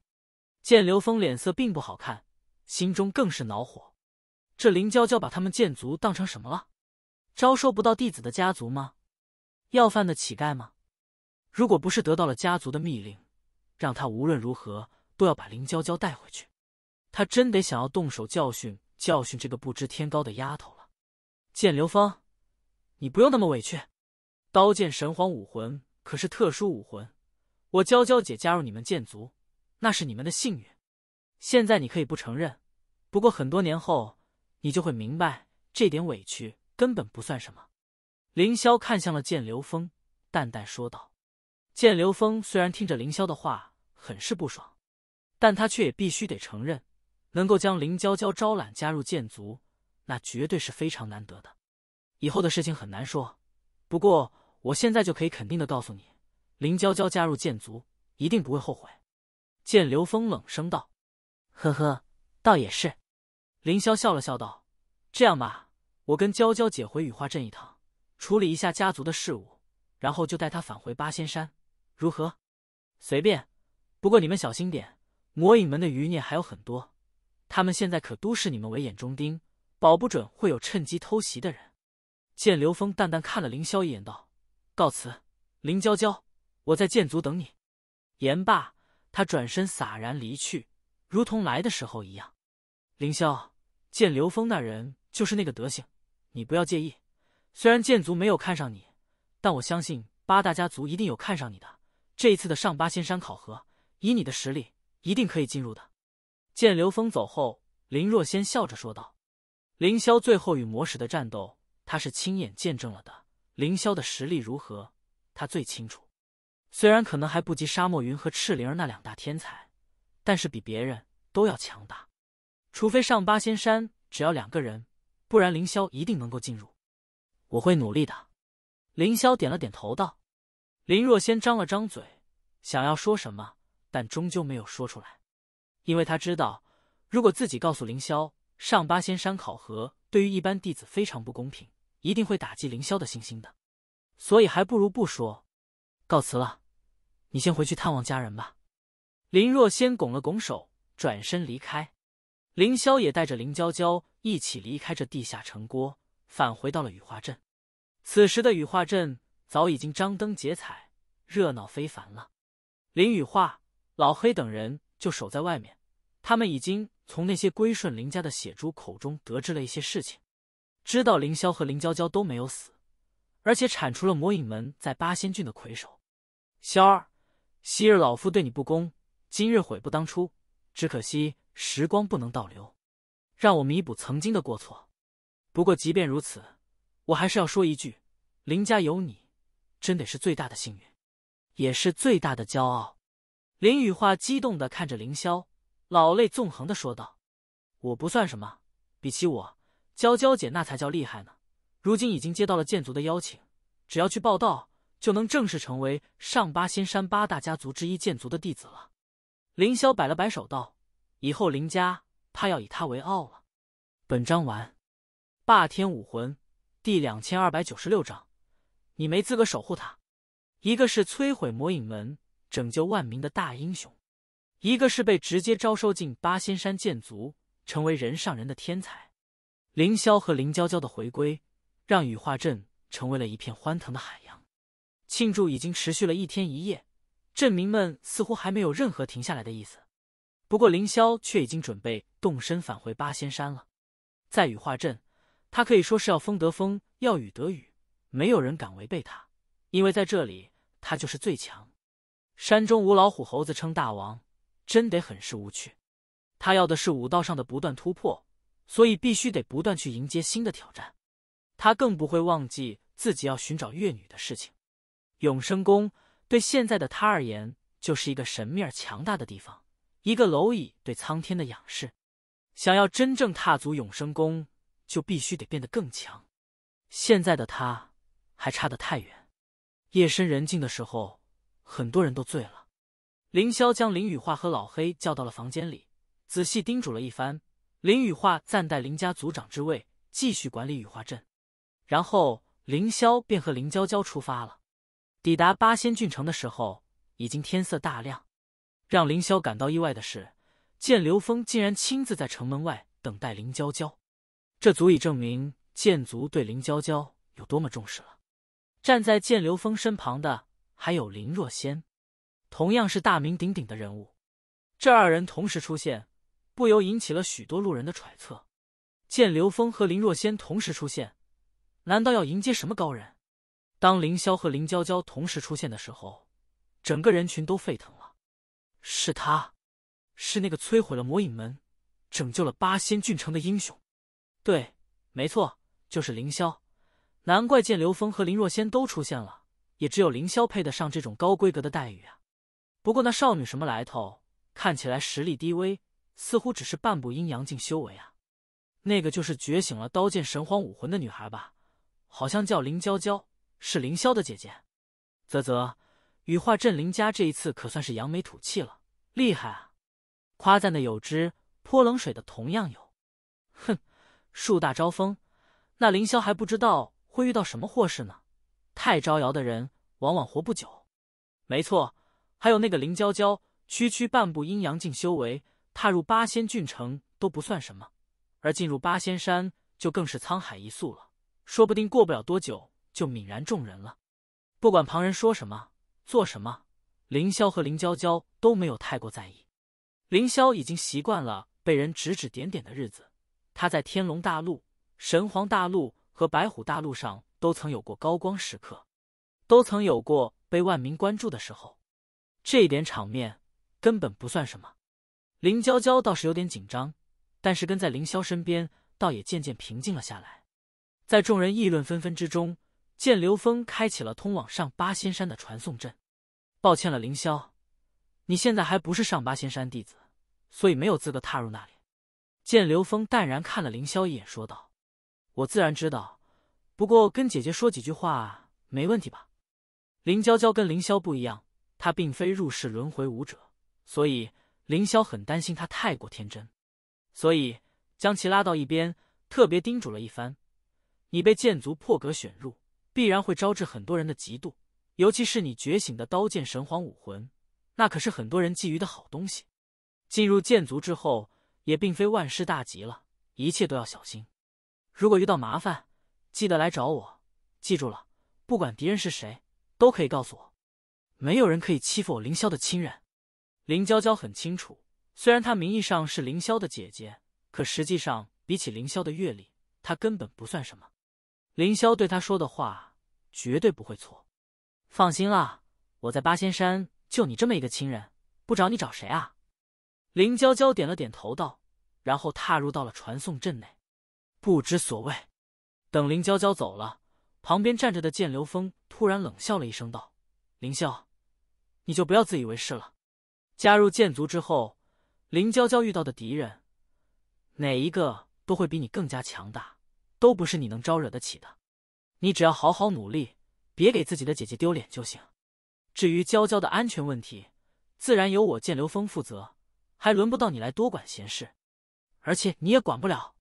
见刘峰脸色并不好看，心中更是恼火。这林娇娇把他们剑族当成什么了？招收不到弟子的家族吗？要饭的乞丐吗？如果不是得到了家族的密令，让他无论如何都要把林娇娇带回去，他真得想要动手教训教训这个不知天高的丫头了。剑流风，你不用那么委屈。刀剑神皇武魂可是特殊武魂，我娇娇姐加入你们剑族，那是你们的幸运。现在你可以不承认，不过很多年后，你就会明白这点委屈。根本不算什么。凌霄看向了剑流风，淡淡说道：“剑流风虽然听着凌霄的话很是不爽，但他却也必须得承认，能够将林娇娇招揽加入剑族，那绝对是非常难得的。以后的事情很难说，不过我现在就可以肯定的告诉你，林娇娇加入剑族一定不会后悔。”剑流风冷声道：“呵呵，倒也是。”凌霄笑了笑道：“这样吧。”我跟娇娇姐回羽化镇一趟，处理一下家族的事务，然后就带她返回八仙山，如何？随便。不过你们小心点，魔影门的余孽还有很多，他们现在可都视你们为眼中钉，保不准会有趁机偷袭的人。见刘峰淡淡看了凌霄一眼，道：“告辞，林娇娇，我在剑族等你。”言罢，他转身洒然离去，如同来的时候一样。凌霄见刘峰那人就是那个德行。你不要介意，虽然剑族没有看上你，但我相信八大家族一定有看上你的。这一次的上八仙山考核，以你的实力，一定可以进入的。见刘峰走后，林若仙笑着说道：“凌霄最后与魔使的战斗，他是亲眼见证了的。凌霄的实力如何，他最清楚。虽然可能还不及沙漠云和赤灵儿那两大天才，但是比别人都要强大。除非上八仙山，只要两个人。”不然，凌霄一定能够进入。我会努力的。凌霄点了点头，道：“林若仙张了张嘴，想要说什么，但终究没有说出来，因为他知道，如果自己告诉凌霄，上八仙山考核对于一般弟子非常不公平，一定会打击凌霄的信心的。所以，还不如不说。告辞了，你先回去探望家人吧。”林若仙拱了拱手，转身离开。凌霄也带着林娇娇一起离开这地下城郭，返回到了雨化镇。此时的雨化镇早已经张灯结彩，热闹非凡了。林羽化、老黑等人就守在外面。他们已经从那些归顺林家的血珠口中得知了一些事情，知道凌霄和林娇娇都没有死，而且铲除了魔影门在八仙郡的魁首。萧儿，昔日老夫对你不公，今日悔不当初，只可惜。时光不能倒流，让我弥补曾经的过错。不过，即便如此，我还是要说一句：林家有你，真得是最大的幸运，也是最大的骄傲。林羽化激动的看着凌霄，老泪纵横的说道：“我不算什么，比起我，娇娇姐那才叫厉害呢。如今已经接到了剑族的邀请，只要去报道，就能正式成为上八仙山八大家族之一剑族的弟子了。”凌霄摆了摆手道。以后林家怕要以他为傲了。本章完。霸天武魂第两千二百九十六章：你没资格守护他。一个是摧毁魔影门、拯救万民的大英雄，一个是被直接招收进八仙山剑族、成为人上人的天才。凌霄和林娇娇的回归，让羽化镇成为了一片欢腾的海洋。庆祝已经持续了一天一夜，镇民们似乎还没有任何停下来的意思。不过，凌霄却已经准备动身返回八仙山了。在羽化镇，他可以说是要风得风，要雨得雨，没有人敢违背他，因为在这里他就是最强。山中无老虎，猴子称大王，真得很是无趣。他要的是武道上的不断突破，所以必须得不断去迎接新的挑战。他更不会忘记自己要寻找月女的事情。永生宫对现在的他而言，就是一个神秘而强大的地方。一个蝼蚁对苍天的仰视，想要真正踏足永生宫，就必须得变得更强。现在的他还差得太远。夜深人静的时候，很多人都醉了。凌霄将林羽化和老黑叫到了房间里，仔细叮嘱了一番。林羽化暂代林家族长之位，继续管理羽化镇。然后，凌霄便和林娇娇出发了。抵达八仙郡城的时候，已经天色大亮。让凌霄感到意外的是，剑刘峰竟然亲自在城门外等待林娇娇，这足以证明剑族对林娇娇有多么重视了。站在剑刘峰身旁的还有林若仙，同样是大名鼎鼎的人物。这二人同时出现，不由引起了许多路人的揣测。剑刘峰和林若仙同时出现，难道要迎接什么高人？当凌霄和林娇娇同时出现的时候，整个人群都沸腾。是他，是那个摧毁了魔影门，拯救了八仙郡城的英雄。对，没错，就是凌霄。难怪见刘峰和林若仙都出现了，也只有凌霄配得上这种高规格的待遇啊。不过那少女什么来头？看起来实力低微，似乎只是半步阴阳境修为啊。那个就是觉醒了刀剑神皇武魂的女孩吧？好像叫林娇娇，是凌霄的姐姐。啧啧。羽化镇林家这一次可算是扬眉吐气了，厉害啊！夸赞的有之，泼冷水的同样有。哼，树大招风，那凌霄还不知道会遇到什么祸事呢。太招摇的人往往活不久。没错，还有那个林娇娇，区区半步阴阳境修为，踏入八仙郡城都不算什么，而进入八仙山就更是沧海一粟了。说不定过不了多久就泯然众人了。不管旁人说什么。做什么？凌霄和林娇娇都没有太过在意。凌霄已经习惯了被人指指点点的日子，他在天龙大陆、神皇大陆和白虎大陆上都曾有过高光时刻，都曾有过被万民关注的时候，这一点场面根本不算什么。林娇娇倒是有点紧张，但是跟在凌霄身边，倒也渐渐平静了下来。在众人议论纷纷之中。见刘峰开启了通往上八仙山的传送阵，抱歉了，凌霄，你现在还不是上八仙山弟子，所以没有资格踏入那里。见刘峰淡然看了凌霄一眼，说道：“我自然知道，不过跟姐姐说几句话没问题吧？”林娇娇跟凌霄不一样，她并非入世轮回武者，所以凌霄很担心她太过天真，所以将其拉到一边，特别叮嘱了一番：“你被剑族破格选入。”必然会招致很多人的嫉妒，尤其是你觉醒的刀剑神皇武魂，那可是很多人觊觎的好东西。进入剑族之后，也并非万事大吉了，一切都要小心。如果遇到麻烦，记得来找我。记住了，不管敌人是谁，都可以告诉我。没有人可以欺负我凌霄的亲人。林娇娇很清楚，虽然她名义上是凌霄的姐姐，可实际上比起凌霄的阅历，她根本不算什么。凌霄对她说的话。绝对不会错，放心啦，我在八仙山就你这么一个亲人，不找你找谁啊？林娇娇点了点头，道，然后踏入到了传送阵内。不知所谓。等林娇娇走了，旁边站着的剑流风突然冷笑了一声，道：“林笑，你就不要自以为是了。加入剑族之后，林娇娇遇到的敌人，哪一个都会比你更加强大，都不是你能招惹得起的。”你只要好好努力，别给自己的姐姐丢脸就行。至于娇娇的安全问题，自然由我剑流风负责，还轮不到你来多管闲事。而且你也管不了。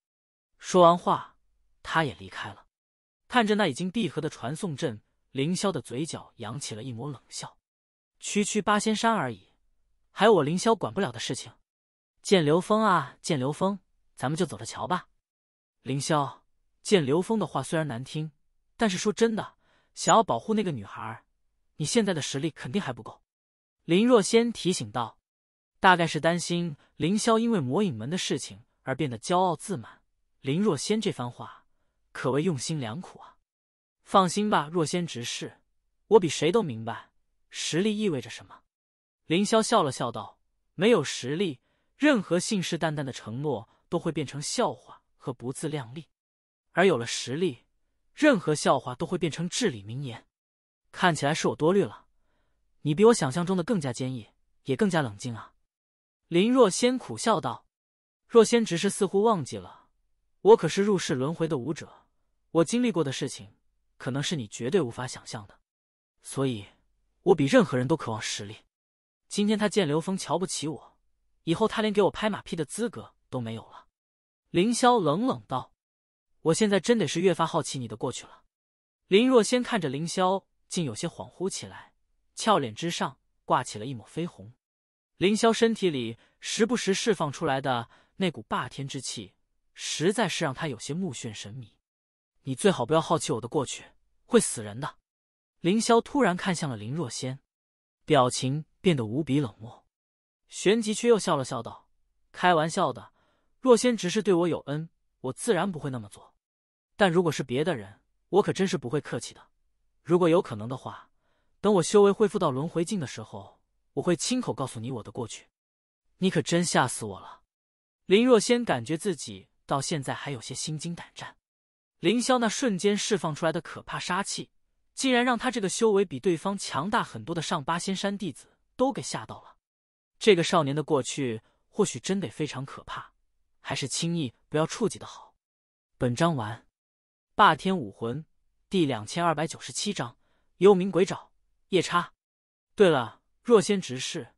说完话，他也离开了。看着那已经闭合的传送阵，凌霄的嘴角扬起了一抹冷笑。区区八仙山而已，还有我凌霄管不了的事情。剑流风啊，剑流风，咱们就走着瞧吧。凌霄，剑流风的话虽然难听。但是说真的，想要保护那个女孩，你现在的实力肯定还不够。”林若仙提醒道，大概是担心凌霄因为魔影门的事情而变得骄傲自满。林若仙这番话可谓用心良苦啊！放心吧，若仙执事，我比谁都明白实力意味着什么。”凌霄笑了笑道：“没有实力，任何信誓旦旦的承诺都会变成笑话和不自量力；而有了实力，”任何笑话都会变成至理名言。看起来是我多虑了，你比我想象中的更加坚毅，也更加冷静啊。林若仙苦笑道：“若仙只是似乎忘记了，我可是入世轮回的武者，我经历过的事情，可能是你绝对无法想象的。所以，我比任何人都渴望实力。今天他见刘峰瞧不起我，以后他连给我拍马屁的资格都没有了。”凌霄冷冷道。我现在真的是越发好奇你的过去了。林若仙看着凌霄，竟有些恍惚起来，俏脸之上挂起了一抹绯红。凌霄身体里时不时释放出来的那股霸天之气，实在是让他有些目眩神迷。你最好不要好奇我的过去，会死人的。凌霄突然看向了林若仙，表情变得无比冷漠，旋即却又笑了笑道：“开玩笑的，若仙只是对我有恩，我自然不会那么做。”但如果是别的人，我可真是不会客气的。如果有可能的话，等我修为恢复到轮回境的时候，我会亲口告诉你我的过去。你可真吓死我了！林若仙感觉自己到现在还有些心惊胆战。凌霄那瞬间释放出来的可怕杀气，竟然让他这个修为比对方强大很多的上八仙山弟子都给吓到了。这个少年的过去或许真得非常可怕，还是轻易不要触及的好。本章完。霸天武魂第两千二百九十七章：幽冥鬼爪夜叉。对了，若仙执事，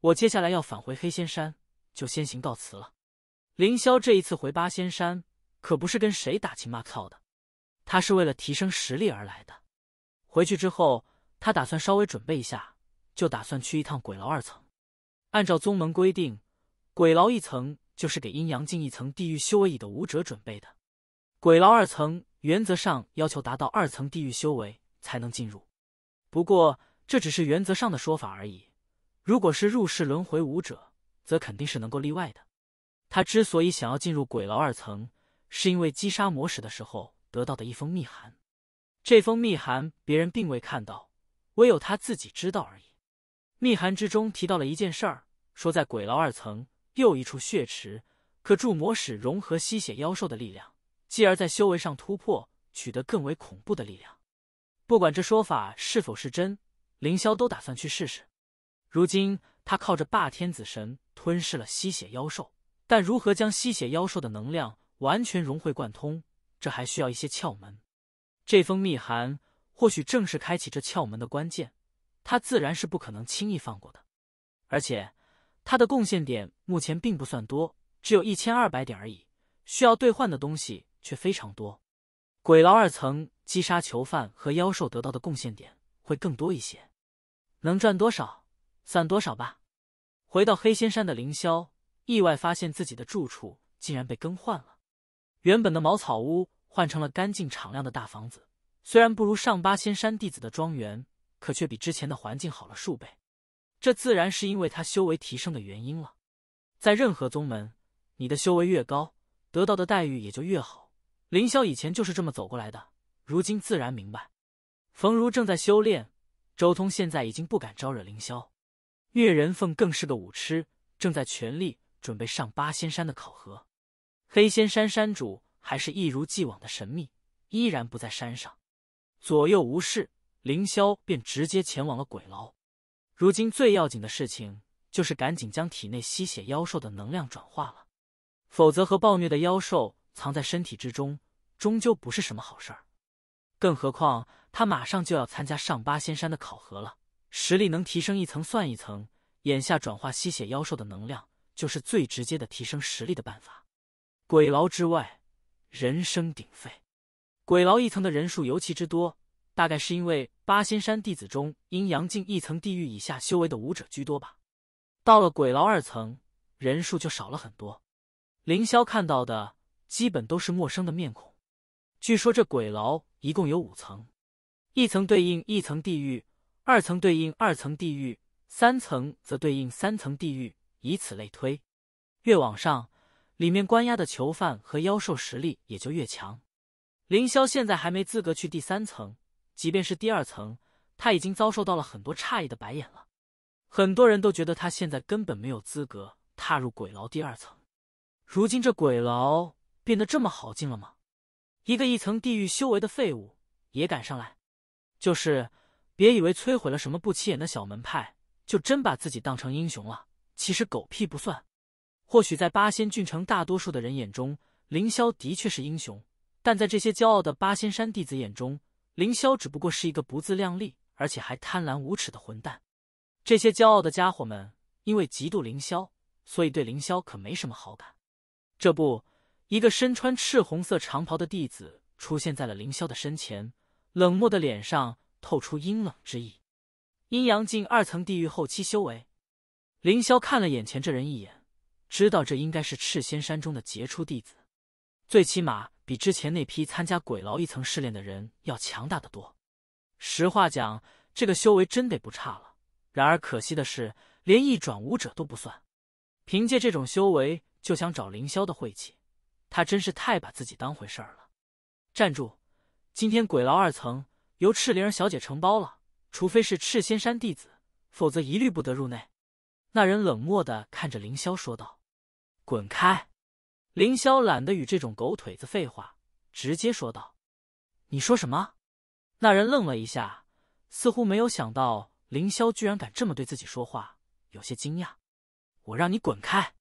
我接下来要返回黑仙山，就先行告辞了。凌霄这一次回八仙山，可不是跟谁打情骂俏的，他是为了提升实力而来的。回去之后，他打算稍微准备一下，就打算去一趟鬼牢二层。按照宗门规定，鬼牢一层就是给阴阳境一层地狱修为乙的武者准备的。鬼牢二层原则上要求达到二层地狱修为才能进入，不过这只是原则上的说法而已。如果是入世轮回武者，则肯定是能够例外的。他之所以想要进入鬼牢二层，是因为击杀魔使的时候得到的一封密函。这封密函别人并未看到，唯有他自己知道而已。密函之中提到了一件事儿，说在鬼牢二层又一处血池，可助魔使融合吸血妖兽的力量。继而在修为上突破，取得更为恐怖的力量。不管这说法是否是真，凌霄都打算去试试。如今他靠着霸天子神吞噬了吸血妖兽，但如何将吸血妖兽的能量完全融会贯通，这还需要一些窍门。这封密函或许正是开启这窍门的关键，他自然是不可能轻易放过的。而且他的贡献点目前并不算多，只有一千二百点而已，需要兑换的东西。却非常多，鬼牢二层击杀囚犯和妖兽得到的贡献点会更多一些，能赚多少算多少吧。回到黑仙山的凌霄，意外发现自己的住处竟然被更换了，原本的茅草屋换成了干净敞亮的大房子，虽然不如上八仙山弟子的庄园，可却比之前的环境好了数倍。这自然是因为他修为提升的原因了，在任何宗门，你的修为越高，得到的待遇也就越好。凌霄以前就是这么走过来的，如今自然明白。冯如正在修炼，周通现在已经不敢招惹凌霄，岳仁凤更是个武痴，正在全力准备上八仙山的考核。黑仙山山主还是一如既往的神秘，依然不在山上，左右无事，凌霄便直接前往了鬼牢。如今最要紧的事情就是赶紧将体内吸血妖兽的能量转化了，否则和暴虐的妖兽。藏在身体之中，终究不是什么好事儿。更何况他马上就要参加上八仙山的考核了，实力能提升一层算一层。眼下转化吸血妖兽的能量，就是最直接的提升实力的办法。鬼牢之外，人声鼎沸。鬼牢一层的人数尤其之多，大概是因为八仙山弟子中阴阳境一层地狱以下修为的武者居多吧。到了鬼牢二层，人数就少了很多。凌霄看到的。基本都是陌生的面孔。据说这鬼牢一共有五层，一层对应一层地狱，二层对应二层地狱，三层则对应三层地狱，以此类推。越往上，里面关押的囚犯和妖兽实力也就越强。凌霄现在还没资格去第三层，即便是第二层，他已经遭受到了很多诧异的白眼了。很多人都觉得他现在根本没有资格踏入鬼牢第二层。如今这鬼牢。变得这么好进了吗？一个一层地狱修为的废物也敢上来？就是别以为摧毁了什么不起眼的小门派，就真把自己当成英雄了。其实狗屁不算。或许在八仙郡城大多数的人眼中，凌霄的确是英雄，但在这些骄傲的八仙山弟子眼中，凌霄只不过是一个不自量力而且还贪婪无耻的混蛋。这些骄傲的家伙们因为嫉妒凌霄，所以对凌霄可没什么好感。这不。一个身穿赤红色长袍的弟子出现在了凌霄的身前，冷漠的脸上透出阴冷之意。阴阳境二层地狱后期修为，凌霄看了眼前这人一眼，知道这应该是赤仙山中的杰出弟子，最起码比之前那批参加鬼牢一层试炼的人要强大的多。实话讲，这个修为真得不差了。然而可惜的是，连一转武者都不算，凭借这种修为就想找凌霄的晦气。他真是太把自己当回事儿了！站住！今天鬼牢二层由赤灵儿小姐承包了，除非是赤仙山弟子，否则一律不得入内。那人冷漠的看着凌霄说道：“滚开！”凌霄懒得与这种狗腿子废话，直接说道：“你说什么？”那人愣了一下，似乎没有想到凌霄居然敢这么对自己说话，有些惊讶。“我让你滚开！”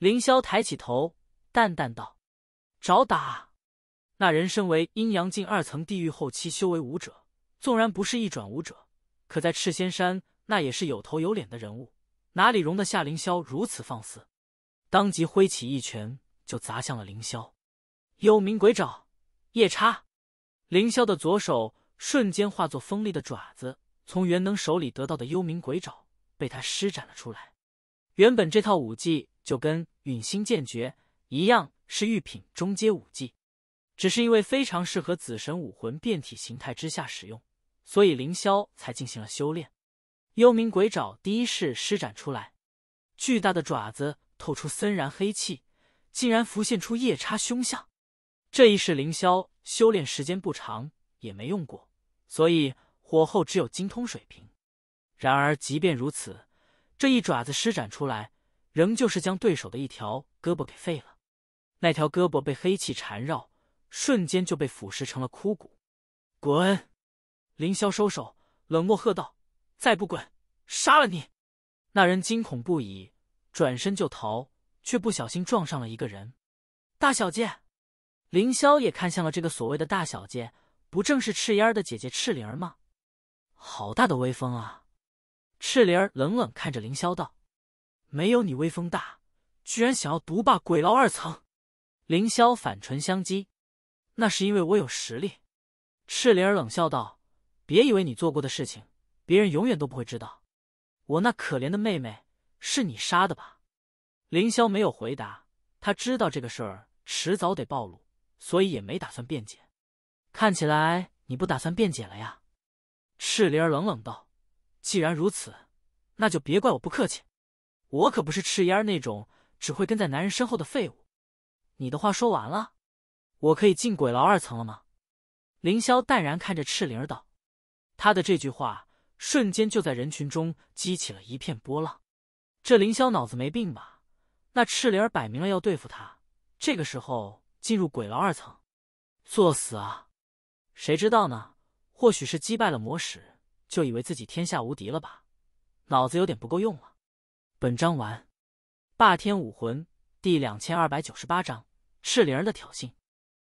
凌霄抬起头，淡淡道。找打！那人身为阴阳境二层地狱后期修为武者，纵然不是一转武者，可在赤仙山那也是有头有脸的人物，哪里容得下凌霄如此放肆？当即挥起一拳就砸向了凌霄。幽冥鬼爪，夜叉！凌霄的左手瞬间化作锋利的爪子，从元能手里得到的幽冥鬼爪被他施展了出来。原本这套武技就跟陨星剑诀一样。是玉品中阶武技，只是因为非常适合紫神武魂变体形态之下使用，所以凌霄才进行了修炼。幽冥鬼爪第一式施展出来，巨大的爪子透出森然黑气，竟然浮现出夜叉凶相。这一式凌霄修炼时间不长，也没用过，所以火候只有精通水平。然而即便如此，这一爪子施展出来，仍旧是将对手的一条胳膊给废了。那条胳膊被黑气缠绕，瞬间就被腐蚀成了枯骨。滚！凌霄收手，冷漠喝道：“再不滚，杀了你！”那人惊恐不已，转身就逃，却不小心撞上了一个人。大小姐，凌霄也看向了这个所谓的大小姐，不正是赤烟儿的姐姐赤灵儿吗？好大的威风啊！赤灵儿冷冷看着凌霄道：“没有你威风大，居然想要独霸鬼牢二层。”凌霄反唇相讥：“那是因为我有实力。”赤灵儿冷笑道：“别以为你做过的事情，别人永远都不会知道。我那可怜的妹妹，是你杀的吧？”凌霄没有回答，他知道这个事儿迟早得暴露，所以也没打算辩解。看起来你不打算辩解了呀？”赤灵儿冷冷道：“既然如此，那就别怪我不客气。我可不是赤烟儿那种只会跟在男人身后的废物。”你的话说完了，我可以进鬼牢二层了吗？凌霄淡然看着赤灵儿道：“他的这句话瞬间就在人群中激起了一片波浪。这凌霄脑子没病吧？那赤灵儿摆明了要对付他，这个时候进入鬼牢二层，作死啊！谁知道呢？或许是击败了魔使，就以为自己天下无敌了吧？脑子有点不够用了。”本章完。霸天武魂。第两千二百九十八章赤灵儿的挑衅。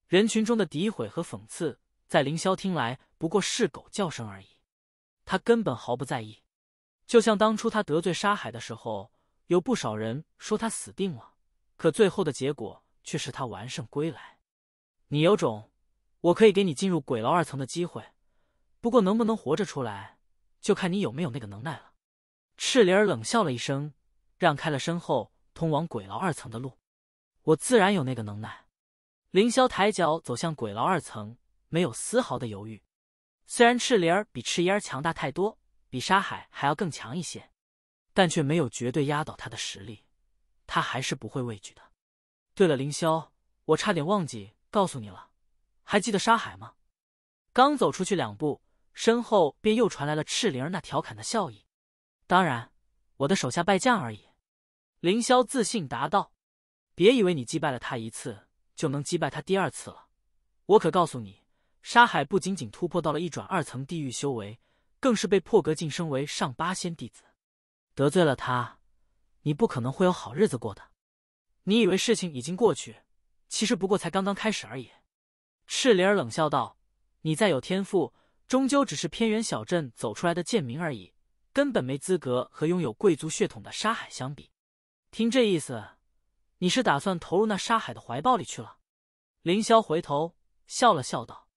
人群中的诋毁和讽刺，在凌霄听来不过是狗叫声而已，他根本毫不在意。就像当初他得罪沙海的时候，有不少人说他死定了，可最后的结果却是他完胜归来。你有种，我可以给你进入鬼牢二层的机会，不过能不能活着出来，就看你有没有那个能耐了。赤灵儿冷笑了一声，让开了身后。通往鬼牢二层的路，我自然有那个能耐。凌霄抬脚走向鬼牢二层，没有丝毫的犹豫。虽然赤灵儿比赤烟儿强大太多，比沙海还要更强一些，但却没有绝对压倒他的实力，他还是不会畏惧的。对了，凌霄，我差点忘记告诉你了，还记得沙海吗？刚走出去两步，身后便又传来了赤灵儿那调侃的笑意。当然，我的手下败将而已。凌霄自信答道：“别以为你击败了他一次，就能击败他第二次了。我可告诉你，沙海不仅仅突破到了一转二层地狱修为，更是被破格晋升为上八仙弟子。得罪了他，你不可能会有好日子过的。你以为事情已经过去，其实不过才刚刚开始而已。”赤灵儿冷笑道：“你再有天赋，终究只是偏远小镇走出来的贱民而已，根本没资格和拥有贵族血统的沙海相比。”听这意思，你是打算投入那沙海的怀抱里去了？凌霄回头笑了笑道。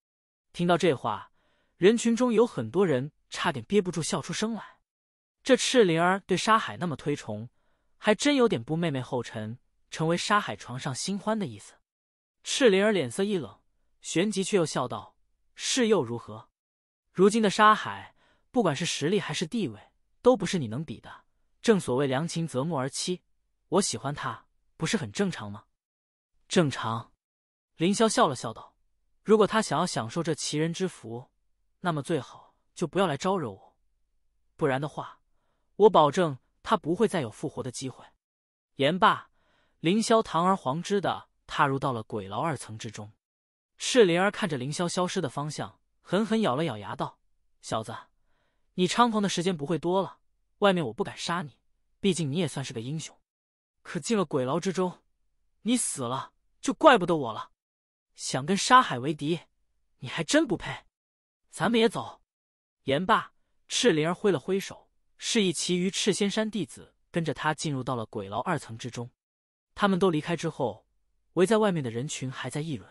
听到这话，人群中有很多人差点憋不住笑出声来。这赤灵儿对沙海那么推崇，还真有点不妹妹后尘，成为沙海床上新欢的意思。赤灵儿脸色一冷，旋即却又笑道：“是又如何？如今的沙海，不管是实力还是地位，都不是你能比的。正所谓良禽择木而栖。”我喜欢他，不是很正常吗？正常。凌霄笑了笑道：“如果他想要享受这奇人之福，那么最好就不要来招惹我，不然的话，我保证他不会再有复活的机会。”言罢，凌霄堂而皇之的踏入到了鬼牢二层之中。赤灵儿看着凌霄消失的方向，狠狠咬了咬牙道：“小子，你猖狂的时间不会多了。外面我不敢杀你，毕竟你也算是个英雄。”可进了鬼牢之中，你死了就怪不得我了。想跟沙海为敌，你还真不配。咱们也走。言罢，赤灵儿挥了挥手，示意其余赤仙山弟子跟着他进入到了鬼牢二层之中。他们都离开之后，围在外面的人群还在议论：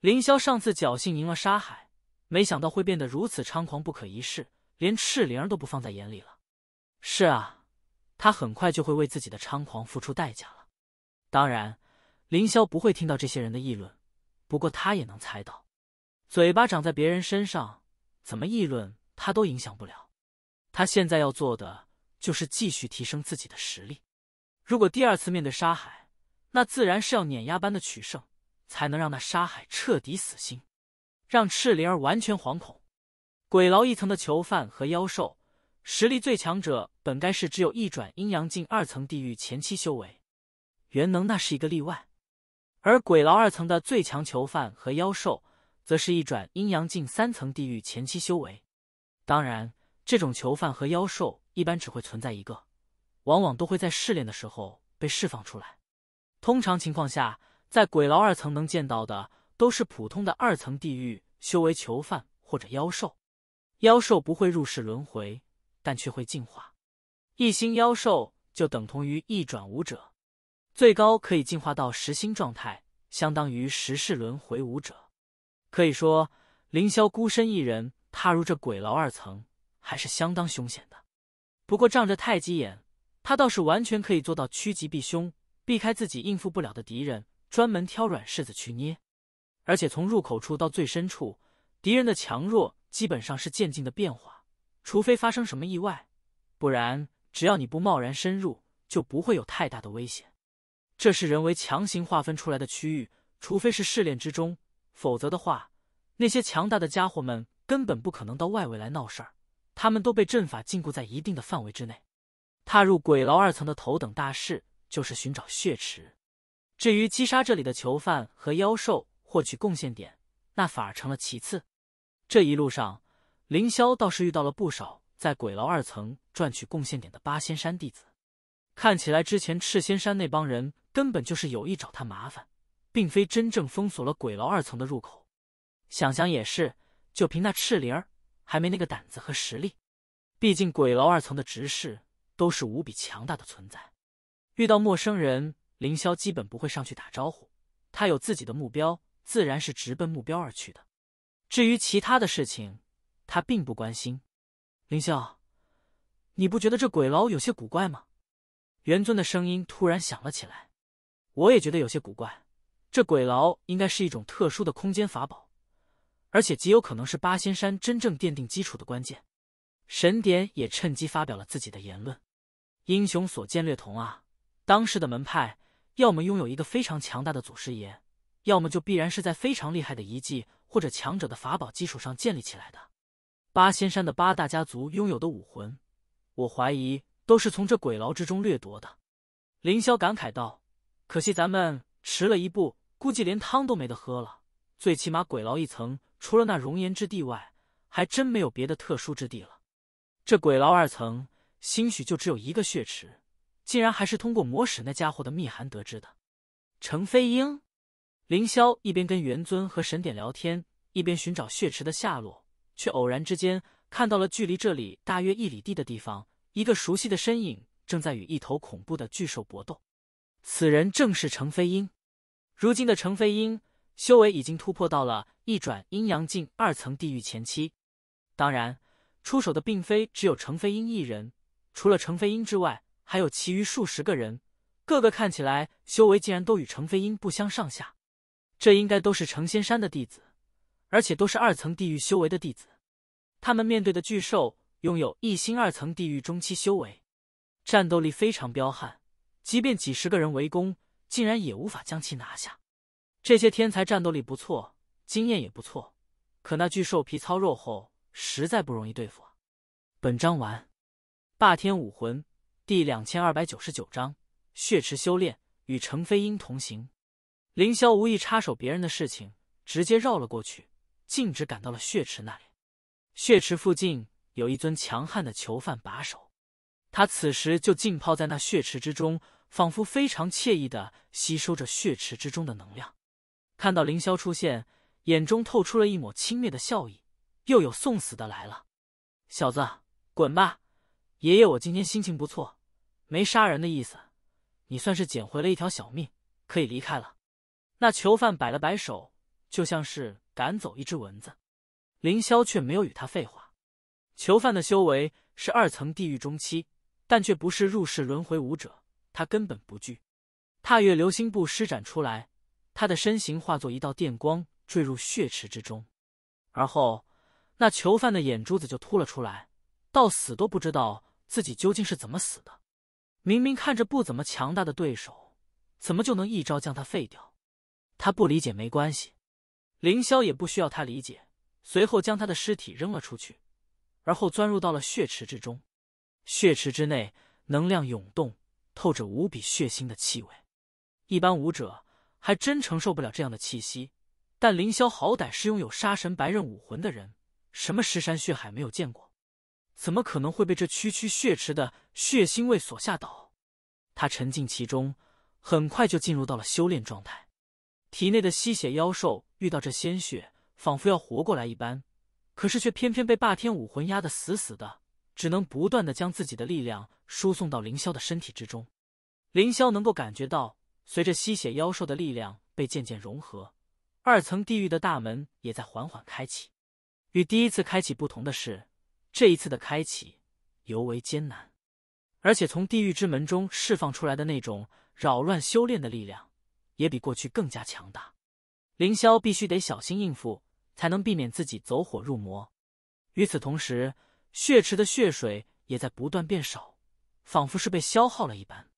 凌霄上次侥幸赢了沙海，没想到会变得如此猖狂不可一世，连赤灵儿都不放在眼里了。是啊。他很快就会为自己的猖狂付出代价了。当然，凌霄不会听到这些人的议论，不过他也能猜到，嘴巴长在别人身上，怎么议论他都影响不了。他现在要做的就是继续提升自己的实力。如果第二次面对沙海，那自然是要碾压般的取胜，才能让那沙海彻底死心，让赤灵儿完全惶恐。鬼牢一层的囚犯和妖兽。实力最强者本该是只有一转阴阳境二层地狱前期修为，元能那是一个例外，而鬼牢二层的最强囚犯和妖兽，则是一转阴阳境三层地狱前期修为。当然，这种囚犯和妖兽一般只会存在一个，往往都会在试炼的时候被释放出来。通常情况下，在鬼牢二层能见到的都是普通的二层地狱修为囚犯或者妖兽，妖兽不会入世轮回。但却会进化，一星妖兽就等同于一转武者，最高可以进化到十星状态，相当于十世轮回武者。可以说，凌霄孤身一人踏入这鬼牢二层，还是相当凶险的。不过，仗着太极眼，他倒是完全可以做到趋吉避凶，避开自己应付不了的敌人，专门挑软柿子去捏。而且，从入口处到最深处，敌人的强弱基本上是渐进的变化。除非发生什么意外，不然只要你不贸然深入，就不会有太大的危险。这是人为强行划分出来的区域，除非是试炼之中，否则的话，那些强大的家伙们根本不可能到外围来闹事儿。他们都被阵法禁锢在一定的范围之内。踏入鬼牢二层的头等大事就是寻找血池，至于击杀这里的囚犯和妖兽，获取贡献点，那反而成了其次。这一路上。凌霄倒是遇到了不少在鬼牢二层赚取贡献点的八仙山弟子，看起来之前赤仙山那帮人根本就是有意找他麻烦，并非真正封锁了鬼牢二层的入口。想想也是，就凭那赤灵儿，还没那个胆子和实力。毕竟鬼牢二层的执事都是无比强大的存在。遇到陌生人，凌霄基本不会上去打招呼，他有自己的目标，自然是直奔目标而去的。至于其他的事情。他并不关心，林萧，你不觉得这鬼牢有些古怪吗？元尊的声音突然响了起来。我也觉得有些古怪，这鬼牢应该是一种特殊的空间法宝，而且极有可能是八仙山真正奠定基础的关键。神典也趁机发表了自己的言论。英雄所见略同啊！当时的门派，要么拥有一个非常强大的祖师爷，要么就必然是在非常厉害的遗迹或者强者的法宝基础上建立起来的。八仙山的八大家族拥有的武魂，我怀疑都是从这鬼牢之中掠夺的。凌霄感慨道：“可惜咱们迟了一步，估计连汤都没得喝了。最起码鬼牢一层除了那熔岩之地外，还真没有别的特殊之地了。这鬼牢二层，兴许就只有一个血池，竟然还是通过魔使那家伙的密函得知的。”程飞鹰，凌霄一边跟元尊和神典聊天，一边寻找血池的下落。却偶然之间看到了距离这里大约一里地的地方，一个熟悉的身影正在与一头恐怖的巨兽搏斗。此人正是程飞鹰。如今的程飞鹰修为已经突破到了一转阴阳境二层地狱前期。当然，出手的并非只有程飞鹰一人，除了程飞鹰之外，还有其余数十个人，个个看起来修为竟然都与程飞鹰不相上下。这应该都是成仙山的弟子。而且都是二层地狱修为的弟子，他们面对的巨兽拥有一星二层地狱中期修为，战斗力非常彪悍，即便几十个人围攻，竟然也无法将其拿下。这些天才战斗力不错，经验也不错，可那巨兽皮糙肉厚，实在不容易对付啊。本章完。霸天武魂第两千二百九十九章：血池修炼与程飞鹰同行。凌霄无意插手别人的事情，直接绕了过去。径直赶到了血池那里，血池附近有一尊强悍的囚犯把守，他此时就浸泡在那血池之中，仿佛非常惬意的吸收着血池之中的能量。看到凌霄出现，眼中透出了一抹轻蔑的笑意，又有送死的来了。小子，滚吧！爷爷我今天心情不错，没杀人的意思，你算是捡回了一条小命，可以离开了。那囚犯摆了摆手，就像是。赶走一只蚊子，凌霄却没有与他废话。囚犯的修为是二层地狱中期，但却不是入世轮回武者，他根本不惧。踏月流星步施展出来，他的身形化作一道电光，坠入血池之中。而后，那囚犯的眼珠子就凸了出来，到死都不知道自己究竟是怎么死的。明明看着不怎么强大的对手，怎么就能一招将他废掉？他不理解，没关系。凌霄也不需要他理解，随后将他的尸体扔了出去，而后钻入到了血池之中。血池之内，能量涌动，透着无比血腥的气味。一般武者还真承受不了这样的气息，但凌霄好歹是拥有杀神白刃武魂的人，什么尸山血海没有见过，怎么可能会被这区区血池的血腥味所吓倒？他沉浸其中，很快就进入到了修炼状态，体内的吸血妖兽。遇到这鲜血，仿佛要活过来一般，可是却偏偏被霸天武魂压得死死的，只能不断的将自己的力量输送到凌霄的身体之中。凌霄能够感觉到，随着吸血妖兽的力量被渐渐融合，二层地狱的大门也在缓缓开启。与第一次开启不同的是，这一次的开启尤为艰难，而且从地狱之门中释放出来的那种扰乱修炼的力量，也比过去更加强大。凌霄必须得小心应付，才能避免自己走火入魔。与此同时，血池的血水也在不断变少，仿佛是被消耗了一般。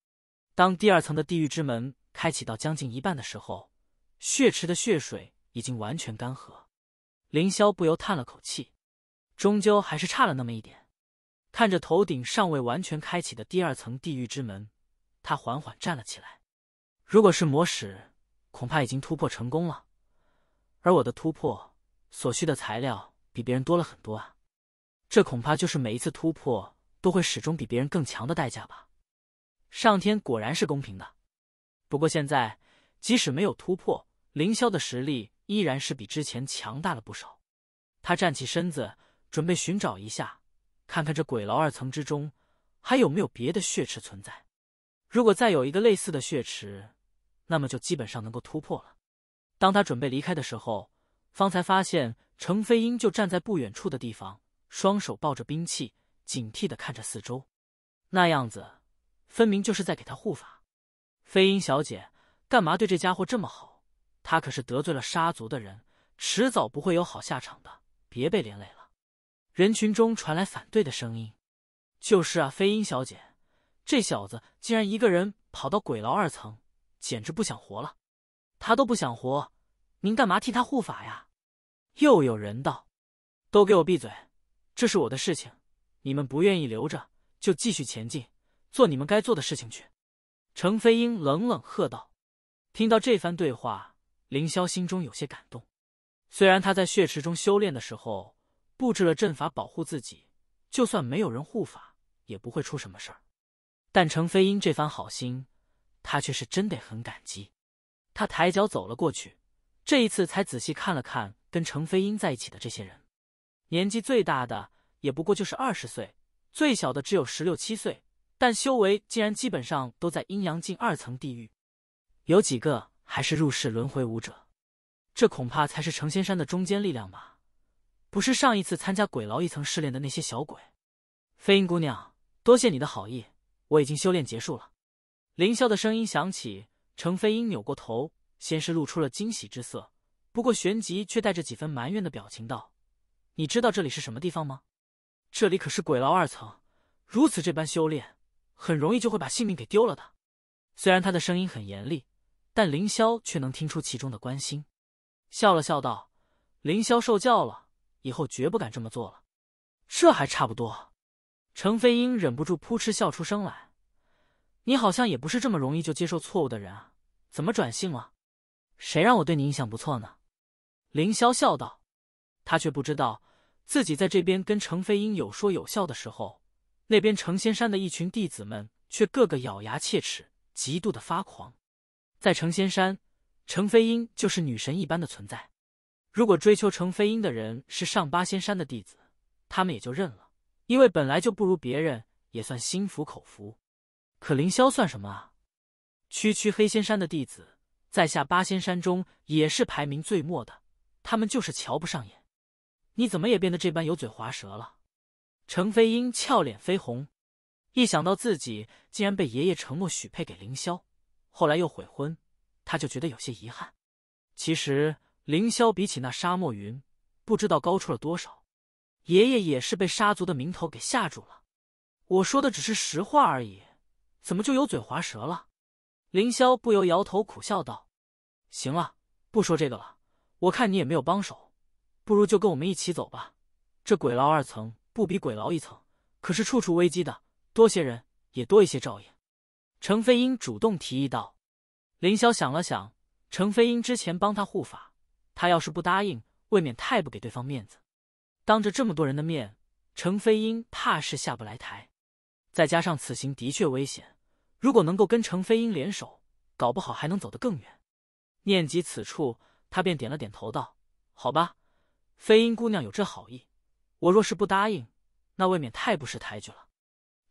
当第二层的地狱之门开启到将近一半的时候，血池的血水已经完全干涸。凌霄不由叹了口气，终究还是差了那么一点。看着头顶尚未完全开启的第二层地狱之门，他缓缓站了起来。如果是魔使，恐怕已经突破成功了。而我的突破所需的材料比别人多了很多啊，这恐怕就是每一次突破都会始终比别人更强的代价吧。上天果然是公平的，不过现在即使没有突破，凌霄的实力依然是比之前强大了不少。他站起身子，准备寻找一下，看看这鬼牢二层之中还有没有别的血池存在。如果再有一个类似的血池，那么就基本上能够突破了。当他准备离开的时候，方才发现程飞英就站在不远处的地方，双手抱着兵器，警惕的看着四周，那样子分明就是在给他护法。飞鹰小姐，干嘛对这家伙这么好？他可是得罪了杀族的人，迟早不会有好下场的，别被连累了。人群中传来反对的声音：“就是啊，飞鹰小姐，这小子竟然一个人跑到鬼牢二层，简直不想活了。他都不想活。”您干嘛替他护法呀？又有人道：“都给我闭嘴，这是我的事情，你们不愿意留着就继续前进，做你们该做的事情去。”程飞英冷冷喝道。听到这番对话，凌霄心中有些感动。虽然他在血池中修炼的时候布置了阵法保护自己，就算没有人护法也不会出什么事儿，但程飞英这番好心，他却是真得很感激。他抬脚走了过去。这一次才仔细看了看跟程飞英在一起的这些人，年纪最大的也不过就是二十岁，最小的只有十六七岁，但修为竟然基本上都在阴阳境二层地狱，有几个还是入世轮回武者。这恐怕才是成仙山的中坚力量吧？不是上一次参加鬼牢一层试炼的那些小鬼。飞鹰姑娘，多谢你的好意，我已经修炼结束了。凌霄的声音响起，程飞鹰扭过头。先是露出了惊喜之色，不过旋即却带着几分埋怨的表情道：“你知道这里是什么地方吗？这里可是鬼牢二层，如此这般修炼，很容易就会把性命给丢了的。”虽然他的声音很严厉，但凌霄却能听出其中的关心，笑了笑道：“凌霄受教了，以后绝不敢这么做了。”这还差不多。程飞鹰忍不住扑哧笑出声来：“你好像也不是这么容易就接受错误的人啊，怎么转性了？”谁让我对你印象不错呢？凌霄笑道。他却不知道，自己在这边跟程飞英有说有笑的时候，那边程仙山的一群弟子们却个个咬牙切齿，极度的发狂。在成仙山，程飞英就是女神一般的存在。如果追求程飞英的人是上八仙山的弟子，他们也就认了，因为本来就不如别人，也算心服口服。可凌霄算什么啊？区区黑仙山的弟子。在下八仙山中也是排名最末的，他们就是瞧不上眼。你怎么也变得这般油嘴滑舌了？程飞鹰俏脸绯红，一想到自己竟然被爷爷承诺许配给凌霄，后来又悔婚，他就觉得有些遗憾。其实凌霄比起那沙漠云，不知道高出了多少。爷爷也是被沙族的名头给吓住了。我说的只是实话而已，怎么就油嘴滑舌了？凌霄不由摇头苦笑道：“行了，不说这个了。我看你也没有帮手，不如就跟我们一起走吧。这鬼牢二层不比鬼牢一层，可是处处危机的，多些人也多一些照应。”程飞英主动提议道。凌霄想了想，程飞英之前帮他护法，他要是不答应，未免太不给对方面子。当着这么多人的面，程飞英怕是下不来台。再加上此行的确危险。如果能够跟程飞英联手，搞不好还能走得更远。念及此处，他便点了点头，道：“好吧，飞鹰姑娘有这好意，我若是不答应，那未免太不识抬举了。”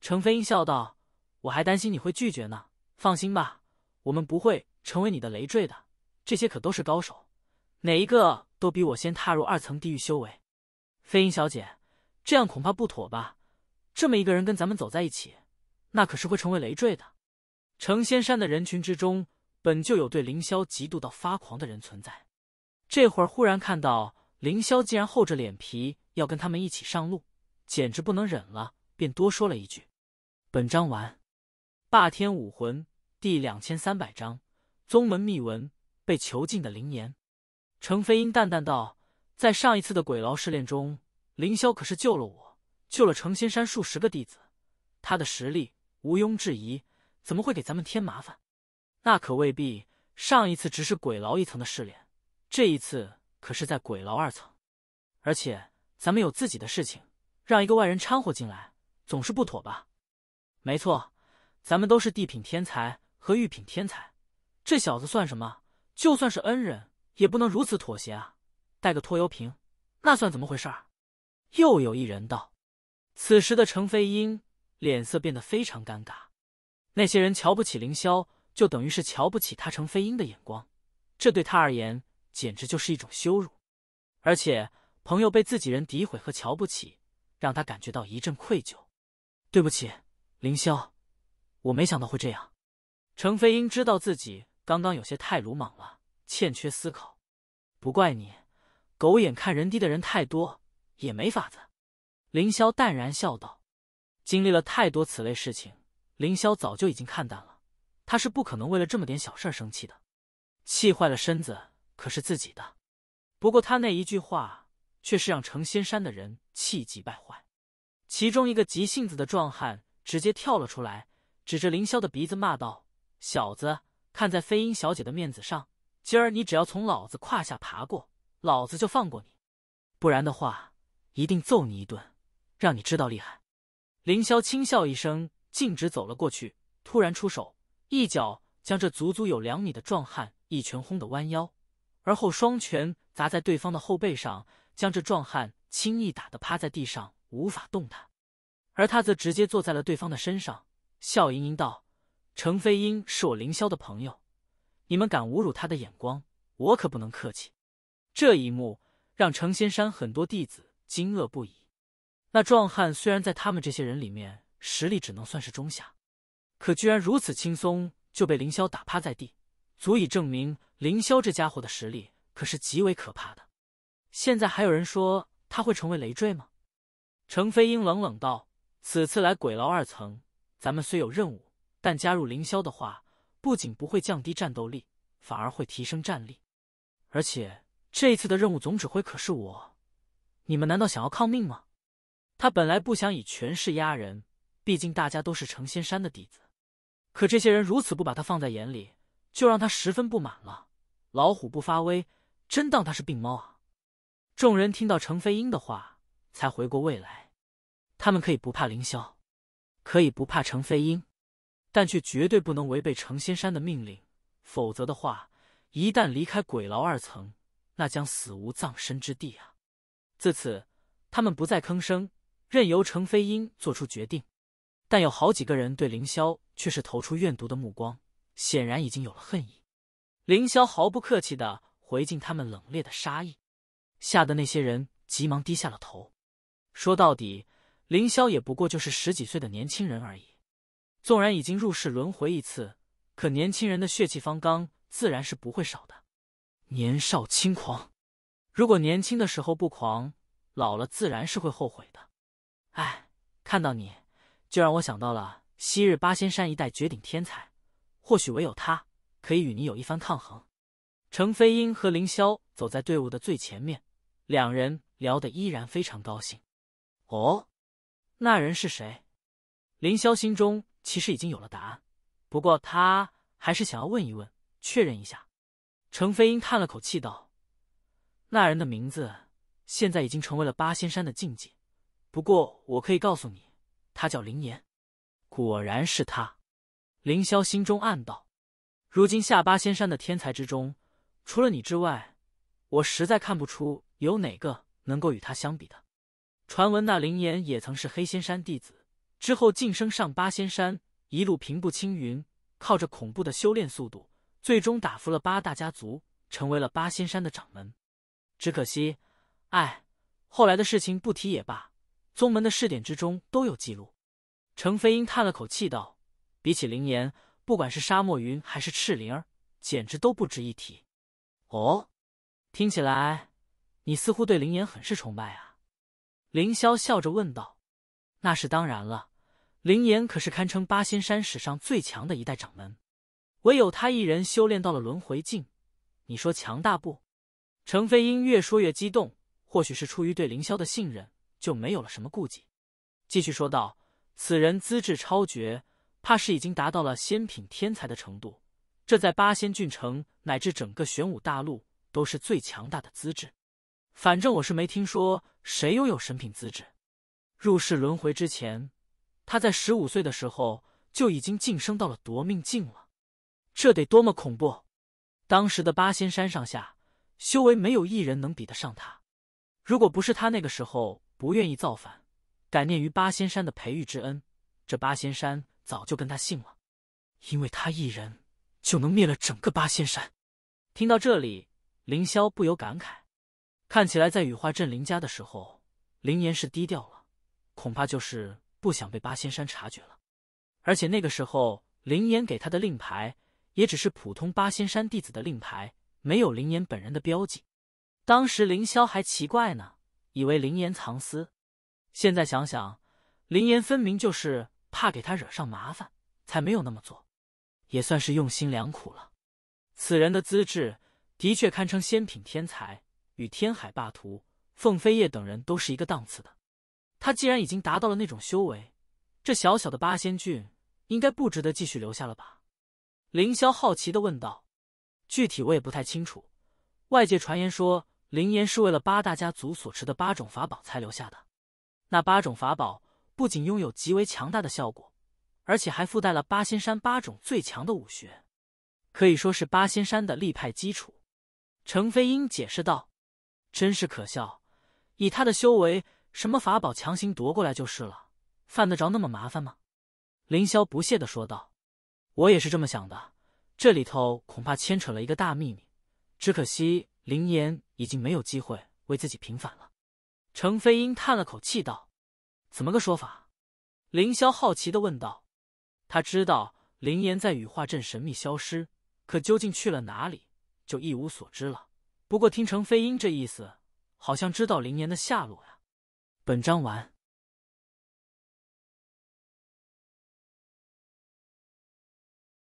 程飞英笑道：“我还担心你会拒绝呢，放心吧，我们不会成为你的累赘的。这些可都是高手，哪一个都比我先踏入二层地狱修为。”飞鹰小姐，这样恐怕不妥吧？这么一个人跟咱们走在一起，那可是会成为累赘的。成仙山的人群之中，本就有对凌霄嫉妒到发狂的人存在。这会儿忽然看到凌霄竟然厚着脸皮要跟他们一起上路，简直不能忍了，便多说了一句：“本章完，霸天武魂第两千三百章宗门秘闻，被囚禁的灵岩。”程飞英淡淡道：“在上一次的鬼牢试炼中，凌霄可是救了我，救了成仙山数十个弟子。他的实力毋庸置疑。”怎么会给咱们添麻烦？那可未必。上一次只是鬼牢一层的试炼，这一次可是在鬼牢二层，而且咱们有自己的事情，让一个外人掺和进来，总是不妥吧？没错，咱们都是地品天才和御品天才，这小子算什么？就算是恩人，也不能如此妥协啊！带个拖油瓶，那算怎么回事儿？又有一人道。此时的程飞鹰脸色变得非常尴尬。那些人瞧不起凌霄，就等于是瞧不起他程飞鹰的眼光，这对他而言简直就是一种羞辱。而且朋友被自己人诋毁和瞧不起，让他感觉到一阵愧疚。对不起，凌霄，我没想到会这样。程飞鹰知道自己刚刚有些太鲁莽了，欠缺思考，不怪你。狗眼看人低的人太多，也没法子。凌霄淡然笑道：“经历了太多此类事情。”凌霄早就已经看淡了，他是不可能为了这么点小事生气的，气坏了身子可是自己的。不过他那一句话却是让程仙山的人气急败坏，其中一个急性子的壮汉直接跳了出来，指着凌霄的鼻子骂道：“小子，看在飞鹰小姐的面子上，今儿你只要从老子胯下爬过，老子就放过你，不然的话，一定揍你一顿，让你知道厉害。”凌霄轻笑一声。径直走了过去，突然出手，一脚将这足足有两米的壮汉一拳轰得弯腰，而后双拳砸在对方的后背上，将这壮汉轻易打得趴在地上无法动弹，而他则直接坐在了对方的身上，笑盈盈道：“程飞英是我凌霄的朋友，你们敢侮辱他的眼光，我可不能客气。”这一幕让程仙山很多弟子惊愕不已。那壮汉虽然在他们这些人里面。实力只能算是中下，可居然如此轻松就被凌霄打趴在地，足以证明凌霄这家伙的实力可是极为可怕的。现在还有人说他会成为累赘吗？程飞鹰冷冷道：“此次来鬼牢二层，咱们虽有任务，但加入凌霄的话，不仅不会降低战斗力，反而会提升战力。而且这一次的任务总指挥可是我，你们难道想要抗命吗？”他本来不想以权势压人。毕竟大家都是成仙山的弟子，可这些人如此不把他放在眼里，就让他十分不满了。老虎不发威，真当他是病猫啊！众人听到程飞鹰的话，才回过味来。他们可以不怕凌霄，可以不怕程飞鹰，但却绝对不能违背成仙山的命令。否则的话，一旦离开鬼牢二层，那将死无葬身之地啊！自此，他们不再吭声，任由程飞鹰做出决定。但有好几个人对凌霄却是投出怨毒的目光，显然已经有了恨意。凌霄毫不客气的回敬他们冷冽的杀意，吓得那些人急忙低下了头。说到底，凌霄也不过就是十几岁的年轻人而已，纵然已经入世轮回一次，可年轻人的血气方刚自然是不会少的。年少轻狂，如果年轻的时候不狂，老了自然是会后悔的。哎，看到你。就让我想到了昔日八仙山一代绝顶天才，或许唯有他可以与你有一番抗衡。程飞英和凌霄走在队伍的最前面，两人聊得依然非常高兴。哦，那人是谁？凌霄心中其实已经有了答案，不过他还是想要问一问，确认一下。程飞英叹了口气道：“那人的名字现在已经成为了八仙山的禁忌，不过我可以告诉你。”他叫林岩，果然是他。凌霄心中暗道：如今下八仙山的天才之中，除了你之外，我实在看不出有哪个能够与他相比的。传闻那林岩也曾是黑仙山弟子，之后晋升上八仙山，一路平步青云，靠着恐怖的修炼速度，最终打服了八大家族，成为了八仙山的掌门。只可惜，唉，后来的事情不提也罢。宗门的试点之中都有记录，程飞鹰叹了口气道：“比起灵岩，不管是沙漠云还是赤灵儿，简直都不值一提。”哦，听起来你似乎对灵岩很是崇拜啊。”凌霄笑着问道。“那是当然了，灵岩可是堪称八仙山史上最强的一代掌门，唯有他一人修炼到了轮回境，你说强大不？”程飞鹰越说越激动，或许是出于对凌霄的信任。就没有了什么顾忌，继续说道：“此人资质超绝，怕是已经达到了仙品天才的程度。这在八仙郡城乃至整个玄武大陆都是最强大的资质。反正我是没听说谁拥有神品资质。入世轮回之前，他在十五岁的时候就已经晋升到了夺命境了，这得多么恐怖！当时的八仙山上下，修为没有一人能比得上他。如果不是他那个时候。”不愿意造反，感念于八仙山的培育之恩。这八仙山早就跟他姓了，因为他一人就能灭了整个八仙山。听到这里，凌霄不由感慨：看起来在羽化镇林家的时候，林岩是低调了，恐怕就是不想被八仙山察觉了。而且那个时候，林岩给他的令牌也只是普通八仙山弟子的令牌，没有林岩本人的标记。当时凌霄还奇怪呢。以为林岩藏私，现在想想，林岩分明就是怕给他惹上麻烦，才没有那么做，也算是用心良苦了。此人的资质的确堪称仙品天才，与天海霸图、凤飞叶等人都是一个档次的。他既然已经达到了那种修为，这小小的八仙郡应该不值得继续留下了吧？凌霄好奇的问道。具体我也不太清楚，外界传言说。灵岩是为了八大家族所持的八种法宝才留下的，那八种法宝不仅拥有极为强大的效果，而且还附带了八仙山八种最强的武学，可以说是八仙山的立派基础。程飞鹰解释道：“真是可笑，以他的修为，什么法宝强行夺过来就是了，犯得着那么麻烦吗？”凌霄不屑的说道：“我也是这么想的，这里头恐怕牵扯了一个大秘密，只可惜。”林岩已经没有机会为自己平反了，程飞鹰叹了口气道：“怎么个说法？”凌霄好奇的问道。他知道林岩在羽化镇神秘消失，可究竟去了哪里，就一无所知了。不过听程飞鹰这意思，好像知道林岩的下落呀。本章完。